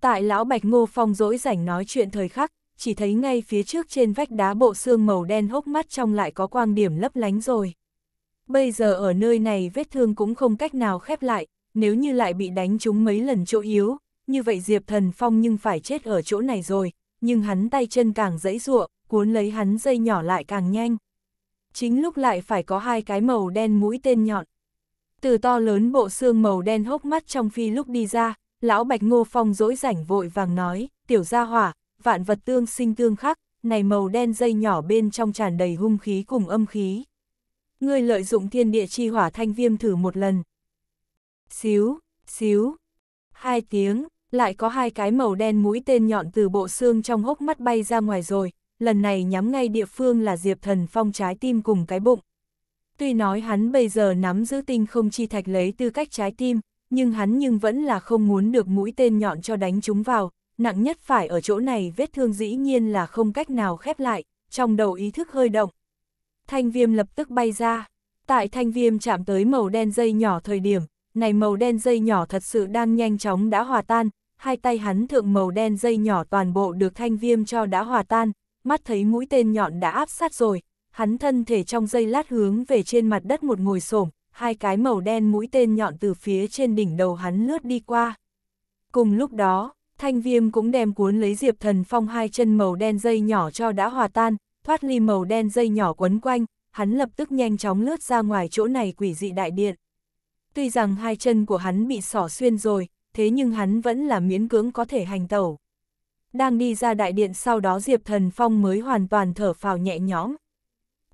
Tại lão Bạch Ngô Phong dỗi rảnh nói chuyện thời khắc, chỉ thấy ngay phía trước trên vách đá bộ xương màu đen hốc mắt trong lại có quang điểm lấp lánh rồi. Bây giờ ở nơi này vết thương cũng không cách nào khép lại, nếu như lại bị đánh trúng mấy lần chỗ yếu, như vậy Diệp Thần Phong nhưng phải chết ở chỗ này rồi, nhưng hắn tay chân càng dãy ruộng, cuốn lấy hắn dây nhỏ lại càng nhanh. Chính lúc lại phải có hai cái màu đen mũi tên nhọn. Từ to lớn bộ xương màu đen hốc mắt trong phi lúc đi ra, lão Bạch Ngô Phong dỗi rảnh vội vàng nói, tiểu gia hỏa, vạn vật tương sinh tương khắc, này màu đen dây nhỏ bên trong tràn đầy hung khí cùng âm khí. Ngươi lợi dụng thiên địa chi hỏa thanh viêm thử một lần. Xíu, xíu, hai tiếng, lại có hai cái màu đen mũi tên nhọn từ bộ xương trong hốc mắt bay ra ngoài rồi, lần này nhắm ngay địa phương là Diệp Thần Phong trái tim cùng cái bụng. Tuy nói hắn bây giờ nắm giữ tinh không chi thạch lấy tư cách trái tim, nhưng hắn nhưng vẫn là không muốn được mũi tên nhọn cho đánh chúng vào, nặng nhất phải ở chỗ này vết thương dĩ nhiên là không cách nào khép lại, trong đầu ý thức hơi động. Thanh viêm lập tức bay ra, tại thanh viêm chạm tới màu đen dây nhỏ thời điểm, này màu đen dây nhỏ thật sự đang nhanh chóng đã hòa tan, hai tay hắn thượng màu đen dây nhỏ toàn bộ được thanh viêm cho đã hòa tan, mắt thấy mũi tên nhọn đã áp sát rồi, hắn thân thể trong dây lát hướng về trên mặt đất một ngồi xổm hai cái màu đen mũi tên nhọn từ phía trên đỉnh đầu hắn lướt đi qua. Cùng lúc đó, Thanh viêm cũng đem cuốn lấy Diệp Thần Phong hai chân màu đen dây nhỏ cho đã hòa tan, thoát ly màu đen dây nhỏ quấn quanh, hắn lập tức nhanh chóng lướt ra ngoài chỗ này quỷ dị đại điện. Tuy rằng hai chân của hắn bị sỏ xuyên rồi, thế nhưng hắn vẫn là miễn cưỡng có thể hành tẩu. Đang đi ra đại điện sau đó Diệp Thần Phong mới hoàn toàn thở phào nhẹ nhõm.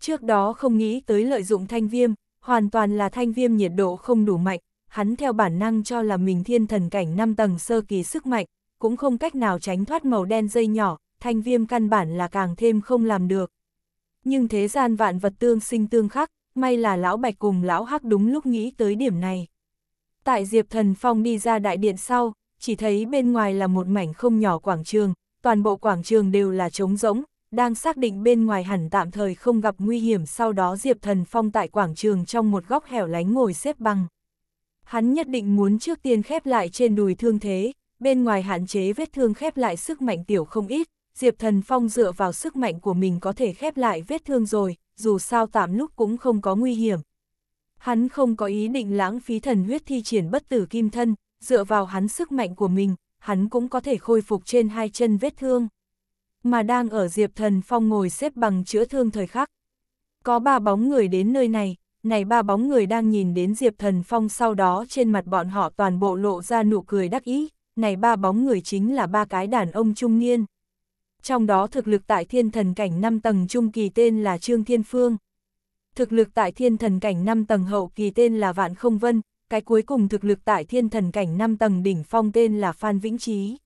Trước đó không nghĩ tới lợi dụng thanh viêm, hoàn toàn là thanh viêm nhiệt độ không đủ mạnh, hắn theo bản năng cho là mình thiên thần cảnh 5 tầng sơ kỳ sức mạnh, cũng không cách nào tránh thoát màu đen dây nhỏ, thanh viêm căn bản là càng thêm không làm được. Nhưng thế gian vạn vật tương sinh tương khắc, may là lão bạch cùng lão hắc đúng lúc nghĩ tới điểm này. Tại Diệp Thần Phong đi ra đại điện sau, chỉ thấy bên ngoài là một mảnh không nhỏ quảng trường, toàn bộ quảng trường đều là trống rỗng, đang xác định bên ngoài hẳn tạm thời không gặp nguy hiểm sau đó Diệp Thần Phong tại quảng trường trong một góc hẻo lánh ngồi xếp bằng. Hắn nhất định muốn trước tiên khép lại trên đùi thương thế, bên ngoài hạn chế vết thương khép lại sức mạnh tiểu không ít, Diệp Thần Phong dựa vào sức mạnh của mình có thể khép lại vết thương rồi, dù sao tạm lúc cũng không có nguy hiểm. Hắn không có ý định lãng phí thần huyết thi triển bất tử kim thân, dựa vào hắn sức mạnh của mình, hắn cũng có thể khôi phục trên hai chân vết thương. Mà đang ở Diệp Thần Phong ngồi xếp bằng chữa thương thời khắc. Có ba bóng người đến nơi này, này ba bóng người đang nhìn đến Diệp Thần Phong sau đó trên mặt bọn họ toàn bộ lộ ra nụ cười đắc ý này ba bóng người chính là ba cái đàn ông trung niên. Trong đó thực lực tại thiên thần cảnh 5 tầng trung kỳ tên là Trương Thiên Phương. Thực lực tại thiên thần cảnh 5 tầng hậu kỳ tên là Vạn Không Vân, cái cuối cùng thực lực tại thiên thần cảnh 5 tầng đỉnh phong tên là Phan Vĩnh Trí.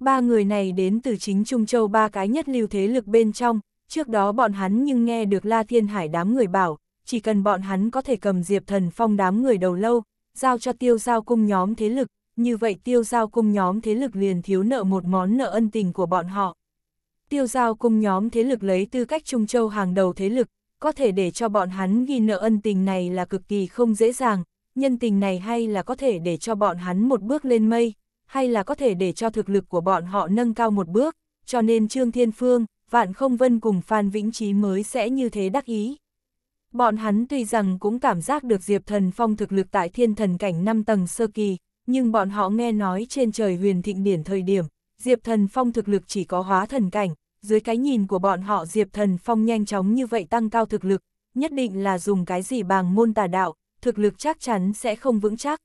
Ba người này đến từ chính Trung Châu ba cái nhất lưu thế lực bên trong, trước đó bọn hắn nhưng nghe được La Thiên Hải đám người bảo, chỉ cần bọn hắn có thể cầm diệp thần phong đám người đầu lâu, giao cho tiêu giao cung nhóm thế lực, như vậy tiêu giao cung nhóm thế lực liền thiếu nợ một món nợ ân tình của bọn họ. Tiêu giao cung nhóm thế lực lấy tư cách Trung Châu hàng đầu thế lực, có thể để cho bọn hắn ghi nợ ân tình này là cực kỳ không dễ dàng, nhân tình này hay là có thể để cho bọn hắn một bước lên mây, hay là có thể để cho thực lực của bọn họ nâng cao một bước, cho nên Trương Thiên Phương, Vạn Không Vân cùng Phan Vĩnh Trí mới sẽ như thế đắc ý. Bọn hắn tuy rằng cũng cảm giác được Diệp Thần Phong thực lực tại thiên thần cảnh 5 tầng sơ kỳ, nhưng bọn họ nghe nói trên trời huyền thịnh điển thời điểm, Diệp Thần Phong thực lực chỉ có hóa thần cảnh, dưới cái nhìn của bọn họ Diệp Thần Phong nhanh chóng như vậy tăng cao thực lực, nhất định là dùng cái gì bằng môn tà đạo, thực lực chắc chắn sẽ không vững chắc.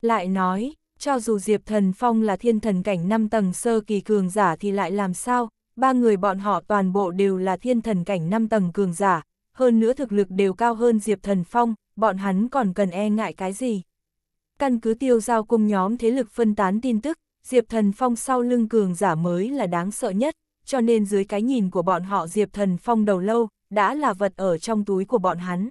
Lại nói, cho dù Diệp Thần Phong là thiên thần cảnh 5 tầng sơ kỳ cường giả thì lại làm sao, ba người bọn họ toàn bộ đều là thiên thần cảnh 5 tầng cường giả, hơn nữa thực lực đều cao hơn Diệp Thần Phong, bọn hắn còn cần e ngại cái gì. Căn cứ tiêu giao cùng nhóm thế lực phân tán tin tức, Diệp Thần Phong sau lưng cường giả mới là đáng sợ nhất, cho nên dưới cái nhìn của bọn họ Diệp Thần Phong đầu lâu, đã là vật ở trong túi của bọn hắn.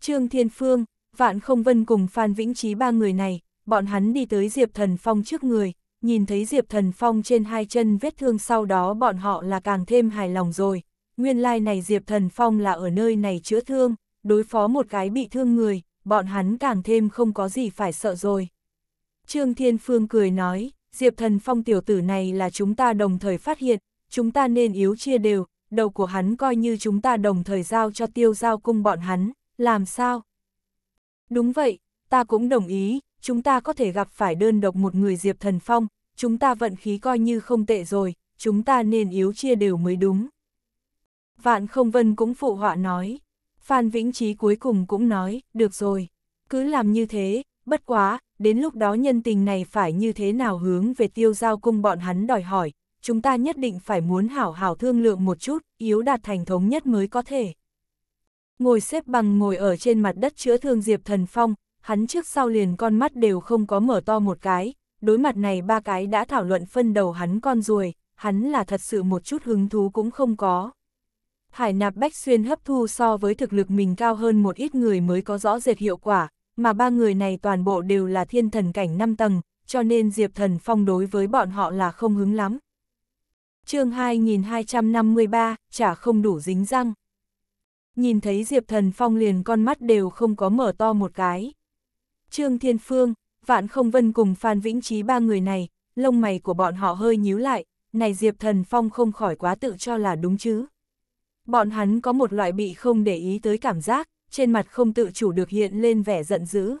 Trương Thiên Phương, Vạn Không Vân cùng Phan Vĩnh Trí ba người này, bọn hắn đi tới Diệp Thần Phong trước người, nhìn thấy Diệp Thần Phong trên hai chân vết thương sau đó bọn họ là càng thêm hài lòng rồi. Nguyên lai like này Diệp Thần Phong là ở nơi này chữa thương, đối phó một cái bị thương người, bọn hắn càng thêm không có gì phải sợ rồi. Trương Thiên Phương cười nói, Diệp Thần Phong tiểu tử này là chúng ta đồng thời phát hiện, chúng ta nên yếu chia đều, đầu của hắn coi như chúng ta đồng thời giao cho tiêu giao cung bọn hắn, làm sao? Đúng vậy, ta cũng đồng ý, chúng ta có thể gặp phải đơn độc một người Diệp Thần Phong, chúng ta vận khí coi như không tệ rồi, chúng ta nên yếu chia đều mới đúng. Vạn không vân cũng phụ họa nói, Phan Vĩnh Trí cuối cùng cũng nói, được rồi, cứ làm như thế, bất quá, đến lúc đó nhân tình này phải như thế nào hướng về tiêu giao cung bọn hắn đòi hỏi, chúng ta nhất định phải muốn hảo hảo thương lượng một chút, yếu đạt thành thống nhất mới có thể. Ngồi xếp bằng ngồi ở trên mặt đất chữa thương Diệp Thần Phong, hắn trước sau liền con mắt đều không có mở to một cái, đối mặt này ba cái đã thảo luận phân đầu hắn con ruồi, hắn là thật sự một chút hứng thú cũng không có. Hải nạp Bách Xuyên hấp thu so với thực lực mình cao hơn một ít người mới có rõ rệt hiệu quả, mà ba người này toàn bộ đều là thiên thần cảnh 5 tầng, cho nên Diệp Thần Phong đối với bọn họ là không hứng lắm. chương 2253, chả không đủ dính răng. Nhìn thấy Diệp Thần Phong liền con mắt đều không có mở to một cái. Trương Thiên Phương, Vạn Không Vân cùng Phan Vĩnh Trí ba người này, lông mày của bọn họ hơi nhíu lại, này Diệp Thần Phong không khỏi quá tự cho là đúng chứ. Bọn hắn có một loại bị không để ý tới cảm giác, trên mặt không tự chủ được hiện lên vẻ giận dữ.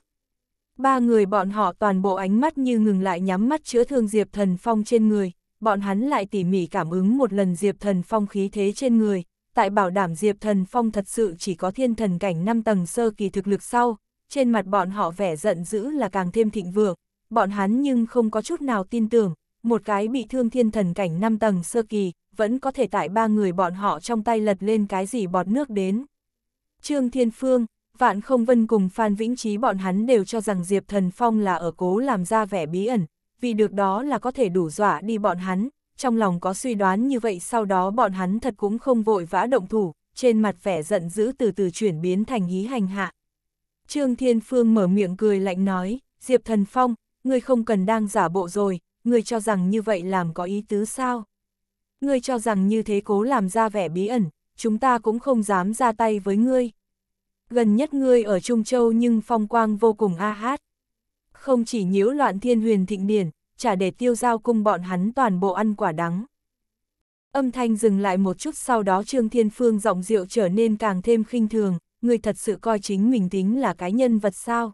Ba người bọn họ toàn bộ ánh mắt như ngừng lại nhắm mắt chữa thương Diệp Thần Phong trên người, bọn hắn lại tỉ mỉ cảm ứng một lần Diệp Thần Phong khí thế trên người, tại bảo đảm Diệp Thần Phong thật sự chỉ có thiên thần cảnh 5 tầng sơ kỳ thực lực sau, trên mặt bọn họ vẻ giận dữ là càng thêm thịnh vượng, bọn hắn nhưng không có chút nào tin tưởng, một cái bị thương thiên thần cảnh 5 tầng sơ kỳ, vẫn có thể tại ba người bọn họ trong tay lật lên cái gì bọt nước đến. Trương Thiên Phương, Vạn Không Vân cùng Phan Vĩnh Trí bọn hắn đều cho rằng Diệp Thần Phong là ở cố làm ra vẻ bí ẩn, vì được đó là có thể đủ dọa đi bọn hắn, trong lòng có suy đoán như vậy sau đó bọn hắn thật cũng không vội vã động thủ, trên mặt vẻ giận dữ từ từ chuyển biến thành hí hành hạ. Trương Thiên Phương mở miệng cười lạnh nói, Diệp Thần Phong, ngươi không cần đang giả bộ rồi, ngươi cho rằng như vậy làm có ý tứ sao? Ngươi cho rằng như thế cố làm ra vẻ bí ẩn, chúng ta cũng không dám ra tay với ngươi. Gần nhất ngươi ở Trung Châu nhưng phong quang vô cùng a hát. Không chỉ nhiễu loạn thiên huyền thịnh điển, chả để tiêu giao cung bọn hắn toàn bộ ăn quả đắng. Âm thanh dừng lại một chút sau đó Trương Thiên Phương giọng rượu trở nên càng thêm khinh thường, ngươi thật sự coi chính mình tính là cái nhân vật sao.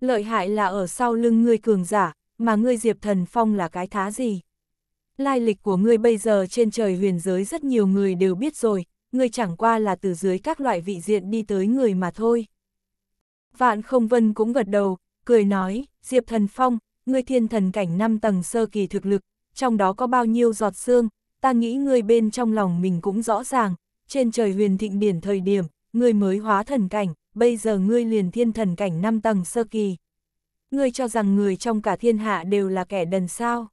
Lợi hại là ở sau lưng ngươi cường giả, mà ngươi Diệp Thần Phong là cái thá gì? Lai lịch của ngươi bây giờ trên trời huyền giới rất nhiều người đều biết rồi, ngươi chẳng qua là từ dưới các loại vị diện đi tới người mà thôi. Vạn không vân cũng gật đầu, cười nói, Diệp Thần Phong, ngươi thiên thần cảnh 5 tầng sơ kỳ thực lực, trong đó có bao nhiêu giọt xương, ta nghĩ ngươi bên trong lòng mình cũng rõ ràng, trên trời huyền thịnh điển thời điểm, ngươi mới hóa thần cảnh, bây giờ ngươi liền thiên thần cảnh 5 tầng sơ kỳ ngươi cho rằng người trong cả thiên hạ đều là kẻ đần sao.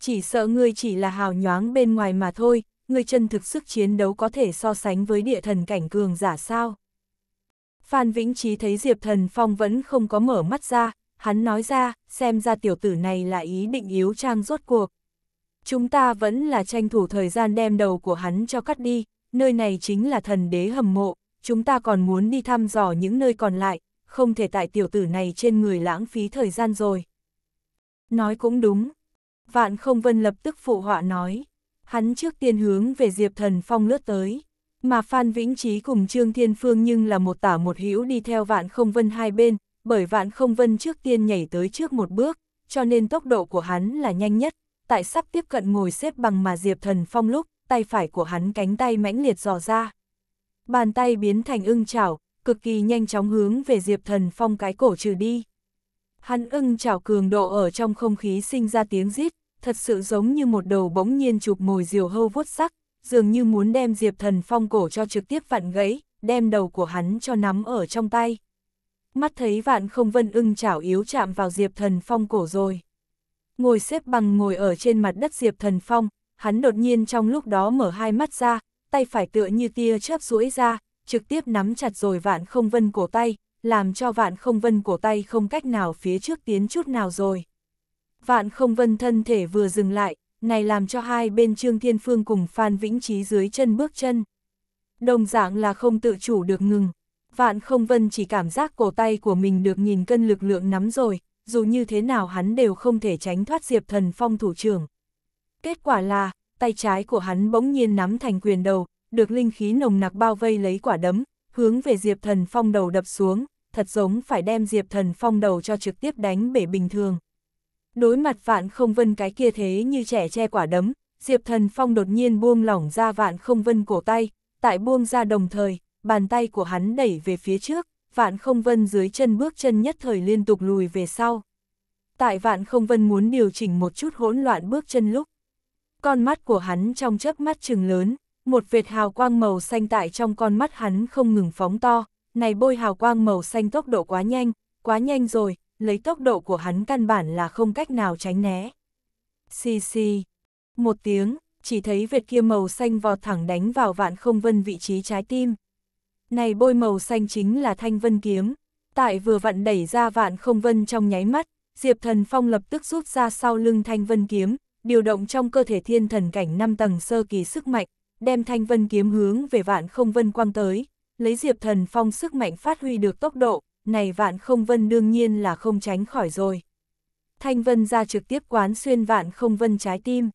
Chỉ sợ ngươi chỉ là hào nhoáng bên ngoài mà thôi, ngươi chân thực sức chiến đấu có thể so sánh với địa thần cảnh cường giả sao. Phan Vĩnh Trí thấy Diệp Thần Phong vẫn không có mở mắt ra, hắn nói ra, xem ra tiểu tử này là ý định yếu trang rốt cuộc. Chúng ta vẫn là tranh thủ thời gian đem đầu của hắn cho cắt đi, nơi này chính là thần đế hầm mộ, chúng ta còn muốn đi thăm dò những nơi còn lại, không thể tại tiểu tử này trên người lãng phí thời gian rồi. Nói cũng đúng. Vạn không vân lập tức phụ họa nói. Hắn trước tiên hướng về Diệp Thần Phong lướt tới. Mà Phan Vĩnh Trí cùng Trương Thiên Phương nhưng là một tả một hữu đi theo vạn không vân hai bên, bởi vạn không vân trước tiên nhảy tới trước một bước, cho nên tốc độ của hắn là nhanh nhất. Tại sắp tiếp cận ngồi xếp bằng mà Diệp Thần Phong lúc, tay phải của hắn cánh tay mãnh liệt dò ra. Bàn tay biến thành ưng chảo, cực kỳ nhanh chóng hướng về Diệp Thần Phong cái cổ trừ đi. Hắn ưng chảo cường độ ở trong không khí sinh ra tiếng rít, thật sự giống như một đầu bỗng nhiên chụp mồi diều hâu vuốt sắc, dường như muốn đem Diệp Thần Phong cổ cho trực tiếp vặn gãy, đem đầu của hắn cho nắm ở trong tay. Mắt thấy vạn không vân ưng chảo yếu chạm vào Diệp Thần Phong cổ rồi. Ngồi xếp bằng ngồi ở trên mặt đất Diệp Thần Phong, hắn đột nhiên trong lúc đó mở hai mắt ra, tay phải tựa như tia chớp duỗi ra, trực tiếp nắm chặt rồi vạn không vân cổ tay, làm cho vạn không vân cổ tay không cách nào phía trước tiến chút nào rồi. Vạn không vân thân thể vừa dừng lại, này làm cho hai bên Trương Thiên Phương cùng Phan Vĩnh Trí dưới chân bước chân. Đồng dạng là không tự chủ được ngừng, vạn không vân chỉ cảm giác cổ tay của mình được nghìn cân lực lượng nắm rồi, dù như thế nào hắn đều không thể tránh thoát Diệp Thần Phong thủ trưởng. Kết quả là, tay trái của hắn bỗng nhiên nắm thành quyền đầu, được linh khí nồng nặc bao vây lấy quả đấm, hướng về Diệp Thần Phong đầu đập xuống, thật giống phải đem Diệp Thần Phong đầu cho trực tiếp đánh bể bình thường. Đối mặt vạn không vân cái kia thế như trẻ che quả đấm, Diệp Thần Phong đột nhiên buông lỏng ra vạn không vân cổ tay, tại buông ra đồng thời, bàn tay của hắn đẩy về phía trước, vạn không vân dưới chân bước chân nhất thời liên tục lùi về sau. Tại vạn không vân muốn điều chỉnh một chút hỗn loạn bước chân lúc. Con mắt của hắn trong chớp mắt trừng lớn, một vệt hào quang màu xanh tại trong con mắt hắn không ngừng phóng to, này bôi hào quang màu xanh tốc độ quá nhanh, quá nhanh rồi, lấy tốc độ của hắn căn bản là không cách nào tránh né. Xì xì, một tiếng, chỉ thấy vệt kia màu xanh vọt thẳng đánh vào vạn không vân vị trí trái tim. Này bôi màu xanh chính là thanh vân kiếm, tại vừa vặn đẩy ra vạn không vân trong nháy mắt, Diệp Thần Phong lập tức rút ra sau lưng thanh vân kiếm, điều động trong cơ thể thiên thần cảnh 5 tầng sơ kỳ sức mạnh, đem thanh vân kiếm hướng về vạn không vân quang tới, lấy Diệp Thần Phong sức mạnh phát huy được tốc độ, này vạn không vân đương nhiên là không tránh khỏi rồi. Thanh vân ra trực tiếp quán xuyên vạn không vân trái tim.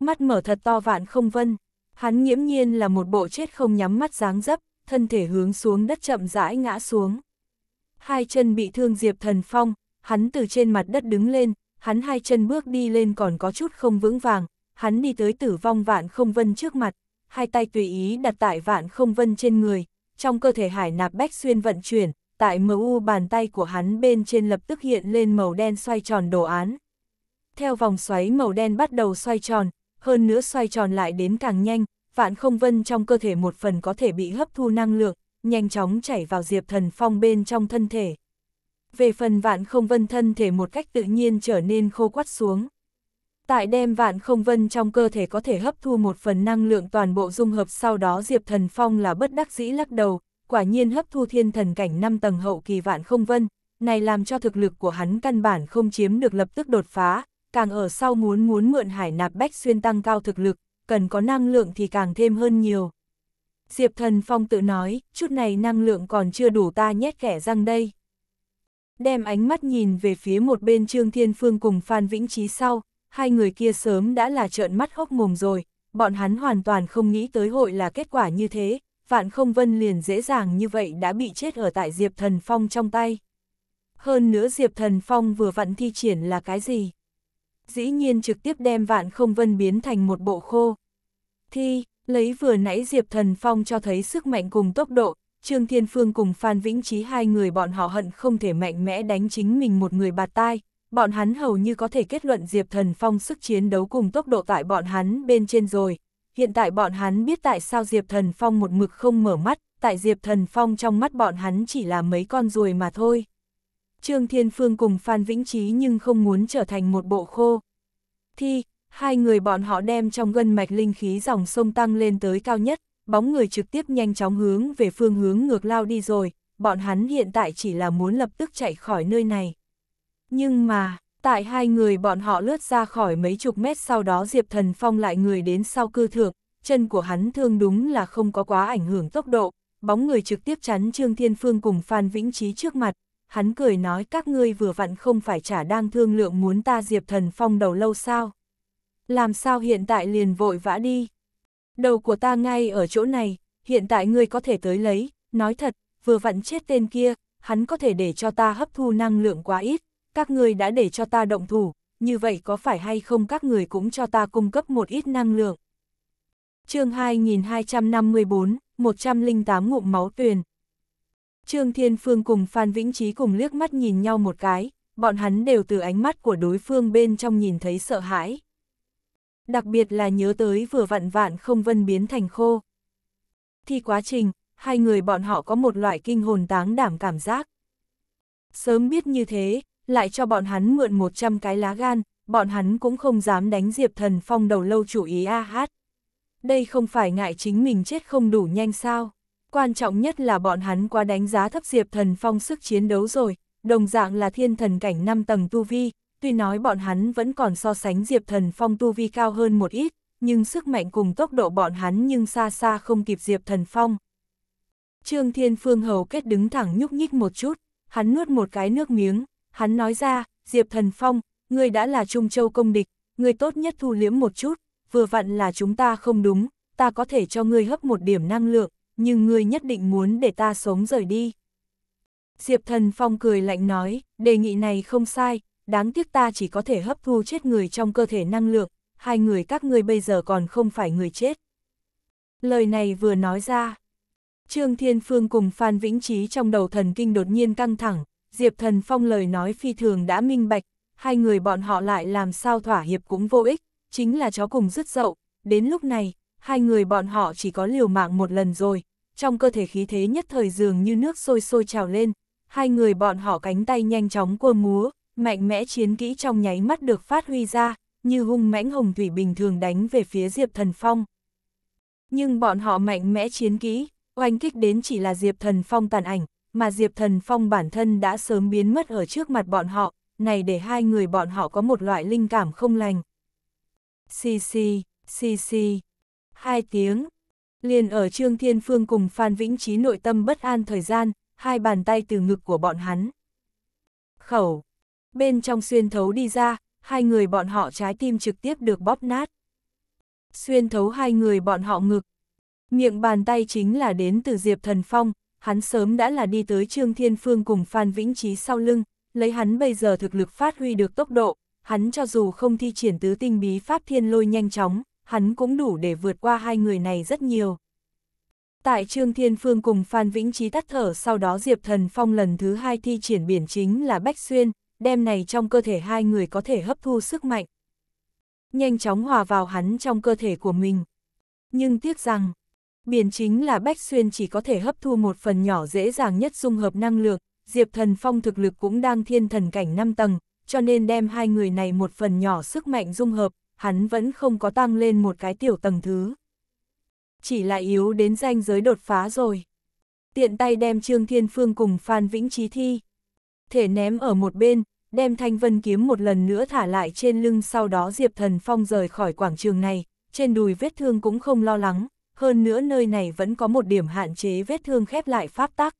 Mắt mở thật to vạn không vân, hắn nghiễm nhiên là một bộ chết không nhắm mắt dáng dấp, thân thể hướng xuống đất chậm rãi ngã xuống. Hai chân bị thương Diệp Thần Phong, hắn từ trên mặt đất đứng lên, hắn hai chân bước đi lên còn có chút không vững vàng, hắn đi tới tử vong vạn không vân trước mặt, hai tay tùy ý đặt tại vạn không vân trên người, trong cơ thể hải nạp bách xuyên vận chuyển, tại mờ u bàn tay của hắn bên trên lập tức hiện lên màu đen xoay tròn đồ án. Theo vòng xoáy màu đen bắt đầu xoay tròn, hơn nữa xoay tròn lại đến càng nhanh, vạn không vân trong cơ thể một phần có thể bị hấp thu năng lượng, nhanh chóng chảy vào diệp thần phong bên trong thân thể. Về phần vạn không vân thân thể một cách tự nhiên trở nên khô quắt xuống. Tại đem vạn không vân trong cơ thể có thể hấp thu một phần năng lượng toàn bộ dung hợp sau đó Diệp Thần Phong là bất đắc dĩ lắc đầu, quả nhiên hấp thu thiên thần cảnh 5 tầng hậu kỳ vạn không vân, này làm cho thực lực của hắn căn bản không chiếm được lập tức đột phá, càng ở sau muốn muốn mượn hải nạp bách xuyên tăng cao thực lực, cần có năng lượng thì càng thêm hơn nhiều. Diệp Thần Phong tự nói, chút này năng lượng còn chưa đủ ta nhét kẻ răng đây. Đem ánh mắt nhìn về phía một bên Trương Thiên Phương cùng Phan Vĩnh Trí sau, hai người kia sớm đã là trợn mắt hốc mồm rồi, bọn hắn hoàn toàn không nghĩ tới hội là kết quả như thế, Vạn Không Vân liền dễ dàng như vậy đã bị chết ở tại Diệp Thần Phong trong tay. Hơn nữa Diệp Thần Phong vừa vặn thi triển là cái gì? Dĩ nhiên trực tiếp đem Vạn Không Vân biến thành một bộ khô. Thi, lấy vừa nãy Diệp Thần Phong cho thấy sức mạnh cùng tốc độ, Trương Thiên Phương cùng Phan Vĩnh Trí hai người bọn họ hận không thể mạnh mẽ đánh chính mình một người bạt tai, bọn hắn hầu như có thể kết luận Diệp Thần Phong sức chiến đấu cùng tốc độ tại bọn hắn bên trên rồi. Hiện tại bọn hắn biết tại sao Diệp Thần Phong một mực không mở mắt, tại Diệp Thần Phong trong mắt bọn hắn chỉ là mấy con ruồi mà thôi. Trương Thiên Phương cùng Phan Vĩnh Trí nhưng không muốn trở thành một bộ khô. Thi, hai người bọn họ đem trong gân mạch linh khí dòng sông tăng lên tới cao nhất, bóng người trực tiếp nhanh chóng hướng về phương hướng ngược lao đi rồi, bọn hắn hiện tại chỉ là muốn lập tức chạy khỏi nơi này. Nhưng mà, tại hai người bọn họ lướt ra khỏi mấy chục mét sau đó Diệp Thần Phong lại người đến sau cư thượng, chân của hắn thương đúng là không có quá ảnh hưởng tốc độ, bóng người trực tiếp chắn Trương Thiên Phương cùng Phan Vĩnh Trí trước mặt, hắn cười nói các ngươi vừa vặn không phải trả đang thương lượng muốn ta Diệp Thần Phong đầu lâu sao. Làm sao hiện tại liền vội vã đi. Đầu của ta ngay ở chỗ này, hiện tại ngươi có thể tới lấy, nói thật, vừa vặn chết tên kia, hắn có thể để cho ta hấp thu năng lượng quá ít, các người đã để cho ta động thủ, như vậy có phải hay không các người cũng cho ta cung cấp một ít năng lượng. chương 2254, 108 ngụm máu tuyền. Trương Thiên Phương cùng Phan Vĩnh Trí cùng liếc mắt nhìn nhau một cái, bọn hắn đều từ ánh mắt của đối phương bên trong nhìn thấy sợ hãi. Đặc biệt là nhớ tới vừa vặn vạn không vân biến thành khô. Thì quá trình, hai người bọn họ có một loại kinh hồn táng đảm cảm giác. Sớm biết như thế, lại cho bọn hắn mượn 100 cái lá gan, bọn hắn cũng không dám đánh Diệp Thần Phong đầu lâu chủ ý a hát. Đây không phải ngại chính mình chết không đủ nhanh sao. Quan trọng nhất là bọn hắn quá đánh giá thấp Diệp Thần Phong sức chiến đấu rồi, đồng dạng là thiên thần cảnh 5 tầng tu vi, tuy nói bọn hắn vẫn còn so sánh Diệp Thần Phong tu vi cao hơn một ít, nhưng sức mạnh cùng tốc độ bọn hắn nhưng xa xa không kịp Diệp Thần Phong. Trương Thiên Phương hầu kết đứng thẳng nhúc nhích một chút, hắn nuốt một cái nước miếng, Hắn nói ra, Diệp Thần Phong, ngươi đã là Trung Châu công địch, ngươi tốt nhất thu liếm một chút, vừa vặn là chúng ta không đúng, ta có thể cho ngươi hấp một điểm năng lượng, nhưng ngươi nhất định muốn để ta sống rời đi. Diệp Thần Phong cười lạnh nói, đề nghị này không sai, đáng tiếc ta chỉ có thể hấp thu chết người trong cơ thể năng lượng, hai người các ngươi bây giờ còn không phải người chết. Lời này vừa nói ra, Trương Thiên Phương cùng Phan Vĩnh Trí trong đầu thần kinh đột nhiên căng thẳng, Diệp Thần Phong lời nói phi thường đã minh bạch, hai người bọn họ lại làm sao thỏa hiệp cũng vô ích, chính là chó cùng rứt dậu, đến lúc này, hai người bọn họ chỉ có liều mạng một lần rồi, trong cơ thể khí thế nhất thời dường như nước sôi sôi trào lên, hai người bọn họ cánh tay nhanh chóng cua múa, mạnh mẽ chiến kỹ trong nháy mắt được phát huy ra, như hung mãnh hồng thủy bình thường đánh về phía Diệp Thần Phong. Nhưng bọn họ mạnh mẽ chiến kỹ, oanh kích đến chỉ là Diệp Thần Phong tàn ảnh, mà Diệp Thần Phong bản thân đã sớm biến mất ở trước mặt bọn họ, này để hai người bọn họ có một loại linh cảm không lành. Xì xì, xì xì, hai tiếng. Liền ở Trương Thiên Phương cùng Phan Vĩnh Trí nội tâm bất an thời gian, hai bàn tay từ ngực của bọn hắn. Khẩu, bên trong xuyên thấu đi ra, hai người bọn họ trái tim trực tiếp được bóp nát. Xuyên thấu hai người bọn họ ngực. Miệng bàn tay chính là đến từ Diệp Thần Phong, hắn sớm đã là đi tới Trương Thiên Phương cùng Phan Vĩnh Trí sau lưng, lấy hắn bây giờ thực lực phát huy được tốc độ, hắn cho dù không thi triển tứ tinh bí pháp thiên lôi nhanh chóng, hắn cũng đủ để vượt qua hai người này rất nhiều. Tại Trương Thiên Phương cùng Phan Vĩnh Trí tắt thở sau đó Diệp Thần Phong lần thứ hai thi triển biển chính là Bách Xuyên, đem này trong cơ thể hai người có thể hấp thu sức mạnh. Nhanh chóng hòa vào hắn trong cơ thể của mình. Nhưng tiếc rằng, biển chính là Bách Xuyên chỉ có thể hấp thu một phần nhỏ dễ dàng nhất dung hợp năng lượng, Diệp Thần Phong thực lực cũng đang thiên thần cảnh 5 tầng, cho nên đem hai người này một phần nhỏ sức mạnh dung hợp, hắn vẫn không có tăng lên một cái tiểu tầng thứ. Chỉ là yếu đến danh giới đột phá rồi. Tiện tay đem Trương Thiên Phương cùng Phan Vĩnh Trí thi. Thể ném ở một bên, đem Thanh Vân kiếm một lần nữa thả lại trên lưng sau đó Diệp Thần Phong rời khỏi quảng trường này, trên đùi vết thương cũng không lo lắng, hơn nữa nơi này vẫn có một điểm hạn chế vết thương khép lại pháp tắc.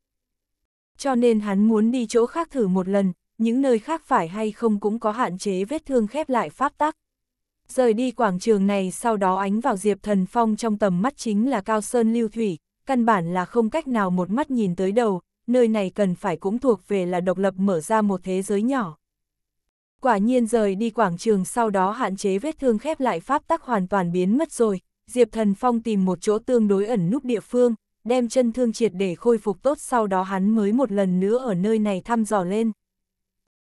Cho nên hắn muốn đi chỗ khác thử một lần, những nơi khác phải hay không cũng có hạn chế vết thương khép lại pháp tắc. Rời đi quảng trường này sau đó ánh vào Diệp Thần Phong trong tầm mắt chính là Cao Sơn Lưu Thủy, căn bản là không cách nào một mắt nhìn tới đầu, nơi này cần phải cũng thuộc về là độc lập mở ra một thế giới nhỏ. Quả nhiên rời đi quảng trường sau đó hạn chế vết thương khép lại pháp tắc hoàn toàn biến mất rồi, Diệp Thần Phong tìm một chỗ tương đối ẩn núp địa phương, đem chân thương triệt để khôi phục tốt sau đó hắn mới một lần nữa ở nơi này thăm dò lên.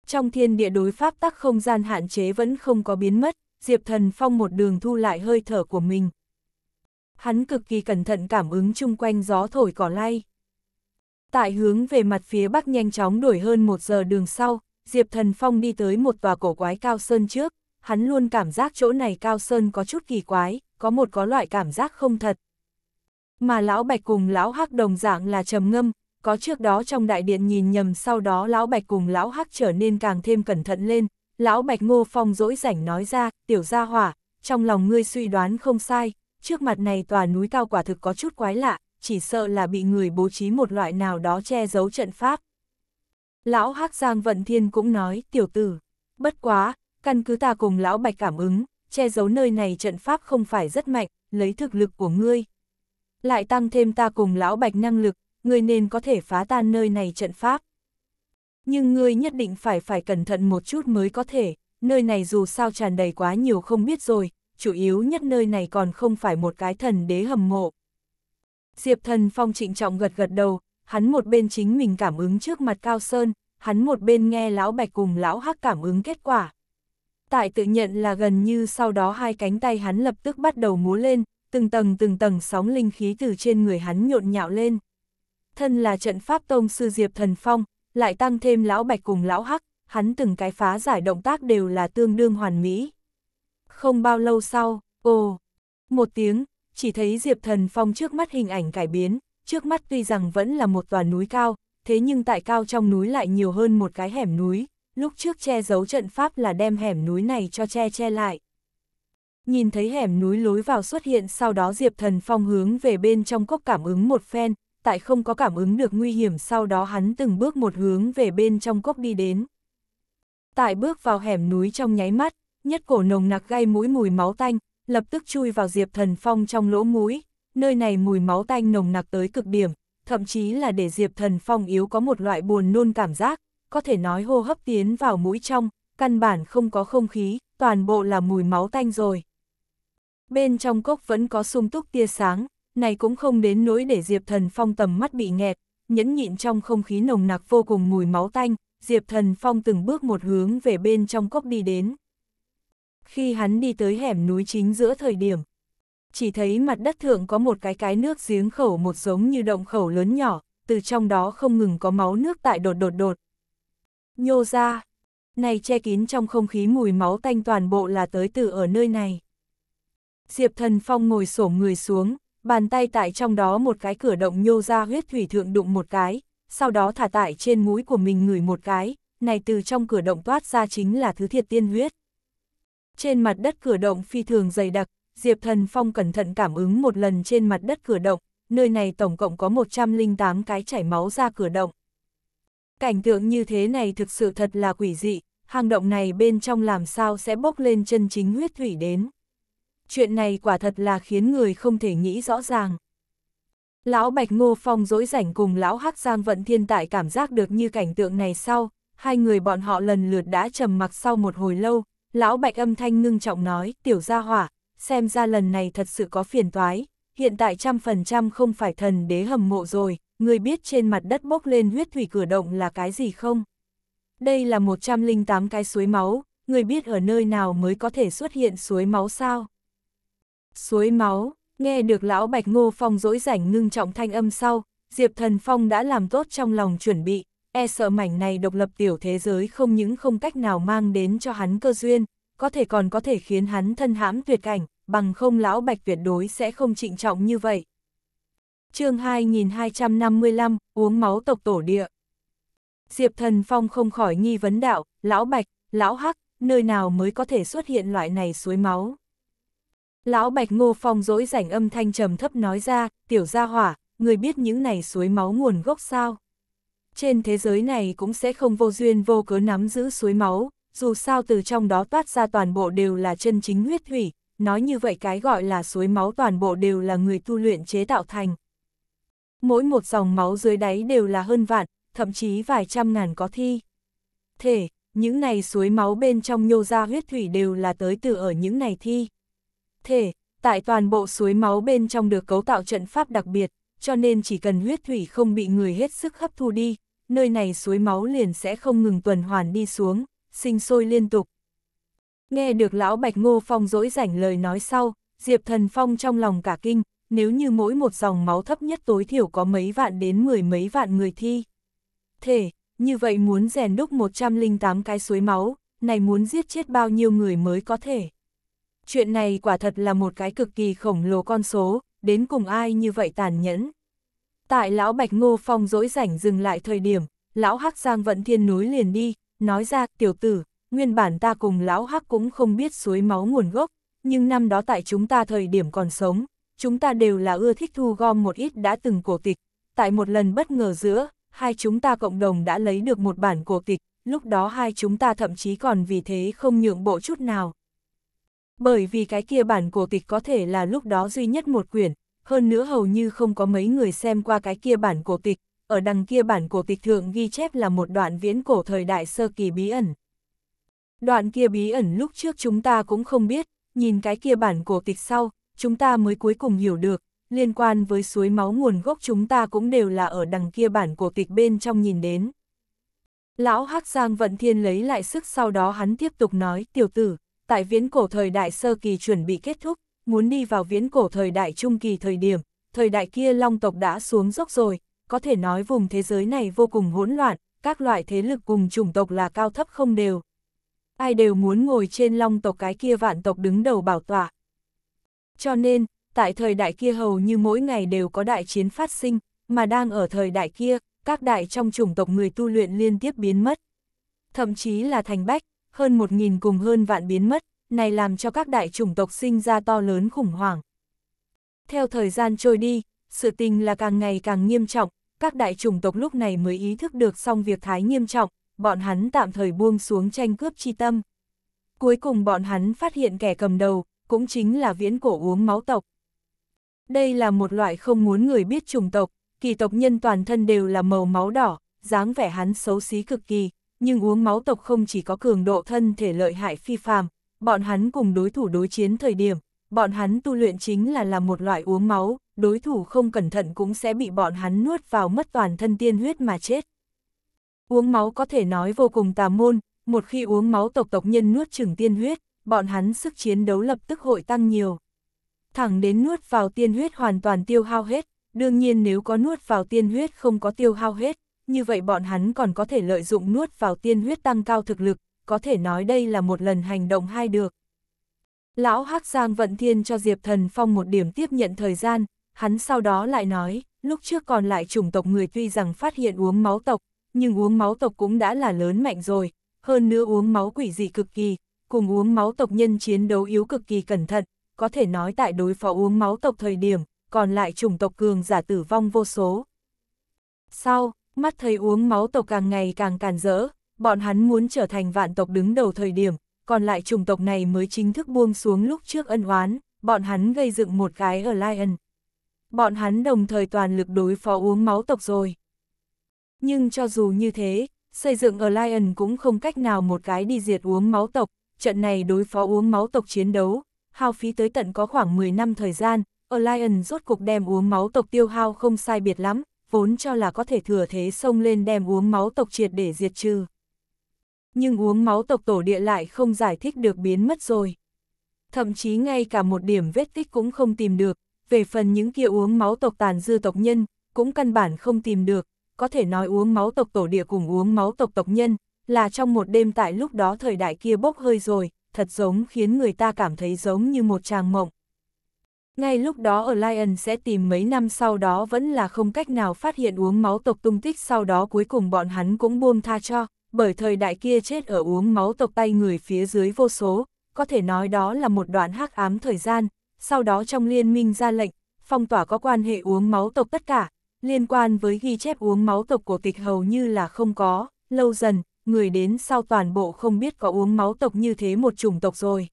Trong thiên địa đối pháp tắc không gian hạn chế vẫn không có biến mất, Diệp Thần Phong một đường thu lại hơi thở của mình. Hắn cực kỳ cẩn thận cảm ứng chung quanh gió thổi cỏ lay. Tại hướng về mặt phía bắc nhanh chóng đuổi hơn một giờ đường sau, Diệp Thần Phong đi tới một tòa cổ quái cao sơn trước, hắn luôn cảm giác chỗ này cao sơn có chút kỳ quái, có một có loại cảm giác không thật. Mà lão bạch cùng lão hắc đồng dạng là trầm ngâm, có trước đó trong đại điện nhìn nhầm sau đó lão bạch cùng lão hắc trở nên càng thêm cẩn thận lên, lão bạch ngô phong dỗi rảnh nói ra, tiểu gia hỏa, trong lòng ngươi suy đoán không sai, trước mặt này tòa núi cao quả thực có chút quái lạ, chỉ sợ là bị người bố trí một loại nào đó che giấu trận pháp. Lão hắc Giang Vận Thiên cũng nói, tiểu tử, bất quá, căn cứ ta cùng lão bạch cảm ứng, che giấu nơi này trận pháp không phải rất mạnh, lấy thực lực của ngươi. Lại tăng thêm ta cùng lão bạch năng lực, ngươi nên có thể phá tan nơi này trận pháp. Nhưng ngươi nhất định phải phải cẩn thận một chút mới có thể, nơi này dù sao tràn đầy quá nhiều không biết rồi, chủ yếu nhất nơi này còn không phải một cái thần đế hầm mộ. Diệp thần phong trịnh trọng gật gật đầu, hắn một bên chính mình cảm ứng trước mặt cao sơn, hắn một bên nghe lão bạch cùng lão hắc cảm ứng kết quả tại tự nhận là gần như sau đó hai cánh tay hắn lập tức bắt đầu múa lên, từng tầng từng tầng sóng linh khí từ trên người hắn nhộn nhạo lên. Thân là trận pháp tông sư Diệp Thần Phong, lại tăng thêm lão bạch cùng lão hắc, hắn từng cái phá giải động tác đều là tương đương hoàn mỹ. Không bao lâu sau, ồ, một tiếng, chỉ thấy Diệp Thần Phong trước mắt hình ảnh cải biến, trước mắt tuy rằng vẫn là một tòa núi cao, thế nhưng tại cao trong núi lại nhiều hơn một cái hẻm núi, lúc trước che giấu trận pháp là đem hẻm núi này cho che che lại. Nhìn thấy hẻm núi lối vào xuất hiện sau đó Diệp Thần Phong hướng về bên trong cốc cảm ứng một phen, tại không có cảm ứng được nguy hiểm sau đó hắn từng bước một hướng về bên trong cốc đi đến. Tại bước vào hẻm núi trong nháy mắt, nhất cổ nồng nặc gai mũi mùi máu tanh, lập tức chui vào Diệp Thần Phong trong lỗ mũi, nơi này mùi máu tanh nồng nặc tới cực điểm, thậm chí là để Diệp Thần Phong yếu có một loại buồn nôn cảm giác, có thể nói hô hấp tiến vào mũi trong, căn bản không có không khí, toàn bộ là mùi máu tanh rồi. Bên trong cốc vẫn có sung túc tia sáng, này cũng không đến nỗi để Diệp Thần Phong tầm mắt bị nghẹt, nhẫn nhịn trong không khí nồng nặc vô cùng mùi máu tanh, Diệp Thần Phong từng bước một hướng về bên trong cốc đi đến. Khi hắn đi tới hẻm núi chính giữa thời điểm, chỉ thấy mặt đất thượng có một cái cái nước giếng khẩu một giống như động khẩu lớn nhỏ, từ trong đó không ngừng có máu nước tại đột đột đột, Nhô ra, này che kín trong không khí mùi máu tanh toàn bộ là tới từ ở nơi này. Diệp thần phong ngồi sổ người xuống, bàn tay tại trong đó một cái cửa động nhô ra huyết thủy thượng đụng một cái, sau đó thả tại trên mũi của mình ngửi một cái, này từ trong cửa động toát ra chính là thứ thiệt tiên huyết. Trên mặt đất cửa động phi thường dày đặc, Diệp Thần Phong cẩn thận cảm ứng một lần trên mặt đất cửa động, nơi này tổng cộng có 108 cái chảy máu ra cửa động. Cảnh tượng như thế này thực sự thật là quỷ dị, hang động này bên trong làm sao sẽ bốc lên chân chính huyết thủy đến. Chuyện này quả thật là khiến người không thể nghĩ rõ ràng. Lão Bạch Ngô Phong dối rảnh cùng lão Hắc Giang Vận Thiên Tại cảm giác được như cảnh tượng này sau, hai người bọn họ lần lượt đã trầm mặc sau một hồi lâu, lão Bạch âm thanh ngưng trọng nói, tiểu gia hỏa, xem ra lần này thật sự có phiền toái, hiện tại trăm phần trăm không phải thần đế hầm mộ rồi, người biết trên mặt đất bốc lên huyết thủy cửa động là cái gì không? Đây là 108 cái suối máu, người biết ở nơi nào mới có thể xuất hiện suối máu sao? Suối máu, nghe được lão Bạch Ngô Phong dỗi rảnh ngưng trọng thanh âm sau, Diệp Thần Phong đã làm tốt trong lòng chuẩn bị, e sợ mảnh này độc lập tiểu thế giới không những không cách nào mang đến cho hắn cơ duyên, có thể còn có thể khiến hắn thân hãm tuyệt cảnh, bằng không lão bạch tuyệt đối sẽ không trịnh trọng như vậy. chương 2255, uống máu tộc tổ địa. Diệp Thần Phong không khỏi nghi vấn đạo, lão bạch, lão hắc, nơi nào mới có thể xuất hiện loại này suối máu. Lão Bạch Ngô Phong dỗi rảnh âm thanh trầm thấp nói ra, tiểu gia hỏa, người biết những này suối máu nguồn gốc sao. Trên thế giới này cũng sẽ không vô duyên vô cớ nắm giữ suối máu, dù sao từ trong đó toát ra toàn bộ đều là chân chính huyết thủy, nói như vậy cái gọi là suối máu toàn bộ đều là người tu luyện chế tạo thành. Mỗi một dòng máu dưới đáy đều là hơn vạn, thậm chí vài trăm ngàn có thi. Thể, những này suối máu bên trong nhô ra huyết thủy đều là tới từ ở những này thi. Thể, tại toàn bộ suối máu bên trong được cấu tạo trận pháp đặc biệt, cho nên chỉ cần huyết thủy không bị người hết sức hấp thu đi, nơi này suối máu liền sẽ không ngừng tuần hoàn đi xuống, sinh sôi liên tục, Nghe được lão Bạch Ngô Phong dỗi rảnh lời nói sau, Diệp Thần Phong trong lòng cả kinh, nếu như mỗi một dòng máu thấp nhất tối thiểu có mấy vạn đến mười mấy vạn người thi. Thể, như vậy muốn rèn đúc 108 cái suối máu, này muốn giết chết bao nhiêu người mới có thể. Chuyện này quả thật là một cái cực kỳ khổng lồ con số, đến cùng ai như vậy tàn nhẫn. Tại lão Bạch Ngô Phong dỗi rảnh dừng lại thời điểm, lão Hắc Giang Vận Thiên núi liền đi, nói ra, tiểu tử, nguyên bản ta cùng lão hắc cũng không biết suối máu nguồn gốc, nhưng năm đó tại chúng ta thời điểm còn sống, chúng ta đều là ưa thích thu gom một ít đã từng cổ tịch. Tại một lần bất ngờ giữa, hai chúng ta cộng đồng đã lấy được một bản cổ tịch, lúc đó hai chúng ta thậm chí còn vì thế không nhượng bộ chút nào. Bởi vì cái kia bản cổ tịch có thể là lúc đó duy nhất một quyển, hơn nữa hầu như không có mấy người xem qua cái kia bản cổ tịch, ở đằng kia bản cổ tịch thượng ghi chép là một đoạn viễn cổ thời đại sơ kỳ bí ẩn. Đoạn kia bí ẩn lúc trước chúng ta cũng không biết, nhìn cái kia bản cổ tịch sau, chúng ta mới cuối cùng hiểu được, liên quan với suối máu nguồn gốc chúng ta cũng đều là ở đằng kia bản cổ tịch bên trong nhìn đến. Lão Hắc Giang Vận Thiên lấy lại sức sau đó hắn tiếp tục nói, tiểu tử, tại viễn cổ thời đại sơ kỳ chuẩn bị kết thúc, muốn đi vào viễn cổ thời đại trung kỳ thời điểm, thời đại kia long tộc đã xuống dốc rồi, có thể nói vùng thế giới này vô cùng hỗn loạn, các loại thế lực cùng chủng tộc là cao thấp không đều ai đều muốn ngồi trên long tộc cái kia vạn tộc đứng đầu bảo tọa. Cho nên, tại thời đại kia hầu như mỗi ngày đều có đại chiến phát sinh, mà đang ở thời đại kia, các đại trong chủng tộc người tu luyện liên tiếp biến mất. Thậm chí là thành bách, hơn một nghìn cùng hơn vạn biến mất, này làm cho các đại chủng tộc sinh ra to lớn khủng hoảng. Theo thời gian trôi đi, sự tình là càng ngày càng nghiêm trọng, các đại chủng tộc lúc này mới ý thức được xong việc thái nghiêm trọng, bọn hắn tạm thời buông xuống tranh cướp chi tâm. Cuối cùng bọn hắn phát hiện kẻ cầm đầu, cũng chính là viễn cổ uống máu tộc. Đây là một loại không muốn người biết chủng tộc, kỳ tộc nhân toàn thân đều là màu máu đỏ, dáng vẻ hắn xấu xí cực kỳ, nhưng uống máu tộc không chỉ có cường độ thân thể lợi hại phi phàm, bọn hắn cùng đối thủ đối chiến thời điểm, bọn hắn tu luyện chính là làm một loại uống máu, đối thủ không cẩn thận cũng sẽ bị bọn hắn nuốt vào mất toàn thân tiên huyết mà chết. Uống máu có thể nói vô cùng tà môn, một khi uống máu tộc tộc nhân nuốt chừng tiên huyết, bọn hắn sức chiến đấu lập tức hội tăng nhiều. Thẳng đến nuốt vào tiên huyết hoàn toàn tiêu hao hết, đương nhiên nếu có nuốt vào tiên huyết không có tiêu hao hết, như vậy bọn hắn còn có thể lợi dụng nuốt vào tiên huyết tăng cao thực lực, có thể nói đây là một lần hành động hay được. Lão Hắc Giang vận thiên cho Diệp Thần Phong một điểm tiếp nhận thời gian, hắn sau đó lại nói, lúc trước còn lại chủng tộc người tuy rằng phát hiện uống máu tộc, nhưng uống máu tộc cũng đã là lớn mạnh rồi, hơn nữa uống máu quỷ dị cực kỳ, cùng uống máu tộc nhân chiến đấu yếu cực kỳ cẩn thận, có thể nói tại đối phó uống máu tộc thời điểm, còn lại chủng tộc cường giả tử vong vô số. Sau, mắt thấy uống máu tộc càng ngày càng càn rỡ, bọn hắn muốn trở thành vạn tộc đứng đầu thời điểm, còn lại chủng tộc này mới chính thức buông xuống lúc trước ân oán, bọn hắn gây dựng một cái ở Lion. Bọn hắn đồng thời toàn lực đối phó uống máu tộc rồi. Nhưng cho dù như thế, xây dựng ở Lion cũng không cách nào một cái đi diệt uống máu tộc, trận này đối phó uống máu tộc chiến đấu, hao phí tới tận có khoảng 10 năm thời gian, ở Lion rốt cục đem uống máu tộc tiêu hao không sai biệt lắm, vốn cho là có thể thừa thế xông lên đem uống máu tộc triệt để diệt trừ. Nhưng uống máu tộc tổ địa lại không giải thích được biến mất rồi. Thậm chí ngay cả một điểm vết tích cũng không tìm được, về phần những kia uống máu tộc tàn dư tộc nhân, cũng căn bản không tìm được, có thể nói uống máu tộc tổ địa cùng uống máu tộc tộc nhân, là trong một đêm tại lúc đó thời đại kia bốc hơi rồi, thật giống khiến người ta cảm thấy giống như một tràng mộng. Ngay lúc đó ở Lion sẽ tìm mấy năm sau đó vẫn là không cách nào phát hiện uống máu tộc tung tích sau đó cuối cùng bọn hắn cũng buông tha cho, bởi thời đại kia chết ở uống máu tộc tay người phía dưới vô số, có thể nói đó là một đoạn hắc ám thời gian, sau đó trong liên minh ra lệnh, phong tỏa có quan hệ uống máu tộc tất cả, Liên quan với ghi chép uống máu tộc của tịch hầu như là không có, lâu dần, người đến sau toàn bộ không biết có uống máu tộc như thế một chủng tộc rồi.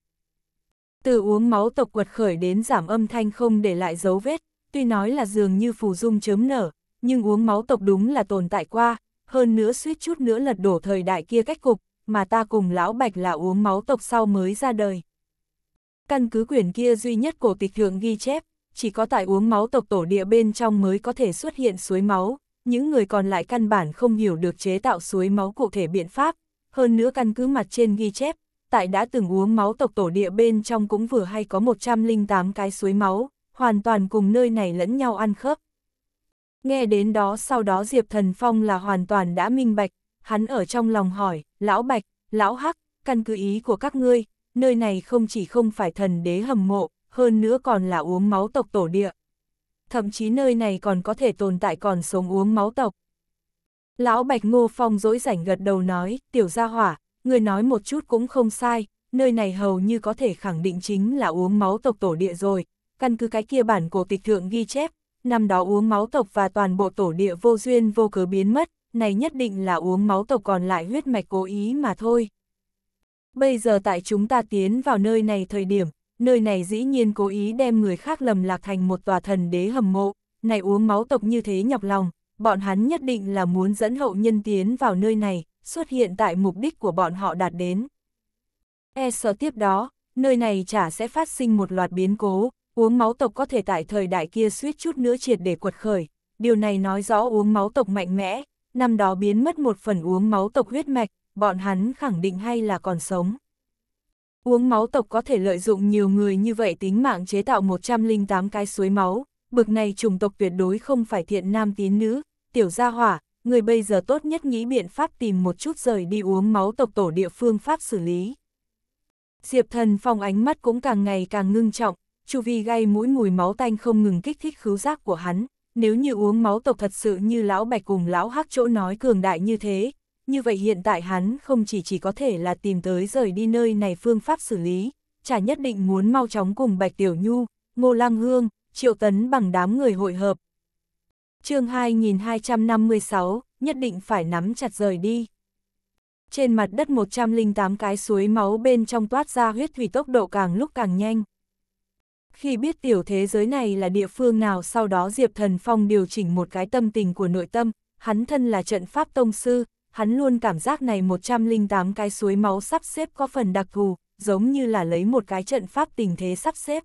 Từ uống máu tộc quật khởi đến giảm âm thanh không để lại dấu vết, tuy nói là dường như phù dung chớm nở, nhưng uống máu tộc đúng là tồn tại qua, hơn nữa suýt chút nữa lật đổ thời đại kia cách cục, mà ta cùng lão bạch là uống máu tộc sau mới ra đời. Căn cứ quyển kia duy nhất cổ tịch thượng ghi chép, chỉ có tại uống máu tộc tổ địa bên trong mới có thể xuất hiện suối máu, những người còn lại căn bản không hiểu được chế tạo suối máu cụ thể biện pháp, hơn nữa căn cứ mặt trên ghi chép, tại đã từng uống máu tộc tổ địa bên trong cũng vừa hay có 108 cái suối máu, hoàn toàn cùng nơi này lẫn nhau ăn khớp. Nghe đến đó sau đó Diệp Thần Phong là hoàn toàn đã minh bạch, hắn ở trong lòng hỏi, lão bạch, lão hắc, căn cứ ý của các ngươi, nơi này không chỉ không phải thần đế hầm mộ, hơn nữa còn là uống máu tộc tổ địa. Thậm chí nơi này còn có thể tồn tại còn sống uống máu tộc. Lão Bạch Ngô Phong dỗi rảnh gật đầu nói, tiểu gia hỏa, người nói một chút cũng không sai, nơi này hầu như có thể khẳng định chính là uống máu tộc tổ địa rồi, căn cứ cái kia bản cổ tịch thượng ghi chép, năm đó uống máu tộc và toàn bộ tổ địa vô duyên vô cớ biến mất, này nhất định là uống máu tộc còn lại huyết mạch cố ý mà thôi. Bây giờ tại chúng ta tiến vào nơi này thời điểm, nơi này dĩ nhiên cố ý đem người khác lầm lạc thành một tòa thần đế hầm mộ, này uống máu tộc như thế nhọc lòng, bọn hắn nhất định là muốn dẫn hậu nhân tiến vào nơi này, xuất hiện tại mục đích của bọn họ đạt đến. E sợ tiếp đó, nơi này chả sẽ phát sinh một loạt biến cố, uống máu tộc có thể tại thời đại kia suýt chút nữa triệt để quật khởi, điều này nói rõ uống máu tộc mạnh mẽ, năm đó biến mất một phần uống máu tộc huyết mạch, bọn hắn khẳng định hay là còn sống. Uống máu tộc có thể lợi dụng nhiều người như vậy tính mạng chế tạo 108 cái suối máu, bực này chủng tộc tuyệt đối không phải thiện nam tín nữ, tiểu gia hỏa, người bây giờ tốt nhất nghĩ biện pháp tìm một chút rời đi uống máu tộc tổ địa phương pháp xử lý. Diệp thần phong ánh mắt cũng càng ngày càng ngưng trọng, chu vi gây mũi mùi máu tanh không ngừng kích thích khứu giác của hắn, nếu như uống máu tộc thật sự như lão bạch cùng lão hắc chỗ nói cường đại như thế, như vậy hiện tại hắn không chỉ chỉ có thể là tìm tới rời đi nơi này phương pháp xử lý, chả nhất định muốn mau chóng cùng Bạch Tiểu Nhu, Ngô Lang Hương, Triệu Tấn bằng đám người hội hợp. chương 2256, nhất định phải nắm chặt rời đi. Trên mặt đất 108 cái suối máu bên trong toát ra huyết thủy tốc độ càng lúc càng nhanh. Khi biết tiểu thế giới này là địa phương nào sau đó Diệp Thần Phong điều chỉnh một cái tâm tình của nội tâm, hắn thân là trận pháp tông sư, hắn luôn cảm giác này 108 cái suối máu sắp xếp có phần đặc thù, giống như là lấy một cái trận pháp tình thế sắp xếp.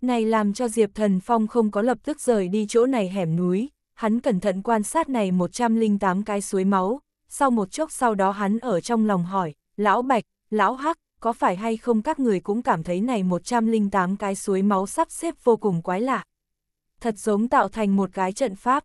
Này làm cho Diệp Thần Phong không có lập tức rời đi chỗ này hẻm núi, hắn cẩn thận quan sát này 108 cái suối máu, sau một chốc sau đó hắn ở trong lòng hỏi, lão Bạch, lão Hắc, có phải hay không các người cũng cảm thấy này 108 cái suối máu sắp xếp vô cùng quái lạ. Thật giống tạo thành một cái trận pháp.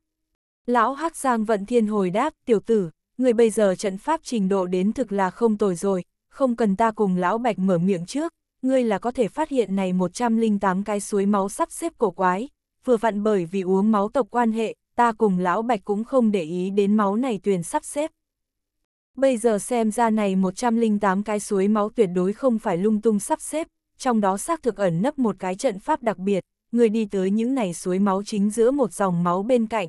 Lão Hắc Giang Vận Thiên hồi đáp, tiểu tử, người bây giờ trận pháp trình độ đến thực là không tồi rồi, không cần ta cùng lão bạch mở miệng trước, ngươi là có thể phát hiện này 108 cái suối máu sắp xếp cổ quái, vừa vặn bởi vì uống máu tộc quan hệ, ta cùng lão bạch cũng không để ý đến máu này tuyền sắp xếp. Bây giờ xem ra này 108 cái suối máu tuyệt đối không phải lung tung sắp xếp, trong đó xác thực ẩn nấp một cái trận pháp đặc biệt, người đi tới những này suối máu chính giữa một dòng máu bên cạnh,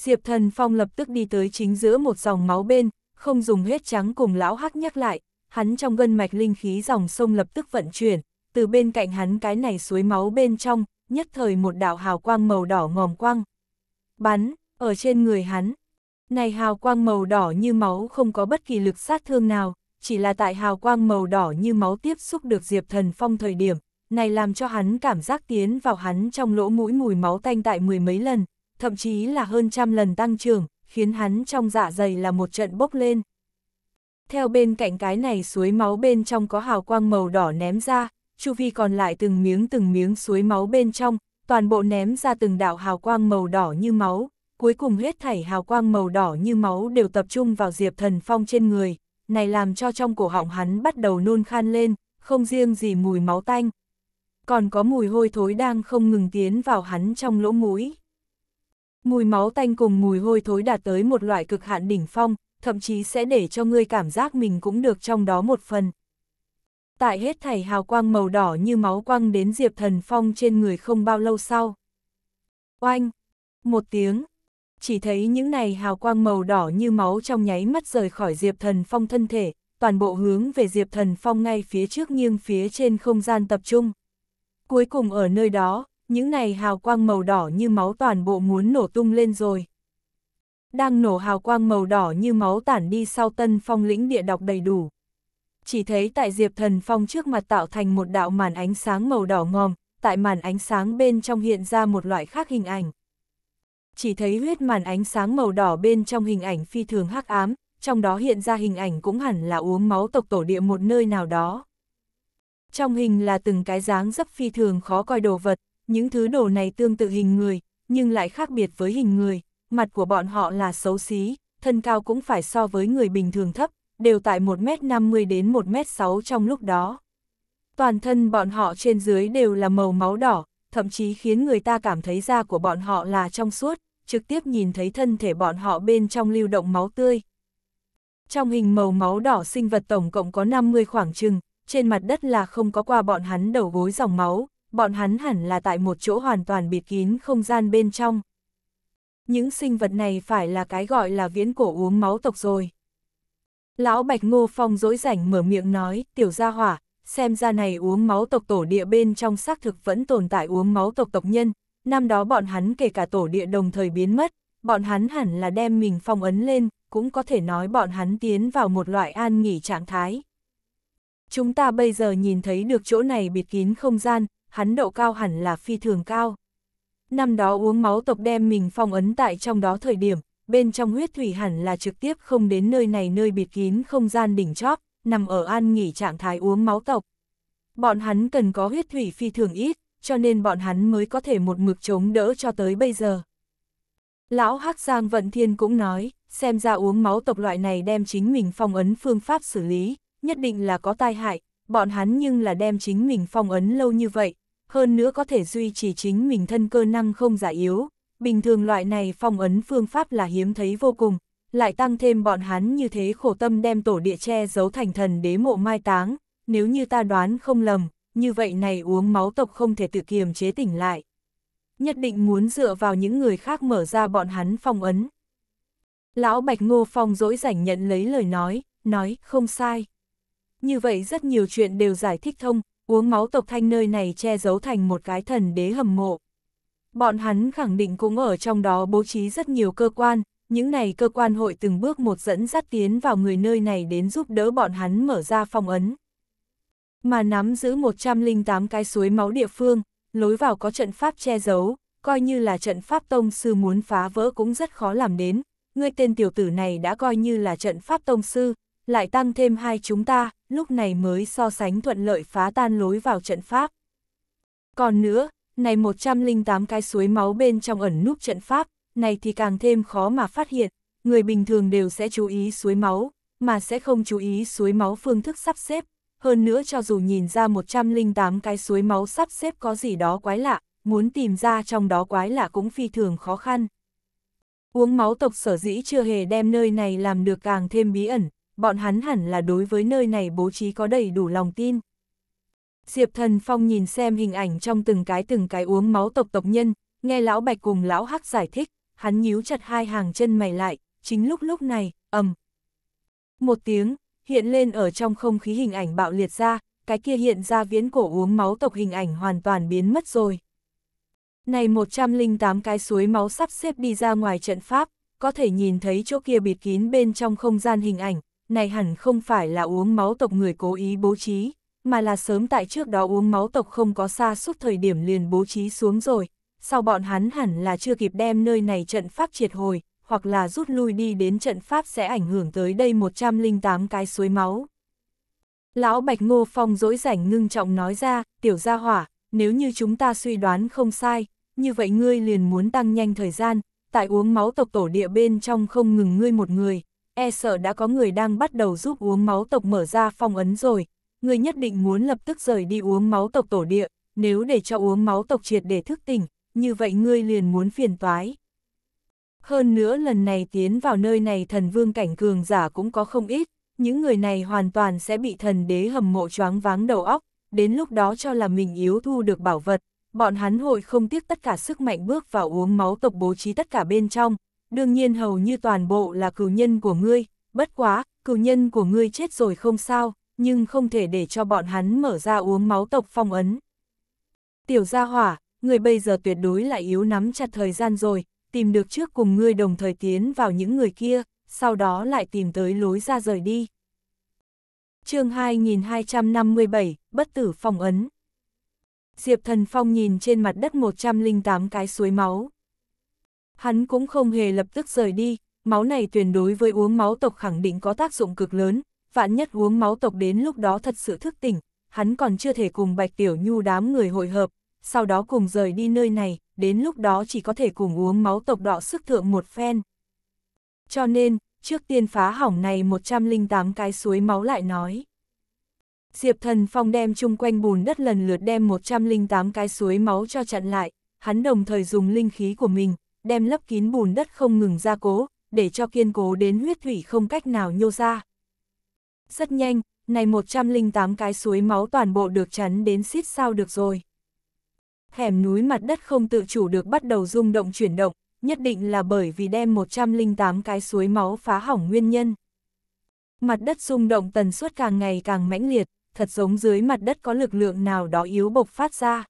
Diệp Thần Phong lập tức đi tới chính giữa một dòng máu bên, không dùng huyết trắng cùng lão hắc nhắc lại, hắn trong gân mạch linh khí dòng sông lập tức vận chuyển, từ bên cạnh hắn cái này suối máu bên trong, nhất thời một đạo hào quang màu đỏ ngòm quang. Bắn, ở trên người hắn. Này hào quang màu đỏ như máu không có bất kỳ lực sát thương nào, chỉ là tại hào quang màu đỏ như máu tiếp xúc được Diệp Thần Phong thời điểm, này làm cho hắn cảm giác tiến vào hắn trong lỗ mũi mùi máu tanh tại mười mấy lần, thậm chí là hơn trăm lần tăng trưởng, khiến hắn trong dạ dày là một trận bốc lên. Theo bên cạnh cái này suối máu bên trong có hào quang màu đỏ ném ra, chu vi còn lại từng miếng từng miếng suối máu bên trong, toàn bộ ném ra từng đạo hào quang màu đỏ như máu, cuối cùng hết thảy hào quang màu đỏ như máu đều tập trung vào Diệp Thần Phong trên người, này làm cho trong cổ họng hắn bắt đầu nôn khan lên, không riêng gì mùi máu tanh. Còn có mùi hôi thối đang không ngừng tiến vào hắn trong lỗ mũi. Mùi máu tanh cùng mùi hôi thối đạt tới một loại cực hạn đỉnh phong, thậm chí sẽ để cho ngươi cảm giác mình cũng được trong đó một phần. Tại hết thảy hào quang màu đỏ như máu quăng đến Diệp Thần Phong trên người không bao lâu sau. Oanh! Một tiếng! Chỉ thấy những này hào quang màu đỏ như máu trong nháy mắt rời khỏi Diệp Thần Phong thân thể, toàn bộ hướng về Diệp Thần Phong ngay phía trước nghiêng phía trên không gian tập trung. Cuối cùng ở nơi đó, những này hào quang màu đỏ như máu toàn bộ muốn nổ tung lên rồi. Đang nổ hào quang màu đỏ như máu tản đi sau tân phong lĩnh địa đọc đầy đủ. Chỉ thấy tại diệp thần phong trước mặt tạo thành một đạo màn ánh sáng màu đỏ ngòm, tại màn ánh sáng bên trong hiện ra một loại khác hình ảnh. Chỉ thấy huyết màn ánh sáng màu đỏ bên trong hình ảnh phi thường hắc ám, trong đó hiện ra hình ảnh cũng hẳn là uống máu tộc tổ địa một nơi nào đó. Trong hình là từng cái dáng dấp phi thường khó coi đồ vật, những thứ đồ này tương tự hình người, nhưng lại khác biệt với hình người, mặt của bọn họ là xấu xí, thân cao cũng phải so với người bình thường thấp, đều tại 1m50 đến 1m6 trong lúc đó. Toàn thân bọn họ trên dưới đều là màu máu đỏ, thậm chí khiến người ta cảm thấy da của bọn họ là trong suốt, trực tiếp nhìn thấy thân thể bọn họ bên trong lưu động máu tươi. Trong hình màu máu đỏ sinh vật tổng cộng có 50 khoảng chừng, trên mặt đất là không có qua bọn hắn đầu gối dòng máu, bọn hắn hẳn là tại một chỗ hoàn toàn bịt kín không gian bên trong. Những sinh vật này phải là cái gọi là viễn cổ uống máu tộc rồi. Lão Bạch Ngô Phong dối rảnh mở miệng nói, tiểu gia hỏa, xem ra này uống máu tộc tổ địa bên trong xác thực vẫn tồn tại uống máu tộc tộc nhân, năm đó bọn hắn kể cả tổ địa đồng thời biến mất, bọn hắn hẳn là đem mình phong ấn lên, cũng có thể nói bọn hắn tiến vào một loại an nghỉ trạng thái. Chúng ta bây giờ nhìn thấy được chỗ này bịt kín không gian, hắn độ cao hẳn là phi thường cao. Năm đó uống máu tộc đem mình phong ấn tại trong đó thời điểm, bên trong huyết thủy hẳn là trực tiếp không đến nơi này nơi bịt kín không gian đỉnh chóp, nằm ở an nghỉ trạng thái uống máu tộc. Bọn hắn cần có huyết thủy phi thường ít, cho nên bọn hắn mới có thể một mực chống đỡ cho tới bây giờ. Lão Hắc Giang Vận Thiên cũng nói, xem ra uống máu tộc loại này đem chính mình phong ấn phương pháp xử lý, nhất định là có tai hại, bọn hắn nhưng là đem chính mình phong ấn lâu như vậy, hơn nữa có thể duy trì chính mình thân cơ năng không giả yếu. Bình thường loại này phong ấn phương pháp là hiếm thấy vô cùng, lại tăng thêm bọn hắn như thế khổ tâm đem tổ địa che giấu thành thần đế mộ mai táng, nếu như ta đoán không lầm, như vậy này uống máu tộc không thể tự kiềm chế tỉnh lại. Nhất định muốn dựa vào những người khác mở ra bọn hắn phong ấn. Lão Bạch Ngô Phong dỗi rảnh nhận lấy lời nói, nói không sai. Như vậy rất nhiều chuyện đều giải thích thông, uống máu tộc thanh nơi này che giấu thành một cái thần đế hầm mộ. Bọn hắn khẳng định cũng ở trong đó bố trí rất nhiều cơ quan, những này cơ quan hội từng bước một dẫn dắt tiến vào người nơi này đến giúp đỡ bọn hắn mở ra phong ấn. Mà nắm giữ 108 cái suối máu địa phương, lối vào có trận pháp che giấu, coi như là trận pháp tông sư muốn phá vỡ cũng rất khó làm đến, ngươi tên tiểu tử này đã coi như là trận pháp tông sư, lại tăng thêm hai chúng ta, lúc này mới so sánh thuận lợi phá tan lối vào trận pháp. Còn nữa, này 108 cái suối máu bên trong ẩn núp trận pháp, này thì càng thêm khó mà phát hiện, người bình thường đều sẽ chú ý suối máu, mà sẽ không chú ý suối máu phương thức sắp xếp. Hơn nữa cho dù nhìn ra 108 cái suối máu sắp xếp có gì đó quái lạ, muốn tìm ra trong đó quái lạ cũng phi thường khó khăn. Uống máu tộc sở dĩ chưa hề đem nơi này làm được càng thêm bí ẩn, bọn hắn hẳn là đối với nơi này bố trí có đầy đủ lòng tin. Diệp Thần Phong nhìn xem hình ảnh trong từng cái từng cái uống máu tộc tộc nhân, nghe Lão Bạch cùng Lão Hắc giải thích, hắn nhíu chặt hai hàng chân mày lại, chính lúc lúc này, ầm. Một tiếng, hiện lên ở trong không khí hình ảnh bạo liệt ra, cái kia hiện ra viễn cổ uống máu tộc hình ảnh hoàn toàn biến mất rồi. Này 108 cái suối máu sắp xếp đi ra ngoài trận pháp, có thể nhìn thấy chỗ kia bịt kín bên trong không gian hình ảnh, này hẳn không phải là uống máu tộc người cố ý bố trí, mà là sớm tại trước đó uống máu tộc không có xa suốt thời điểm liền bố trí xuống rồi, sau bọn hắn hẳn là chưa kịp đem nơi này trận pháp triệt hồi, hoặc là rút lui đi đến trận pháp sẽ ảnh hưởng tới đây 108 cái suối máu. Lão Bạch Ngô Phong dỗi rảnh ngưng trọng nói ra, tiểu gia hỏa, nếu như chúng ta suy đoán không sai, như vậy ngươi liền muốn tăng nhanh thời gian, tại uống máu tộc tổ địa bên trong không ngừng ngươi một người, e sợ đã có người đang bắt đầu giúp uống máu tộc mở ra phong ấn rồi, người nhất định muốn lập tức rời đi uống máu tộc tổ địa, nếu để cho uống máu tộc triệt để thức tỉnh, như vậy ngươi liền muốn phiền toái. Hơn nữa lần này tiến vào nơi này thần vương cảnh cường giả cũng có không ít, những người này hoàn toàn sẽ bị thần đế hầm mộ choáng váng đầu óc, đến lúc đó cho là mình yếu thu được bảo vật, bọn hắn hội không tiếc tất cả sức mạnh bước vào uống máu tộc bố trí tất cả bên trong, đương nhiên hầu như toàn bộ là cửu nhân của ngươi, bất quá, cửu nhân của ngươi chết rồi không sao, nhưng không thể để cho bọn hắn mở ra uống máu tộc phong ấn. Tiểu gia hỏa, người bây giờ tuyệt đối lại yếu nắm chặt thời gian rồi, tìm được trước cùng ngươi đồng thời tiến vào những người kia, sau đó lại tìm tới lối ra rời đi. chương 2257, Bất tử phong ấn Diệp Thần Phong nhìn trên mặt đất 108 cái suối máu, hắn cũng không hề lập tức rời đi, máu này tuyển đối với uống máu tộc khẳng định có tác dụng cực lớn, vạn nhất uống máu tộc đến lúc đó thật sự thức tỉnh, hắn còn chưa thể cùng Bạch Tiểu Nhu đám người hội hợp, sau đó cùng rời đi nơi này, đến lúc đó chỉ có thể cùng uống máu tộc đọ sức thượng một phen. Cho nên, trước tiên phá hỏng này 108 cái suối máu lại nói. Diệp thần phong đem chung quanh bùn đất lần lượt đem 108 cái suối máu cho chặn lại, hắn đồng thời dùng linh khí của mình, đem lấp kín bùn đất không ngừng gia cố, để cho kiên cố đến huyết thủy không cách nào nhô ra. Rất nhanh, này 108 cái suối máu toàn bộ được chắn đến xít sao được rồi. Hẻm núi mặt đất không tự chủ được bắt đầu rung động chuyển động, nhất định là bởi vì đem 108 cái suối máu phá hỏng nguyên nhân. Mặt đất rung động tần suất càng ngày càng mãnh liệt, thật giống dưới mặt đất có lực lượng nào đó yếu bộc phát ra.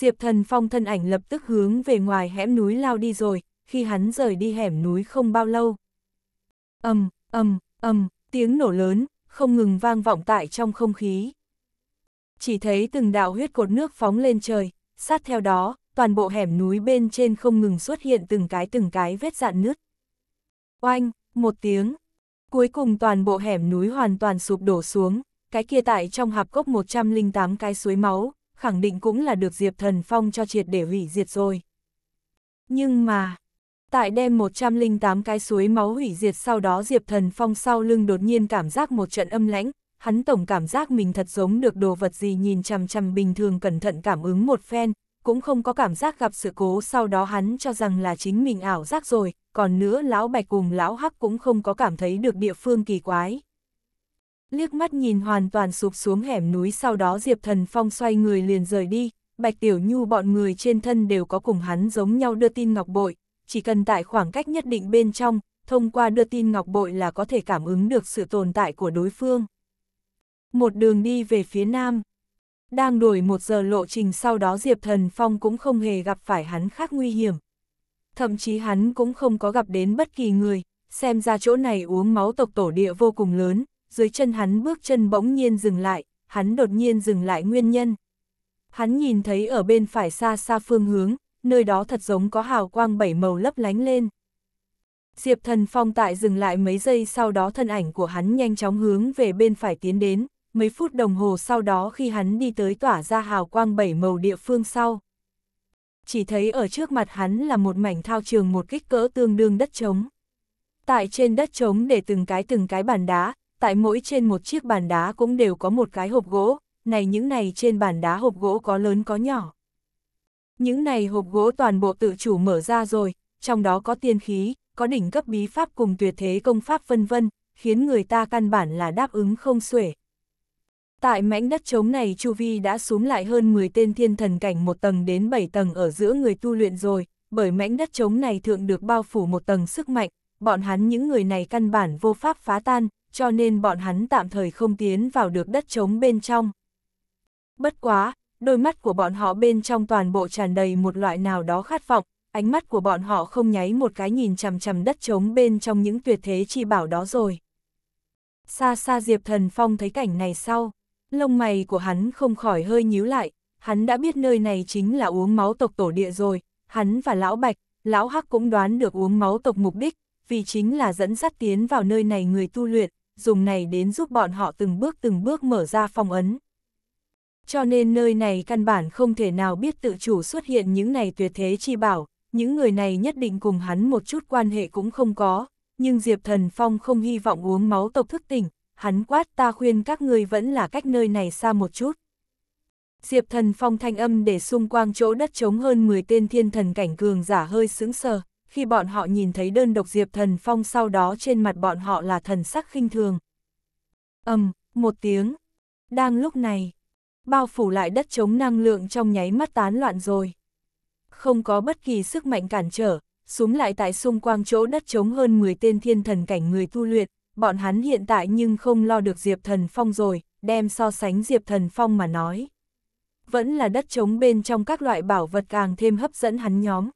Diệp Thần Phong thân ảnh lập tức hướng về ngoài hẻm núi lao đi rồi, khi hắn rời đi hẻm núi không bao lâu. Âm, âm, âm, tiếng nổ lớn, không ngừng vang vọng tại trong không khí. Chỉ thấy từng đạo huyết cột nước phóng lên trời, sát theo đó, toàn bộ hẻm núi bên trên không ngừng xuất hiện từng cái từng cái vết dạn nứt. Oanh, một tiếng, cuối cùng toàn bộ hẻm núi hoàn toàn sụp đổ xuống, cái kia tại trong hạp cốc 108 cái suối máu, khẳng định cũng là được Diệp Thần Phong cho triệt để hủy diệt rồi. Nhưng mà, tại đem 108 cái suối máu hủy diệt sau đó Diệp Thần Phong sau lưng đột nhiên cảm giác một trận âm lãnh, hắn tổng cảm giác mình thật giống được đồ vật gì nhìn chằm chằm bình thường cẩn thận cảm ứng một phen, cũng không có cảm giác gặp sự cố sau đó hắn cho rằng là chính mình ảo giác rồi, còn nữa lão bạch cùng lão hắc cũng không có cảm thấy được địa phương kỳ quái. Liếc mắt nhìn hoàn toàn sụp xuống hẻm núi sau đó Diệp Thần Phong xoay người liền rời đi, Bạch Tiểu Nhu bọn người trên thân đều có cùng hắn giống nhau đưa tin ngọc bội, chỉ cần tại khoảng cách nhất định bên trong, thông qua đưa tin ngọc bội là có thể cảm ứng được sự tồn tại của đối phương. Một đường đi về phía nam, đang đuổi một giờ lộ trình sau đó Diệp Thần Phong cũng không hề gặp phải hắn khác nguy hiểm. Thậm chí hắn cũng không có gặp đến bất kỳ người, xem ra chỗ này uống máu tộc tổ địa vô cùng lớn, dưới chân hắn bước chân bỗng nhiên dừng lại, hắn đột nhiên dừng lại nguyên nhân. Hắn nhìn thấy ở bên phải xa xa phương hướng, nơi đó thật giống có hào quang bảy màu lấp lánh lên. Diệp thần phong tại dừng lại mấy giây sau đó thân ảnh của hắn nhanh chóng hướng về bên phải tiến đến, mấy phút đồng hồ sau đó khi hắn đi tới tỏa ra hào quang bảy màu địa phương sau. Chỉ thấy ở trước mặt hắn là một mảnh thao trường một kích cỡ tương đương đất trống. Tại trên đất trống để từng cái từng cái bàn đá, tại mỗi trên một chiếc bàn đá cũng đều có một cái hộp gỗ, này những này trên bàn đá hộp gỗ có lớn có nhỏ. Những này hộp gỗ toàn bộ tự chủ mở ra rồi, trong đó có tiên khí, có đỉnh cấp bí pháp cùng tuyệt thế công pháp vân vân, khiến người ta căn bản là đáp ứng không xuể. Tại mảnh đất trống này Chu Vi đã xuống lại hơn 10 tên thiên thần cảnh một tầng đến 7 tầng ở giữa người tu luyện rồi, bởi mảnh đất trống này thượng được bao phủ một tầng sức mạnh, bọn hắn những người này căn bản vô pháp phá tan, cho nên bọn hắn tạm thời không tiến vào được đất trống bên trong. Bất quá, đôi mắt của bọn họ bên trong toàn bộ tràn đầy một loại nào đó khát vọng, ánh mắt của bọn họ không nháy một cái nhìn chằm chằm đất trống bên trong những tuyệt thế chi bảo đó rồi. Xa xa Diệp Thần Phong thấy cảnh này sau, lông mày của hắn không khỏi hơi nhíu lại, hắn đã biết nơi này chính là uống máu tộc tổ địa rồi, hắn và Lão Bạch, Lão Hắc cũng đoán được uống máu tộc mục đích, vì chính là dẫn dắt tiến vào nơi này người tu luyện, dùng này đến giúp bọn họ từng bước từng bước mở ra phong ấn. Cho nên nơi này căn bản không thể nào biết tự chủ xuất hiện những này tuyệt thế chi bảo, những người này nhất định cùng hắn một chút quan hệ cũng không có, nhưng Diệp Thần Phong không hy vọng uống máu tộc thức tỉnh, hắn quát ta khuyên các ngươi vẫn là cách nơi này xa một chút. Diệp Thần Phong thanh âm để xung quanh chỗ đất trống hơn 10 tên thiên thần cảnh cường giả hơi sững sờ, khi bọn họ nhìn thấy đơn độc Diệp Thần Phong sau đó trên mặt bọn họ là thần sắc khinh thường. ầm um, một tiếng. Đang lúc này, bao phủ lại đất chống năng lượng trong nháy mắt tán loạn rồi. Không có bất kỳ sức mạnh cản trở, xuống lại tại xung quanh chỗ đất chống hơn 10 tên thiên thần cảnh người tu luyện, bọn hắn hiện tại nhưng không lo được Diệp Thần Phong rồi, đem so sánh Diệp Thần Phong mà nói. Vẫn là đất chống bên trong các loại bảo vật càng thêm hấp dẫn hắn nhóm,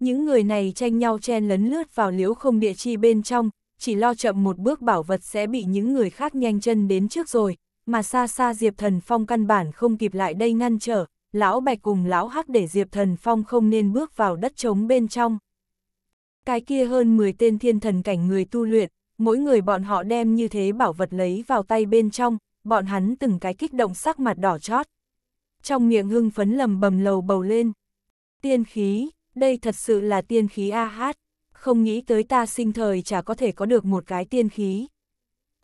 những người này tranh nhau chen lấn lướt vào liễu không địa chi bên trong, chỉ lo chậm một bước bảo vật sẽ bị những người khác nhanh chân đến trước rồi, mà xa xa Diệp Thần Phong căn bản không kịp lại đây ngăn trở, lão bạch cùng lão hắc để Diệp Thần Phong không nên bước vào đất trống bên trong. Cái kia hơn 10 tên thiên thần cảnh người tu luyện, mỗi người bọn họ đem như thế bảo vật lấy vào tay bên trong, bọn hắn từng cái kích động sắc mặt đỏ chót. Trong miệng hưng phấn lầm bầm lầu bầu lên. Tiên khí, đây thật sự là tiên khí ah không nghĩ tới ta sinh thời chả có thể có được một cái tiên khí.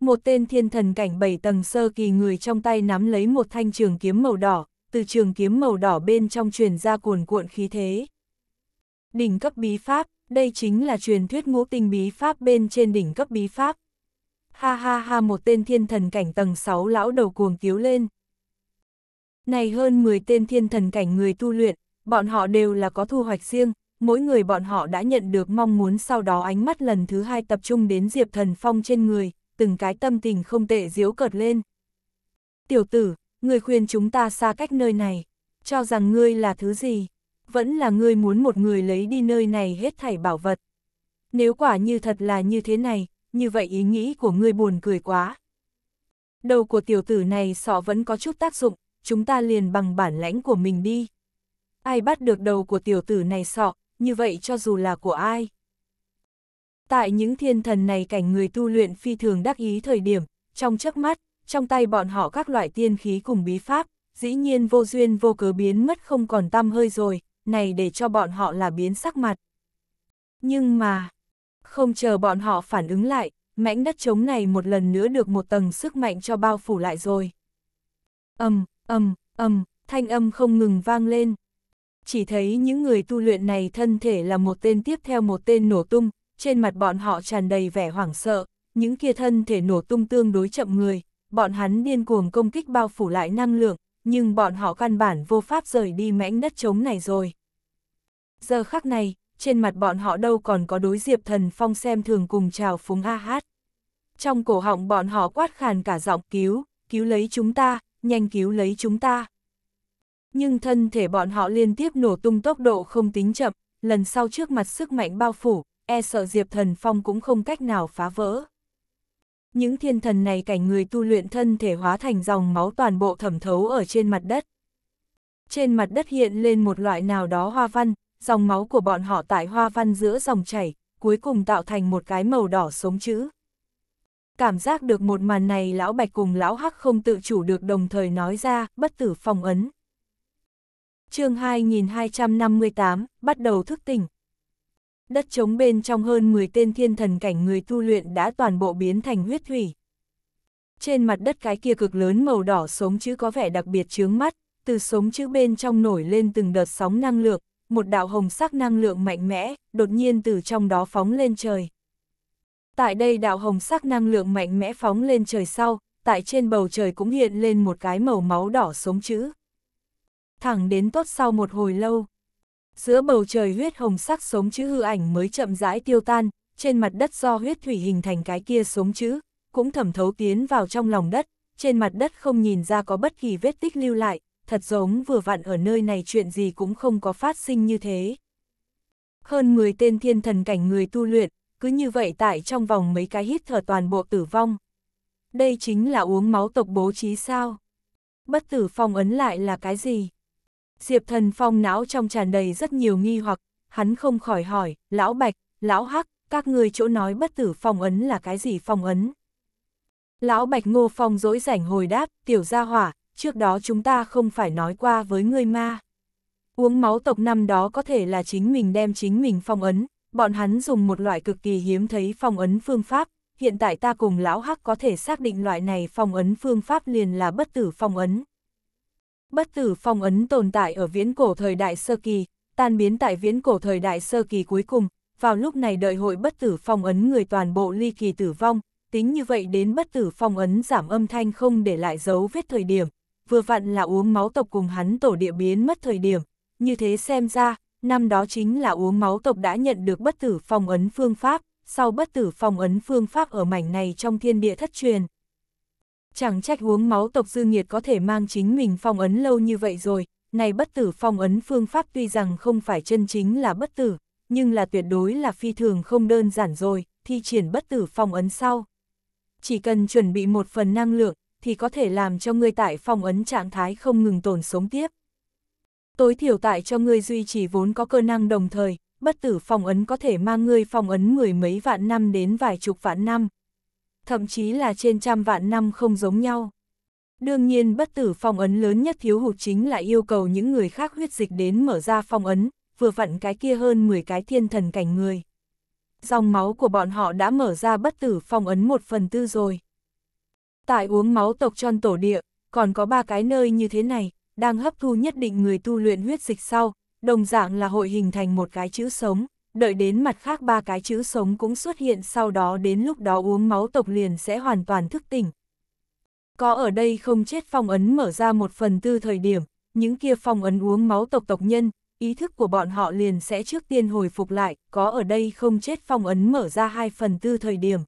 Một tên thiên thần cảnh bảy tầng sơ kỳ người trong tay nắm lấy một thanh trường kiếm màu đỏ, từ trường kiếm màu đỏ bên trong truyền ra cuồn cuộn khí thế. Đỉnh cấp bí pháp, đây chính là truyền thuyết ngũ tinh bí pháp bên trên đỉnh cấp bí pháp. Ha ha ha một tên thiên thần cảnh tầng 6 lão đầu cuồng cứu lên. Này hơn 10 tên thiên thần cảnh người tu luyện, Bọn họ đều là có thu hoạch riêng, mỗi người bọn họ đã nhận được mong muốn sau đó ánh mắt lần thứ hai tập trung đến Diệp Thần Phong trên người, từng cái tâm tình không tệ diếu cợt lên. Tiểu tử, người khuyên chúng ta xa cách nơi này, cho rằng ngươi là thứ gì, vẫn là ngươi muốn một người lấy đi nơi này hết thảy bảo vật. Nếu quả như thật là như thế này, như vậy ý nghĩ của ngươi buồn cười quá. Đầu của tiểu tử này sọ vẫn có chút tác dụng, chúng ta liền bằng bản lãnh của mình đi ai bắt được đầu của tiểu tử này sọ, như vậy cho dù là của ai. Tại những thiên thần này cảnh người tu luyện phi thường đắc ý thời điểm, trong chớp mắt, trong tay bọn họ các loại tiên khí cùng bí pháp, dĩ nhiên vô duyên vô cớ biến mất không còn tăm hơi rồi, này để cho bọn họ là biến sắc mặt. Nhưng mà, không chờ bọn họ phản ứng lại, mảnh đất trống này một lần nữa được một tầng sức mạnh cho bao phủ lại rồi. Âm, âm, âm, thanh âm không ngừng vang lên, chỉ thấy những người tu luyện này thân thể là một tên tiếp theo một tên nổ tung, trên mặt bọn họ tràn đầy vẻ hoảng sợ, những kia thân thể nổ tung tương đối chậm người, bọn hắn điên cuồng công kích bao phủ lại năng lượng, nhưng bọn họ căn bản vô pháp rời đi mảnh đất trống này rồi. Giờ khắc này, trên mặt bọn họ đâu còn có đối diệp thần phong xem thường cùng chào phúng a hát. Trong cổ họng bọn họ quát khàn cả giọng cứu, cứu lấy chúng ta, nhanh cứu lấy chúng ta nhưng thân thể bọn họ liên tiếp nổ tung tốc độ không tính chậm, lần sau trước mặt sức mạnh bao phủ, e sợ Diệp Thần Phong cũng không cách nào phá vỡ. Những thiên thần này cảnh người tu luyện thân thể hóa thành dòng máu toàn bộ thẩm thấu ở trên mặt đất. Trên mặt đất hiện lên một loại nào đó hoa văn, dòng máu của bọn họ tại hoa văn giữa dòng chảy, cuối cùng tạo thành một cái màu đỏ sống chữ. Cảm giác được một màn này lão bạch cùng lão hắc không tự chủ được đồng thời nói ra, bất tử phong ấn chương 2258, bắt đầu thức tỉnh. Đất trống bên trong hơn 10 tên thiên thần cảnh người tu luyện đã toàn bộ biến thành huyết thủy. Trên mặt đất cái kia cực lớn màu đỏ sống chữ có vẻ đặc biệt chướng mắt, từ sống chữ bên trong nổi lên từng đợt sóng năng lượng, một đạo hồng sắc năng lượng mạnh mẽ, đột nhiên từ trong đó phóng lên trời. Tại đây đạo hồng sắc năng lượng mạnh mẽ phóng lên trời sau, tại trên bầu trời cũng hiện lên một cái màu máu đỏ sống chữ thẳng đến tốt sau một hồi lâu. Giữa bầu trời huyết hồng sắc sống chữ hư ảnh mới chậm rãi tiêu tan, trên mặt đất do huyết thủy hình thành cái kia sống chữ, cũng thẩm thấu tiến vào trong lòng đất, trên mặt đất không nhìn ra có bất kỳ vết tích lưu lại, thật giống vừa vặn ở nơi này chuyện gì cũng không có phát sinh như thế. Hơn 10 tên thiên thần cảnh người tu luyện, cứ như vậy tại trong vòng mấy cái hít thở toàn bộ tử vong. Đây chính là uống máu tộc bố trí sao? Bất tử phong ấn lại là cái gì? Diệp thần phong não trong tràn đầy rất nhiều nghi hoặc, hắn không khỏi hỏi, lão bạch, lão hắc, các người chỗ nói bất tử phong ấn là cái gì phong ấn? Lão bạch ngô phong dỗi rảnh hồi đáp, tiểu gia hỏa, trước đó chúng ta không phải nói qua với người ma. Uống máu tộc năm đó có thể là chính mình đem chính mình phong ấn, bọn hắn dùng một loại cực kỳ hiếm thấy phong ấn phương pháp, hiện tại ta cùng lão hắc có thể xác định loại này phong ấn phương pháp liền là bất tử phong ấn. Bất tử phong ấn tồn tại ở viễn cổ thời đại sơ kỳ, tan biến tại viễn cổ thời đại sơ kỳ cuối cùng, vào lúc này đợi hội bất tử phong ấn người toàn bộ ly kỳ tử vong, tính như vậy đến bất tử phong ấn giảm âm thanh không để lại dấu vết thời điểm, vừa vặn là uống máu tộc cùng hắn tổ địa biến mất thời điểm, như thế xem ra, năm đó chính là uống máu tộc đã nhận được bất tử phong ấn phương pháp, sau bất tử phong ấn phương pháp ở mảnh này trong thiên địa thất truyền. Chẳng trách uống máu tộc dư nghiệt có thể mang chính mình phong ấn lâu như vậy rồi, này bất tử phong ấn phương pháp tuy rằng không phải chân chính là bất tử, nhưng là tuyệt đối là phi thường không đơn giản rồi, thi triển bất tử phong ấn sau. Chỉ cần chuẩn bị một phần năng lượng, thì có thể làm cho ngươi tại phong ấn trạng thái không ngừng tồn sống tiếp. Tối thiểu tại cho ngươi duy trì vốn có cơ năng đồng thời, bất tử phong ấn có thể mang ngươi phong ấn mười mấy vạn năm đến vài chục vạn năm thậm chí là trên trăm vạn năm không giống nhau. Đương nhiên bất tử phong ấn lớn nhất thiếu hụt chính là yêu cầu những người khác huyết dịch đến mở ra phong ấn, vừa vặn cái kia hơn 10 cái thiên thần cảnh người. Dòng máu của bọn họ đã mở ra bất tử phong ấn một phần tư rồi. Tại uống máu tộc tròn tổ địa, còn có ba cái nơi như thế này, đang hấp thu nhất định người tu luyện huyết dịch sau, đồng dạng là hội hình thành một cái chữ sống đợi đến mặt khác ba cái chữ sống cũng xuất hiện sau đó đến lúc đó uống máu tộc liền sẽ hoàn toàn thức tỉnh. Có ở đây không chết phong ấn mở ra một phần tư thời điểm, những kia phong ấn uống máu tộc tộc nhân, ý thức của bọn họ liền sẽ trước tiên hồi phục lại, có ở đây không chết phong ấn mở ra hai phần tư thời điểm.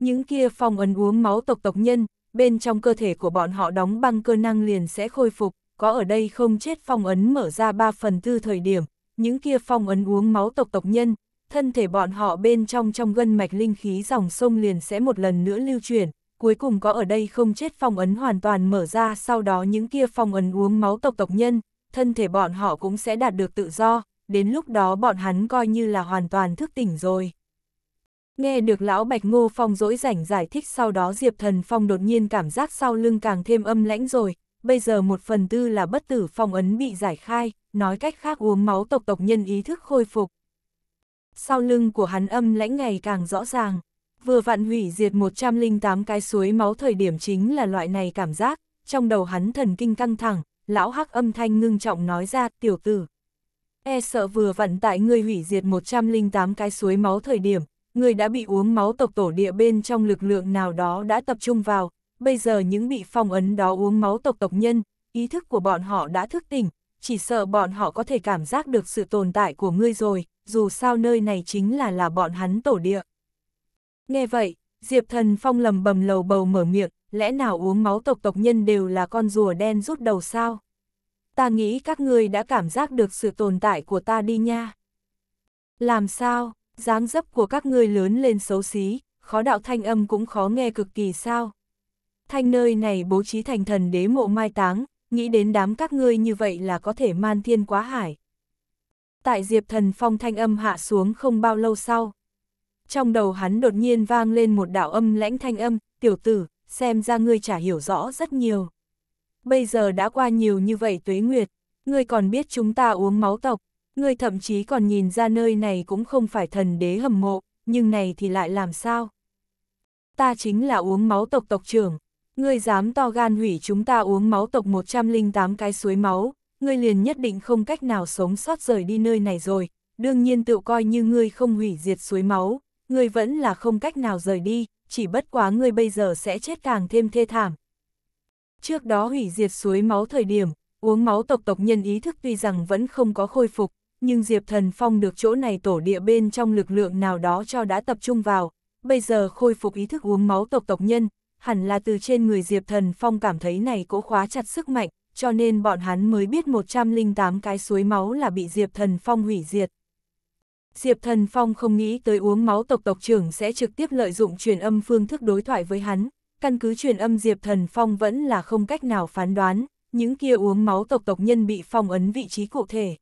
Những kia phong ấn uống máu tộc tộc nhân, bên trong cơ thể của bọn họ đóng băng cơ năng liền sẽ khôi phục, có ở đây không chết phong ấn mở ra ba phần tư thời điểm, những kia phong ấn uống máu tộc tộc nhân, thân thể bọn họ bên trong trong gân mạch linh khí dòng sông liền sẽ một lần nữa lưu chuyển, cuối cùng có ở đây không chết phong ấn hoàn toàn mở ra sau đó những kia phong ấn uống máu tộc tộc nhân, thân thể bọn họ cũng sẽ đạt được tự do, đến lúc đó bọn hắn coi như là hoàn toàn thức tỉnh rồi. Nghe được lão Bạch Ngô Phong dỗi rảnh giải thích sau đó Diệp Thần Phong đột nhiên cảm giác sau lưng càng thêm âm lãnh rồi, bây giờ một phần tư là bất tử phong ấn bị giải khai, nói cách khác uống máu tộc tộc nhân ý thức khôi phục. Sau lưng của hắn âm lãnh ngày càng rõ ràng, vừa vạn hủy diệt 108 cái suối máu thời điểm chính là loại này cảm giác, trong đầu hắn thần kinh căng thẳng, lão hắc âm thanh ngưng trọng nói ra tiểu tử. E sợ vừa vặn tại ngươi hủy diệt 108 cái suối máu thời điểm, người đã bị uống máu tộc tổ địa bên trong lực lượng nào đó đã tập trung vào, bây giờ những bị phong ấn đó uống máu tộc tộc nhân, ý thức của bọn họ đã thức tỉnh, chỉ sợ bọn họ có thể cảm giác được sự tồn tại của ngươi rồi, dù sao nơi này chính là là bọn hắn tổ địa. Nghe vậy, Diệp Thần Phong lầm bầm lầu bầu mở miệng, lẽ nào uống máu tộc tộc nhân đều là con rùa đen rút đầu sao? Ta nghĩ các ngươi đã cảm giác được sự tồn tại của ta đi nha. Làm sao, dáng dấp của các ngươi lớn lên xấu xí, khó đạo thanh âm cũng khó nghe cực kỳ sao, thanh nơi này bố trí thành thần đế mộ mai táng, nghĩ đến đám các ngươi như vậy là có thể man thiên quá hải. Tại Diệp Thần Phong thanh âm hạ xuống không bao lâu sau. Trong đầu hắn đột nhiên vang lên một đạo âm lãnh thanh âm, tiểu tử, xem ra ngươi chả hiểu rõ rất nhiều. Bây giờ đã qua nhiều như vậy tuế nguyệt, ngươi còn biết chúng ta uống máu tộc, ngươi thậm chí còn nhìn ra nơi này cũng không phải thần đế hầm mộ, nhưng này thì lại làm sao? Ta chính là uống máu tộc tộc trưởng, ngươi dám to gan hủy chúng ta uống máu tộc 108 cái suối máu, ngươi liền nhất định không cách nào sống sót rời đi nơi này rồi, đương nhiên tự coi như ngươi không hủy diệt suối máu, ngươi vẫn là không cách nào rời đi, chỉ bất quá ngươi bây giờ sẽ chết càng thêm thê thảm. Trước đó hủy diệt suối máu thời điểm, uống máu tộc tộc nhân ý thức tuy rằng vẫn không có khôi phục, nhưng Diệp Thần Phong được chỗ này tổ địa bên trong lực lượng nào đó cho đã tập trung vào, bây giờ khôi phục ý thức uống máu tộc tộc nhân, hẳn là từ trên người Diệp Thần Phong cảm thấy này cỗ khóa chặt sức mạnh, cho nên bọn hắn mới biết 108 cái suối máu là bị Diệp Thần Phong hủy diệt. Diệp Thần Phong không nghĩ tới uống máu tộc tộc trưởng sẽ trực tiếp lợi dụng truyền âm phương thức đối thoại với hắn, căn cứ truyền âm Diệp Thần Phong vẫn là không cách nào phán đoán, những kia uống máu tộc tộc nhân bị phong ấn vị trí cụ thể.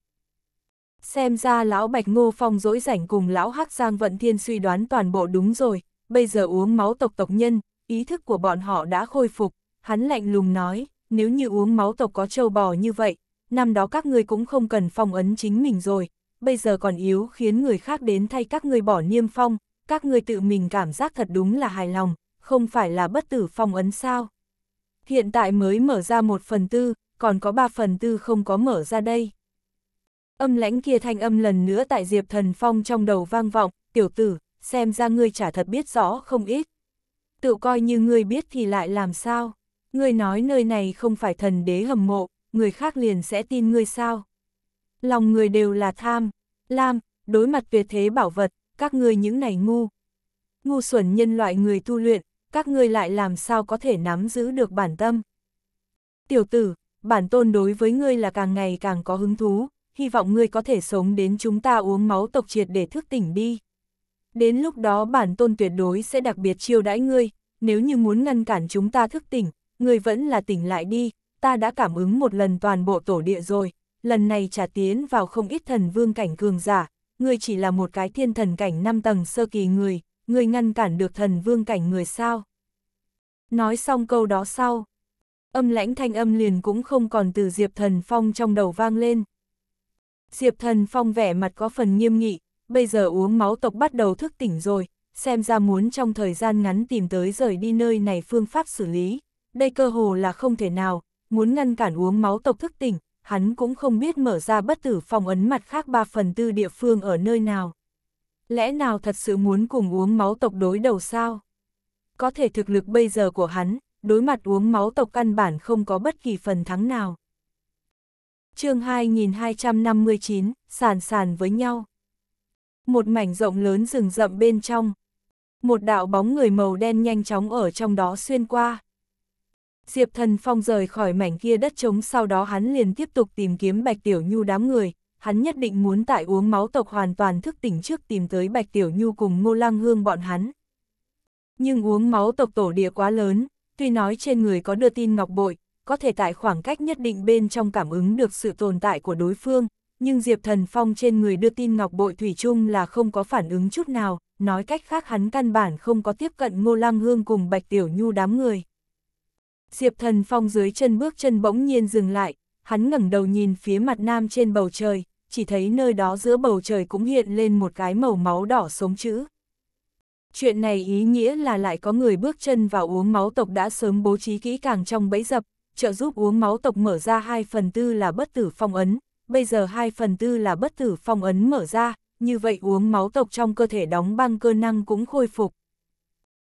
Xem ra lão Bạch Ngô Phong dỗi rảnh cùng lão Hắc Giang Vận Thiên suy đoán toàn bộ đúng rồi, bây giờ uống máu tộc tộc nhân, ý thức của bọn họ đã khôi phục, hắn lạnh lùng nói, nếu như uống máu tộc có trâu bò như vậy, năm đó các ngươi cũng không cần phong ấn chính mình rồi, bây giờ còn yếu khiến người khác đến thay các ngươi bỏ niêm phong, các ngươi tự mình cảm giác thật đúng là hài lòng, không phải là bất tử phong ấn sao. Hiện tại mới mở ra một phần tư, còn có ba phần tư không có mở ra đây. Âm lãnh kia thanh âm lần nữa tại Diệp Thần Phong trong đầu vang vọng, tiểu tử, xem ra ngươi chả thật biết rõ không ít tự coi như ngươi biết thì lại làm sao? Ngươi nói nơi này không phải thần đế hầm mộ, người khác liền sẽ tin ngươi sao? Lòng người đều là tham, lam, đối mặt về thế bảo vật, các ngươi những này ngu. Ngu xuẩn nhân loại người tu luyện, các ngươi lại làm sao có thể nắm giữ được bản tâm? Tiểu tử, bản tôn đối với ngươi là càng ngày càng có hứng thú, hy vọng ngươi có thể sống đến chúng ta uống máu tộc triệt để thức tỉnh đi. Đến lúc đó bản tôn tuyệt đối sẽ đặc biệt chiêu đãi ngươi, nếu như muốn ngăn cản chúng ta thức tỉnh, ngươi vẫn là tỉnh lại đi, ta đã cảm ứng một lần toàn bộ tổ địa rồi, lần này trả tiến vào không ít thần vương cảnh cường giả, ngươi chỉ là một cái thiên thần cảnh 5 tầng sơ kỳ người, ngươi ngăn cản được thần vương cảnh người sao. Nói xong câu đó sau, âm lãnh thanh âm liền cũng không còn từ Diệp Thần Phong trong đầu vang lên. Diệp Thần Phong vẻ mặt có phần nghiêm nghị, bây giờ uống máu tộc bắt đầu thức tỉnh rồi, xem ra muốn trong thời gian ngắn tìm tới rời đi nơi này phương pháp xử lý, đây cơ hồ là không thể nào, muốn ngăn cản uống máu tộc thức tỉnh, hắn cũng không biết mở ra bất tử phòng ấn mặt khác 3 phần tư địa phương ở nơi nào. Lẽ nào thật sự muốn cùng uống máu tộc đối đầu sao? Có thể thực lực bây giờ của hắn, đối mặt uống máu tộc căn bản không có bất kỳ phần thắng nào. chương 2259, sàn sàn với nhau một mảnh rộng lớn rừng rậm bên trong. Một đạo bóng người màu đen nhanh chóng ở trong đó xuyên qua. Diệp Thần Phong rời khỏi mảnh kia đất trống sau đó hắn liền tiếp tục tìm kiếm Bạch Tiểu Nhu đám người, hắn nhất định muốn tại uống máu tộc hoàn toàn thức tỉnh trước tìm tới Bạch Tiểu Nhu cùng Ngô Lang Hương bọn hắn. Nhưng uống máu tộc tổ địa quá lớn, tuy nói trên người có đưa tin ngọc bội, có thể tại khoảng cách nhất định bên trong cảm ứng được sự tồn tại của đối phương, nhưng Diệp Thần Phong trên người đưa tin Ngọc Bội Thủy Trung là không có phản ứng chút nào, nói cách khác hắn căn bản không có tiếp cận Ngô Lăng Hương cùng Bạch Tiểu Nhu đám người. Diệp Thần Phong dưới chân bước chân bỗng nhiên dừng lại, hắn ngẩng đầu nhìn phía mặt nam trên bầu trời, chỉ thấy nơi đó giữa bầu trời cũng hiện lên một cái màu máu đỏ sống chữ. Chuyện này ý nghĩa là lại có người bước chân vào uống máu tộc đã sớm bố trí kỹ càng trong bẫy dập, trợ giúp uống máu tộc mở ra 2 phần tư là bất tử phong ấn, bây giờ hai phần tư là bất tử phong ấn mở ra, như vậy uống máu tộc trong cơ thể đóng băng cơ năng cũng khôi phục.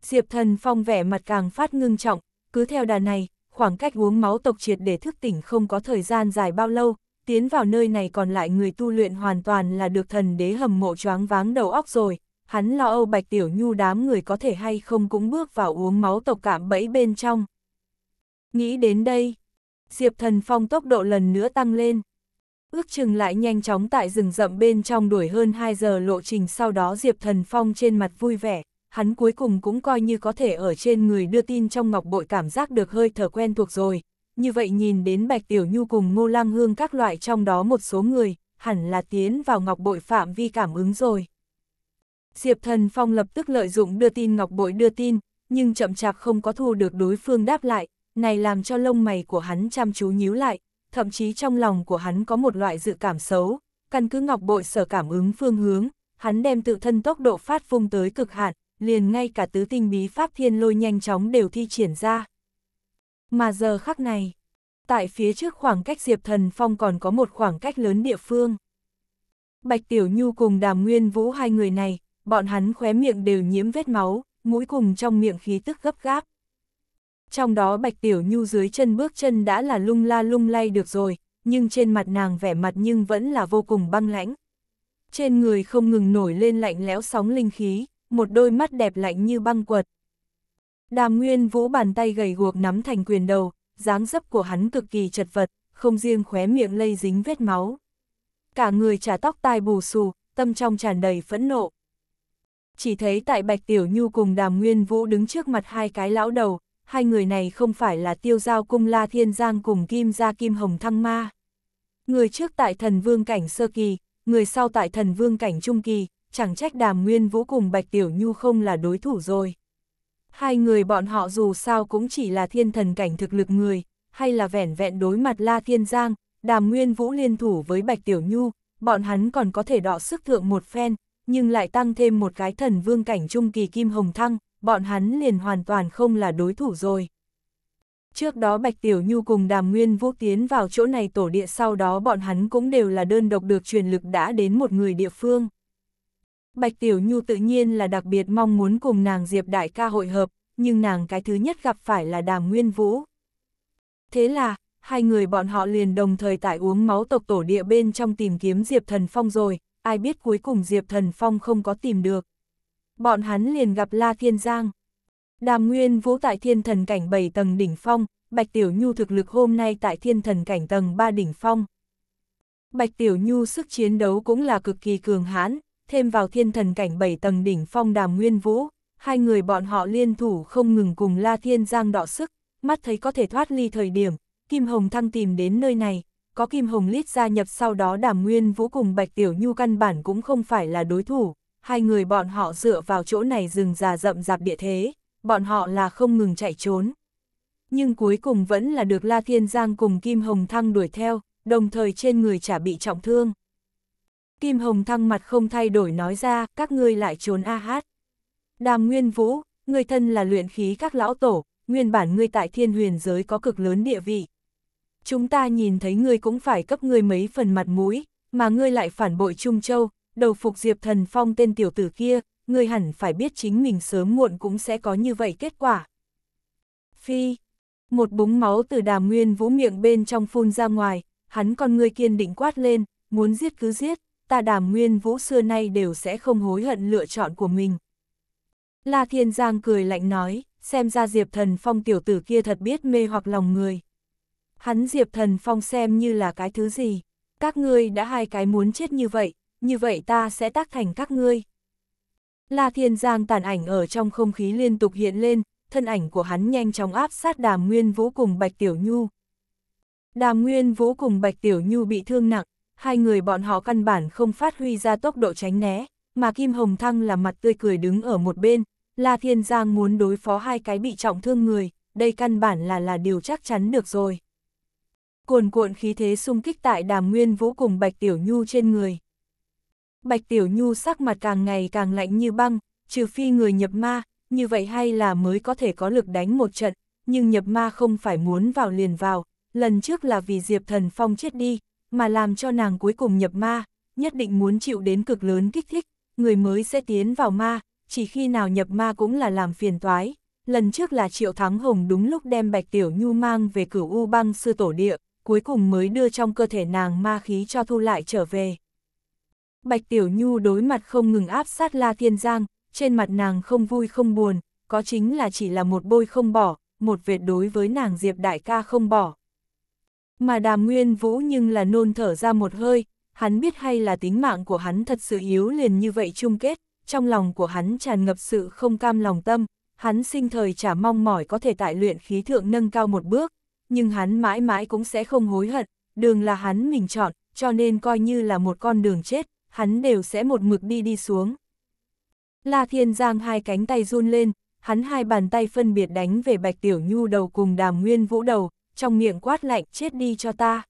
Diệp thần phong vẻ mặt càng phát ngưng trọng, cứ theo đà này, khoảng cách uống máu tộc triệt để thức tỉnh không có thời gian dài bao lâu, tiến vào nơi này còn lại người tu luyện hoàn toàn là được thần đế hầm mộ choáng váng đầu óc rồi, hắn lo âu bạch tiểu nhu đám người có thể hay không cũng bước vào uống máu tộc cảm bẫy bên trong. Nghĩ đến đây, Diệp thần phong tốc độ lần nữa tăng lên. Ước chừng lại nhanh chóng tại rừng rậm bên trong đuổi hơn 2 giờ lộ trình sau đó Diệp Thần Phong trên mặt vui vẻ, hắn cuối cùng cũng coi như có thể ở trên người đưa tin trong ngọc bội cảm giác được hơi thở quen thuộc rồi. Như vậy nhìn đến Bạch Tiểu Nhu cùng Ngô Lang Hương các loại trong đó một số người, hẳn là tiến vào ngọc bội phạm vi cảm ứng rồi. Diệp Thần Phong lập tức lợi dụng đưa tin ngọc bội đưa tin, nhưng chậm chạp không có thu được đối phương đáp lại, này làm cho lông mày của hắn chăm chú nhíu lại, thậm chí trong lòng của hắn có một loại dự cảm xấu, căn cứ ngọc bội sở cảm ứng phương hướng, hắn đem tự thân tốc độ phát vung tới cực hạn, liền ngay cả tứ tinh bí pháp thiên lôi nhanh chóng đều thi triển ra. Mà giờ khắc này, tại phía trước khoảng cách Diệp Thần Phong còn có một khoảng cách lớn địa phương. Bạch Tiểu Nhu cùng Đàm Nguyên Vũ hai người này, bọn hắn khóe miệng đều nhiễm vết máu, mũi cùng trong miệng khí tức gấp gáp trong đó Bạch Tiểu Nhu dưới chân bước chân đã là lung la lung lay được rồi, nhưng trên mặt nàng vẻ mặt nhưng vẫn là vô cùng băng lãnh. Trên người không ngừng nổi lên lạnh lẽo sóng linh khí, một đôi mắt đẹp lạnh như băng quật. Đàm Nguyên vũ bàn tay gầy guộc nắm thành quyền đầu, dáng dấp của hắn cực kỳ chật vật, không riêng khóe miệng lây dính vết máu. Cả người trả tóc tai bù xù, tâm trong tràn đầy phẫn nộ. Chỉ thấy tại Bạch Tiểu Nhu cùng Đàm Nguyên Vũ đứng trước mặt hai cái lão đầu, hai người này không phải là tiêu giao cung La Thiên Giang cùng Kim Gia Kim Hồng Thăng Ma. Người trước tại thần vương cảnh sơ kỳ, người sau tại thần vương cảnh trung kỳ, chẳng trách đàm nguyên vũ cùng Bạch Tiểu Nhu không là đối thủ rồi. Hai người bọn họ dù sao cũng chỉ là thiên thần cảnh thực lực người, hay là vẻn vẹn đối mặt La Thiên Giang, đàm nguyên vũ liên thủ với Bạch Tiểu Nhu, bọn hắn còn có thể đọ sức thượng một phen, nhưng lại tăng thêm một cái thần vương cảnh trung kỳ Kim Hồng Thăng, bọn hắn liền hoàn toàn không là đối thủ rồi. Trước đó Bạch Tiểu Nhu cùng Đàm Nguyên Vũ tiến vào chỗ này tổ địa sau đó bọn hắn cũng đều là đơn độc được truyền lực đã đến một người địa phương. Bạch Tiểu Nhu tự nhiên là đặc biệt mong muốn cùng nàng Diệp Đại ca hội hợp, nhưng nàng cái thứ nhất gặp phải là Đàm Nguyên Vũ. Thế là, hai người bọn họ liền đồng thời tại uống máu tộc tổ địa bên trong tìm kiếm Diệp Thần Phong rồi, ai biết cuối cùng Diệp Thần Phong không có tìm được bọn hắn liền gặp La Thiên Giang. Đàm Nguyên Vũ tại thiên thần cảnh 7 tầng đỉnh phong, Bạch Tiểu Nhu thực lực hôm nay tại thiên thần cảnh tầng 3 đỉnh phong. Bạch Tiểu Nhu sức chiến đấu cũng là cực kỳ cường hãn, thêm vào thiên thần cảnh 7 tầng đỉnh phong Đàm Nguyên Vũ, hai người bọn họ liên thủ không ngừng cùng La Thiên Giang đọ sức, mắt thấy có thể thoát ly thời điểm, Kim Hồng Thăng tìm đến nơi này, có Kim Hồng Lít gia nhập sau đó Đàm Nguyên Vũ cùng Bạch Tiểu Nhu căn bản cũng không phải là đối thủ hai người bọn họ dựa vào chỗ này rừng già rậm rạp địa thế, bọn họ là không ngừng chạy trốn. Nhưng cuối cùng vẫn là được La Thiên Giang cùng Kim Hồng Thăng đuổi theo, đồng thời trên người chả bị trọng thương. Kim Hồng Thăng mặt không thay đổi nói ra, các ngươi lại trốn a hát. Đàm Nguyên Vũ, người thân là luyện khí các lão tổ, nguyên bản ngươi tại thiên huyền giới có cực lớn địa vị. Chúng ta nhìn thấy ngươi cũng phải cấp ngươi mấy phần mặt mũi, mà ngươi lại phản bội Trung Châu, đầu phục Diệp Thần Phong tên tiểu tử kia, người hẳn phải biết chính mình sớm muộn cũng sẽ có như vậy kết quả. Phi, một búng máu từ đàm nguyên vũ miệng bên trong phun ra ngoài, hắn con ngươi kiên định quát lên, muốn giết cứ giết, ta đàm nguyên vũ xưa nay đều sẽ không hối hận lựa chọn của mình. La Thiên Giang cười lạnh nói, xem ra Diệp Thần Phong tiểu tử kia thật biết mê hoặc lòng người. Hắn Diệp Thần Phong xem như là cái thứ gì, các ngươi đã hai cái muốn chết như vậy, như vậy ta sẽ tác thành các ngươi. La Thiên Giang tàn ảnh ở trong không khí liên tục hiện lên, thân ảnh của hắn nhanh chóng áp sát đàm nguyên vũ cùng Bạch Tiểu Nhu. Đàm nguyên vũ cùng Bạch Tiểu Nhu bị thương nặng, hai người bọn họ căn bản không phát huy ra tốc độ tránh né, mà Kim Hồng Thăng là mặt tươi cười đứng ở một bên, La Thiên Giang muốn đối phó hai cái bị trọng thương người, đây căn bản là là điều chắc chắn được rồi. Cuồn cuộn khí thế xung kích tại đàm nguyên vũ cùng Bạch Tiểu Nhu trên người, Bạch Tiểu Nhu sắc mặt càng ngày càng lạnh như băng, trừ phi người nhập ma, như vậy hay là mới có thể có lực đánh một trận, nhưng nhập ma không phải muốn vào liền vào, lần trước là vì Diệp Thần Phong chết đi, mà làm cho nàng cuối cùng nhập ma, nhất định muốn chịu đến cực lớn kích thích, người mới sẽ tiến vào ma, chỉ khi nào nhập ma cũng là làm phiền toái. Lần trước là Triệu Thắng Hồng đúng lúc đem Bạch Tiểu Nhu mang về cửu U băng sư tổ địa, cuối cùng mới đưa trong cơ thể nàng ma khí cho thu lại trở về. Bạch Tiểu Nhu đối mặt không ngừng áp sát La Thiên Giang, trên mặt nàng không vui không buồn, có chính là chỉ là một bôi không bỏ, một vệt đối với nàng Diệp Đại ca không bỏ. Mà đàm nguyên vũ nhưng là nôn thở ra một hơi, hắn biết hay là tính mạng của hắn thật sự yếu liền như vậy chung kết, trong lòng của hắn tràn ngập sự không cam lòng tâm, hắn sinh thời chả mong mỏi có thể tại luyện khí thượng nâng cao một bước, nhưng hắn mãi mãi cũng sẽ không hối hận, đường là hắn mình chọn, cho nên coi như là một con đường chết, hắn đều sẽ một mực đi đi xuống. La Thiên Giang hai cánh tay run lên, hắn hai bàn tay phân biệt đánh về Bạch Tiểu Nhu đầu cùng đàm nguyên vũ đầu, trong miệng quát lạnh chết đi cho ta.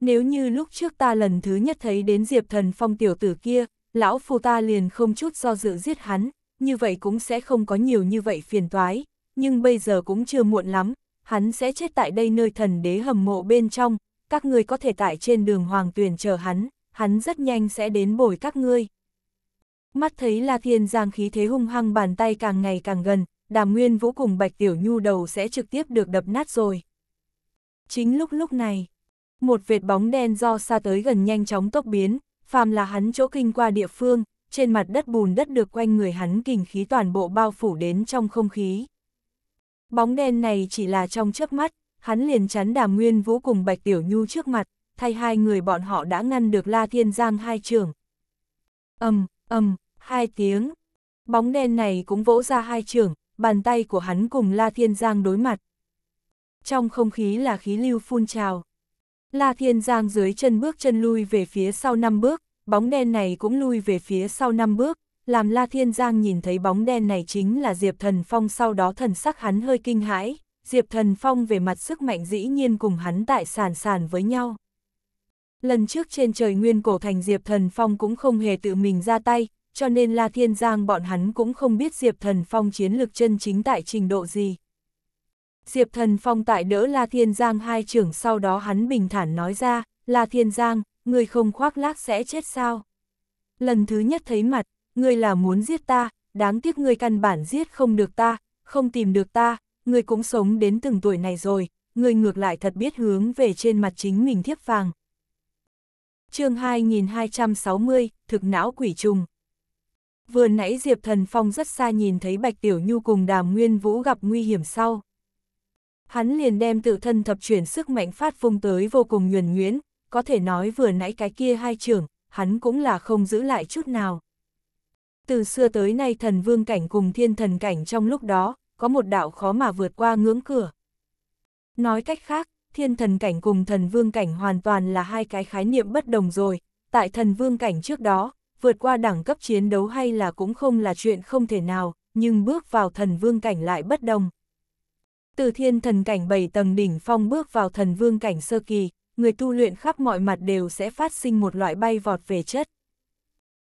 Nếu như lúc trước ta lần thứ nhất thấy đến Diệp Thần Phong tiểu tử kia, lão phu ta liền không chút do dự giết hắn, như vậy cũng sẽ không có nhiều như vậy phiền toái, nhưng bây giờ cũng chưa muộn lắm, hắn sẽ chết tại đây nơi thần đế hầm mộ bên trong, các người có thể tại trên đường hoàng tuyển chờ hắn hắn rất nhanh sẽ đến bổi các ngươi. Mắt thấy là thiên giang khí thế hung hăng bàn tay càng ngày càng gần, đàm nguyên vũ cùng bạch tiểu nhu đầu sẽ trực tiếp được đập nát rồi. Chính lúc lúc này, một vệt bóng đen do xa tới gần nhanh chóng tốc biến, phàm là hắn chỗ kinh qua địa phương, trên mặt đất bùn đất được quanh người hắn kình khí toàn bộ bao phủ đến trong không khí. Bóng đen này chỉ là trong chớp mắt, hắn liền chắn đàm nguyên vũ cùng bạch tiểu nhu trước mặt, thay hai người bọn họ đã ngăn được La Thiên Giang hai trường. Ầm, um, ầm, hai tiếng. Bóng đen này cũng vỗ ra hai trường, bàn tay của hắn cùng La Thiên Giang đối mặt. Trong không khí là khí lưu phun trào. La Thiên Giang dưới chân bước chân lui về phía sau năm bước, bóng đen này cũng lui về phía sau năm bước, làm La Thiên Giang nhìn thấy bóng đen này chính là Diệp Thần Phong sau đó thần sắc hắn hơi kinh hãi, Diệp Thần Phong về mặt sức mạnh dĩ nhiên cùng hắn tại sàn sàn với nhau. Lần trước trên trời nguyên cổ thành Diệp Thần Phong cũng không hề tự mình ra tay, cho nên La Thiên Giang bọn hắn cũng không biết Diệp Thần Phong chiến lược chân chính tại trình độ gì. Diệp Thần Phong tại đỡ La Thiên Giang hai trưởng sau đó hắn bình thản nói ra, La Thiên Giang, người không khoác lác sẽ chết sao. Lần thứ nhất thấy mặt, ngươi là muốn giết ta, đáng tiếc ngươi căn bản giết không được ta, không tìm được ta, ngươi cũng sống đến từng tuổi này rồi, ngươi ngược lại thật biết hướng về trên mặt chính mình thiếp vàng, chương 2260, thực não quỷ trùng. Vừa nãy Diệp Thần Phong rất xa nhìn thấy Bạch Tiểu Nhu cùng Đàm Nguyên Vũ gặp nguy hiểm sau. Hắn liền đem tự thân thập chuyển sức mạnh phát phung tới vô cùng nhuần nhuyễn, có thể nói vừa nãy cái kia hai trưởng, hắn cũng là không giữ lại chút nào. Từ xưa tới nay thần vương cảnh cùng thiên thần cảnh trong lúc đó, có một đạo khó mà vượt qua ngưỡng cửa. Nói cách khác, thiên thần cảnh cùng thần vương cảnh hoàn toàn là hai cái khái niệm bất đồng rồi, tại thần vương cảnh trước đó, vượt qua đẳng cấp chiến đấu hay là cũng không là chuyện không thể nào, nhưng bước vào thần vương cảnh lại bất đồng. Từ thiên thần cảnh 7 tầng đỉnh phong bước vào thần vương cảnh sơ kỳ, người tu luyện khắp mọi mặt đều sẽ phát sinh một loại bay vọt về chất.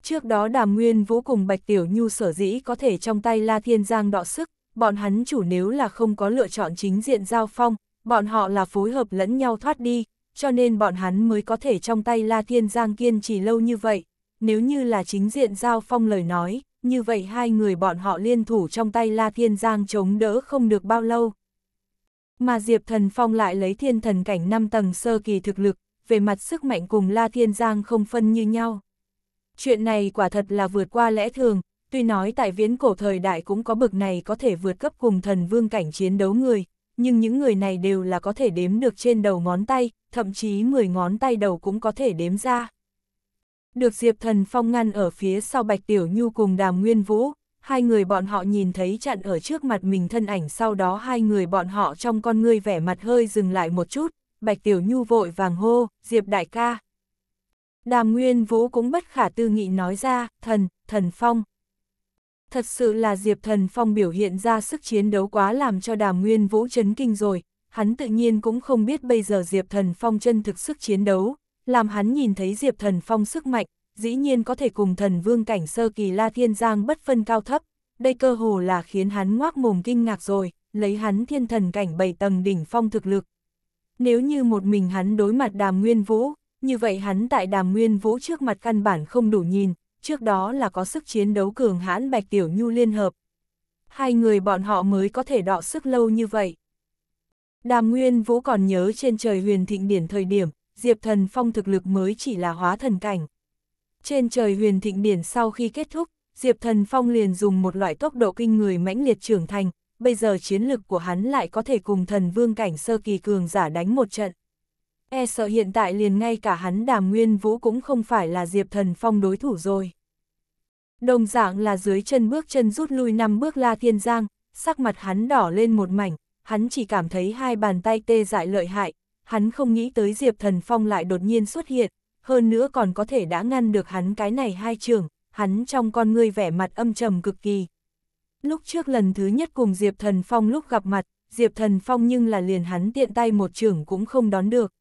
Trước đó đàm nguyên vũ cùng Bạch Tiểu Nhu sở dĩ có thể trong tay La Thiên Giang đọ sức, bọn hắn chủ nếu là không có lựa chọn chính diện giao phong, bọn họ là phối hợp lẫn nhau thoát đi, cho nên bọn hắn mới có thể trong tay La Thiên Giang kiên trì lâu như vậy. Nếu như là chính diện giao phong lời nói, như vậy hai người bọn họ liên thủ trong tay La Thiên Giang chống đỡ không được bao lâu. Mà Diệp Thần Phong lại lấy thiên thần cảnh 5 tầng sơ kỳ thực lực, về mặt sức mạnh cùng La Thiên Giang không phân như nhau. Chuyện này quả thật là vượt qua lẽ thường, tuy nói tại viễn cổ thời đại cũng có bực này có thể vượt cấp cùng thần vương cảnh chiến đấu người, nhưng những người này đều là có thể đếm được trên đầu ngón tay, thậm chí 10 ngón tay đầu cũng có thể đếm ra. Được Diệp Thần Phong ngăn ở phía sau Bạch Tiểu Nhu cùng Đàm Nguyên Vũ, hai người bọn họ nhìn thấy chặn ở trước mặt mình thân ảnh sau đó hai người bọn họ trong con ngươi vẻ mặt hơi dừng lại một chút, Bạch Tiểu Nhu vội vàng hô, Diệp Đại ca. Đàm Nguyên Vũ cũng bất khả tư nghị nói ra, thần, thần Phong, thật sự là Diệp Thần Phong biểu hiện ra sức chiến đấu quá làm cho đàm nguyên vũ chấn kinh rồi, hắn tự nhiên cũng không biết bây giờ Diệp Thần Phong chân thực sức chiến đấu, làm hắn nhìn thấy Diệp Thần Phong sức mạnh, dĩ nhiên có thể cùng thần vương cảnh sơ kỳ La Thiên Giang bất phân cao thấp, đây cơ hồ là khiến hắn ngoác mồm kinh ngạc rồi, lấy hắn thiên thần cảnh bảy tầng đỉnh phong thực lực. Nếu như một mình hắn đối mặt đàm nguyên vũ, như vậy hắn tại đàm nguyên vũ trước mặt căn bản không đủ nhìn, trước đó là có sức chiến đấu cường hãn Bạch Tiểu Nhu liên hợp. Hai người bọn họ mới có thể đọ sức lâu như vậy. Đàm Nguyên Vũ còn nhớ trên trời huyền thịnh điển thời điểm, Diệp Thần Phong thực lực mới chỉ là hóa thần cảnh. Trên trời huyền thịnh điển sau khi kết thúc, Diệp Thần Phong liền dùng một loại tốc độ kinh người mãnh liệt trưởng thành, bây giờ chiến lực của hắn lại có thể cùng thần vương cảnh sơ kỳ cường giả đánh một trận e sợ hiện tại liền ngay cả hắn đàm nguyên vũ cũng không phải là Diệp Thần Phong đối thủ rồi. Đồng dạng là dưới chân bước chân rút lui năm bước la thiên giang, sắc mặt hắn đỏ lên một mảnh, hắn chỉ cảm thấy hai bàn tay tê dại lợi hại, hắn không nghĩ tới Diệp Thần Phong lại đột nhiên xuất hiện, hơn nữa còn có thể đã ngăn được hắn cái này hai trường, hắn trong con ngươi vẻ mặt âm trầm cực kỳ. Lúc trước lần thứ nhất cùng Diệp Thần Phong lúc gặp mặt, Diệp Thần Phong nhưng là liền hắn tiện tay một trường cũng không đón được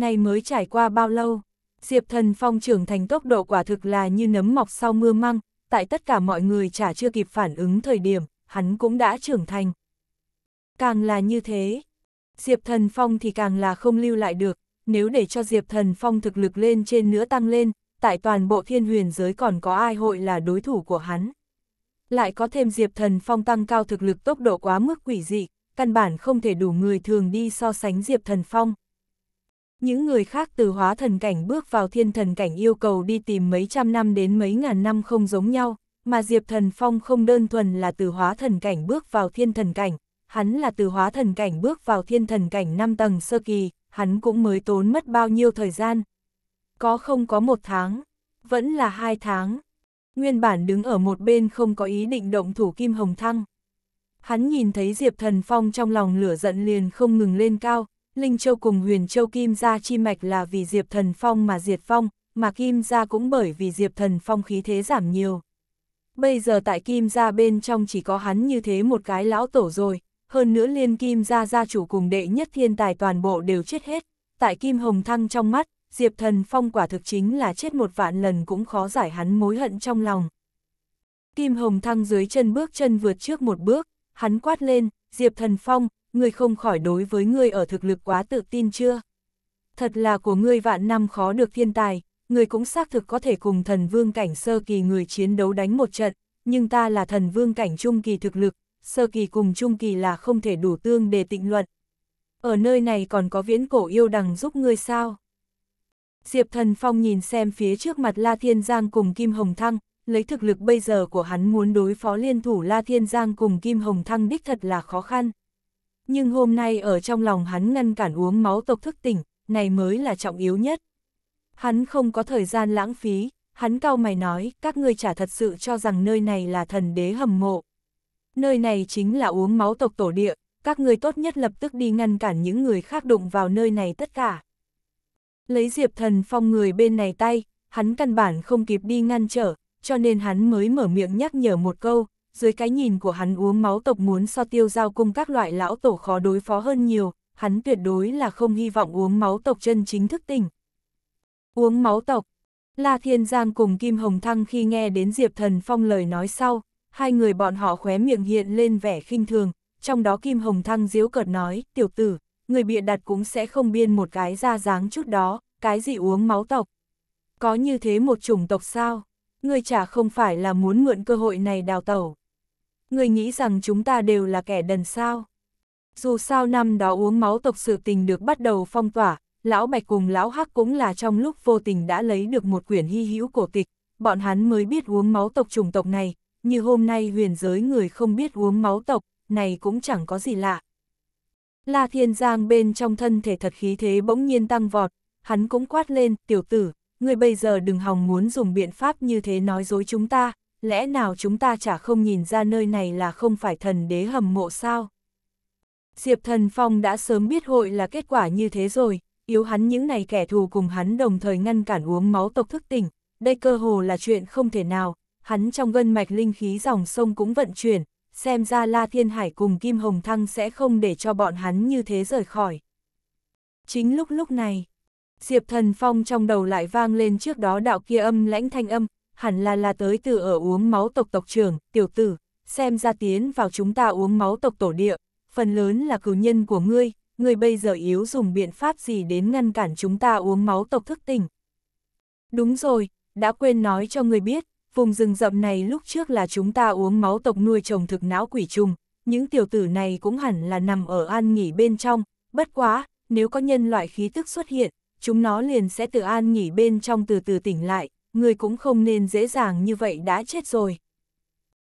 nay mới trải qua bao lâu? Diệp Thần Phong trưởng thành tốc độ quả thực là như nấm mọc sau mưa măng, tại tất cả mọi người chả chưa kịp phản ứng thời điểm, hắn cũng đã trưởng thành. Càng là như thế, Diệp Thần Phong thì càng là không lưu lại được, nếu để cho Diệp Thần Phong thực lực lên trên nữa tăng lên, tại toàn bộ thiên huyền giới còn có ai hội là đối thủ của hắn. Lại có thêm Diệp Thần Phong tăng cao thực lực tốc độ quá mức quỷ dị, căn bản không thể đủ người thường đi so sánh Diệp Thần Phong. Những người khác từ hóa thần cảnh bước vào thiên thần cảnh yêu cầu đi tìm mấy trăm năm đến mấy ngàn năm không giống nhau, mà Diệp Thần Phong không đơn thuần là từ hóa thần cảnh bước vào thiên thần cảnh, hắn là từ hóa thần cảnh bước vào thiên thần cảnh 5 tầng sơ kỳ, hắn cũng mới tốn mất bao nhiêu thời gian. Có không có một tháng, vẫn là hai tháng. Nguyên bản đứng ở một bên không có ý định động thủ Kim Hồng Thăng. Hắn nhìn thấy Diệp Thần Phong trong lòng lửa giận liền không ngừng lên cao, Linh Châu cùng Huyền Châu Kim Gia chi mạch là vì Diệp Thần Phong mà diệt phong, mà Kim Gia cũng bởi vì Diệp Thần Phong khí thế giảm nhiều. Bây giờ tại Kim Gia bên trong chỉ có hắn như thế một cái lão tổ rồi, hơn nữa liên Kim Gia gia chủ cùng đệ nhất thiên tài toàn bộ đều chết hết. Tại Kim Hồng Thăng trong mắt, Diệp Thần Phong quả thực chính là chết một vạn lần cũng khó giải hắn mối hận trong lòng. Kim Hồng Thăng dưới chân bước chân vượt trước một bước, hắn quát lên, Diệp Thần Phong, ngươi không khỏi đối với ngươi ở thực lực quá tự tin chưa? Thật là của ngươi vạn năm khó được thiên tài, ngươi cũng xác thực có thể cùng thần vương cảnh sơ kỳ người chiến đấu đánh một trận, nhưng ta là thần vương cảnh trung kỳ thực lực, sơ kỳ cùng trung kỳ là không thể đủ tương để tịnh luận. Ở nơi này còn có viễn cổ yêu đằng giúp ngươi sao? Diệp Thần Phong nhìn xem phía trước mặt La Thiên Giang cùng Kim Hồng Thăng, lấy thực lực bây giờ của hắn muốn đối phó liên thủ La Thiên Giang cùng Kim Hồng Thăng đích thật là khó khăn nhưng hôm nay ở trong lòng hắn ngăn cản uống máu tộc thức tỉnh, này mới là trọng yếu nhất. Hắn không có thời gian lãng phí, hắn cao mày nói, các ngươi chả thật sự cho rằng nơi này là thần đế hầm mộ. Nơi này chính là uống máu tộc tổ địa, các ngươi tốt nhất lập tức đi ngăn cản những người khác đụng vào nơi này tất cả. Lấy diệp thần phong người bên này tay, hắn căn bản không kịp đi ngăn trở, cho nên hắn mới mở miệng nhắc nhở một câu, dưới cái nhìn của hắn uống máu tộc muốn so tiêu giao cung các loại lão tổ khó đối phó hơn nhiều, hắn tuyệt đối là không hy vọng uống máu tộc chân chính thức tỉnh. Uống máu tộc La Thiên Giang cùng Kim Hồng Thăng khi nghe đến Diệp Thần Phong lời nói sau, hai người bọn họ khóe miệng hiện lên vẻ khinh thường, trong đó Kim Hồng Thăng diếu cợt nói, tiểu tử, người bịa đặt cũng sẽ không biên một cái ra dáng chút đó, cái gì uống máu tộc. Có như thế một chủng tộc sao? Người chả không phải là muốn mượn cơ hội này đào tẩu người nghĩ rằng chúng ta đều là kẻ đần sao. Dù sao năm đó uống máu tộc sự tình được bắt đầu phong tỏa, Lão Bạch cùng Lão Hắc cũng là trong lúc vô tình đã lấy được một quyển hy hữu cổ tịch, bọn hắn mới biết uống máu tộc trùng tộc này, như hôm nay huyền giới người không biết uống máu tộc, này cũng chẳng có gì lạ. La Thiên Giang bên trong thân thể thật khí thế bỗng nhiên tăng vọt, hắn cũng quát lên, tiểu tử, người bây giờ đừng hòng muốn dùng biện pháp như thế nói dối chúng ta, lẽ nào chúng ta chả không nhìn ra nơi này là không phải thần đế hầm mộ sao? Diệp Thần Phong đã sớm biết hội là kết quả như thế rồi, yếu hắn những này kẻ thù cùng hắn đồng thời ngăn cản uống máu tộc thức tỉnh, đây cơ hồ là chuyện không thể nào, hắn trong gân mạch linh khí dòng sông cũng vận chuyển, xem ra La Thiên Hải cùng Kim Hồng Thăng sẽ không để cho bọn hắn như thế rời khỏi. Chính lúc lúc này, Diệp Thần Phong trong đầu lại vang lên trước đó đạo kia âm lãnh thanh âm, hẳn là là tới từ ở uống máu tộc tộc trưởng, tiểu tử, xem ra tiến vào chúng ta uống máu tộc tổ địa, phần lớn là cử nhân của ngươi, ngươi bây giờ yếu dùng biện pháp gì đến ngăn cản chúng ta uống máu tộc thức tỉnh. Đúng rồi, đã quên nói cho ngươi biết, vùng rừng rậm này lúc trước là chúng ta uống máu tộc nuôi trồng thực não quỷ trùng, những tiểu tử này cũng hẳn là nằm ở an nghỉ bên trong, bất quá, nếu có nhân loại khí tức xuất hiện, chúng nó liền sẽ tự an nghỉ bên trong từ từ tỉnh lại, người cũng không nên dễ dàng như vậy đã chết rồi.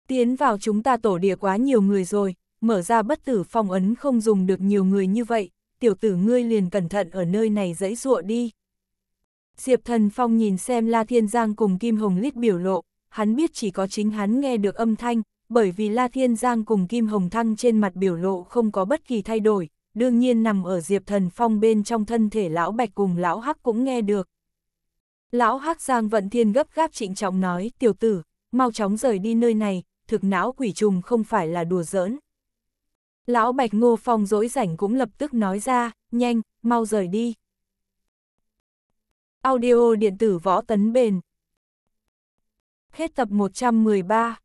Tiến vào chúng ta tổ địa quá nhiều người rồi, mở ra bất tử phong ấn không dùng được nhiều người như vậy, tiểu tử ngươi liền cẩn thận ở nơi này dãy dụa đi. Diệp thần phong nhìn xem La Thiên Giang cùng Kim Hồng Lít biểu lộ, hắn biết chỉ có chính hắn nghe được âm thanh, bởi vì La Thiên Giang cùng Kim Hồng Thăng trên mặt biểu lộ không có bất kỳ thay đổi, đương nhiên nằm ở Diệp Thần Phong bên trong thân thể lão Bạch cùng lão Hắc cũng nghe được. Lão Hắc Giang Vận Thiên gấp gáp trịnh trọng nói, tiểu tử, mau chóng rời đi nơi này, thực não quỷ trùng không phải là đùa giỡn. Lão Bạch Ngô Phong dối rảnh cũng lập tức nói ra, nhanh, mau rời đi. Audio điện tử võ tấn bền. Hết tập 113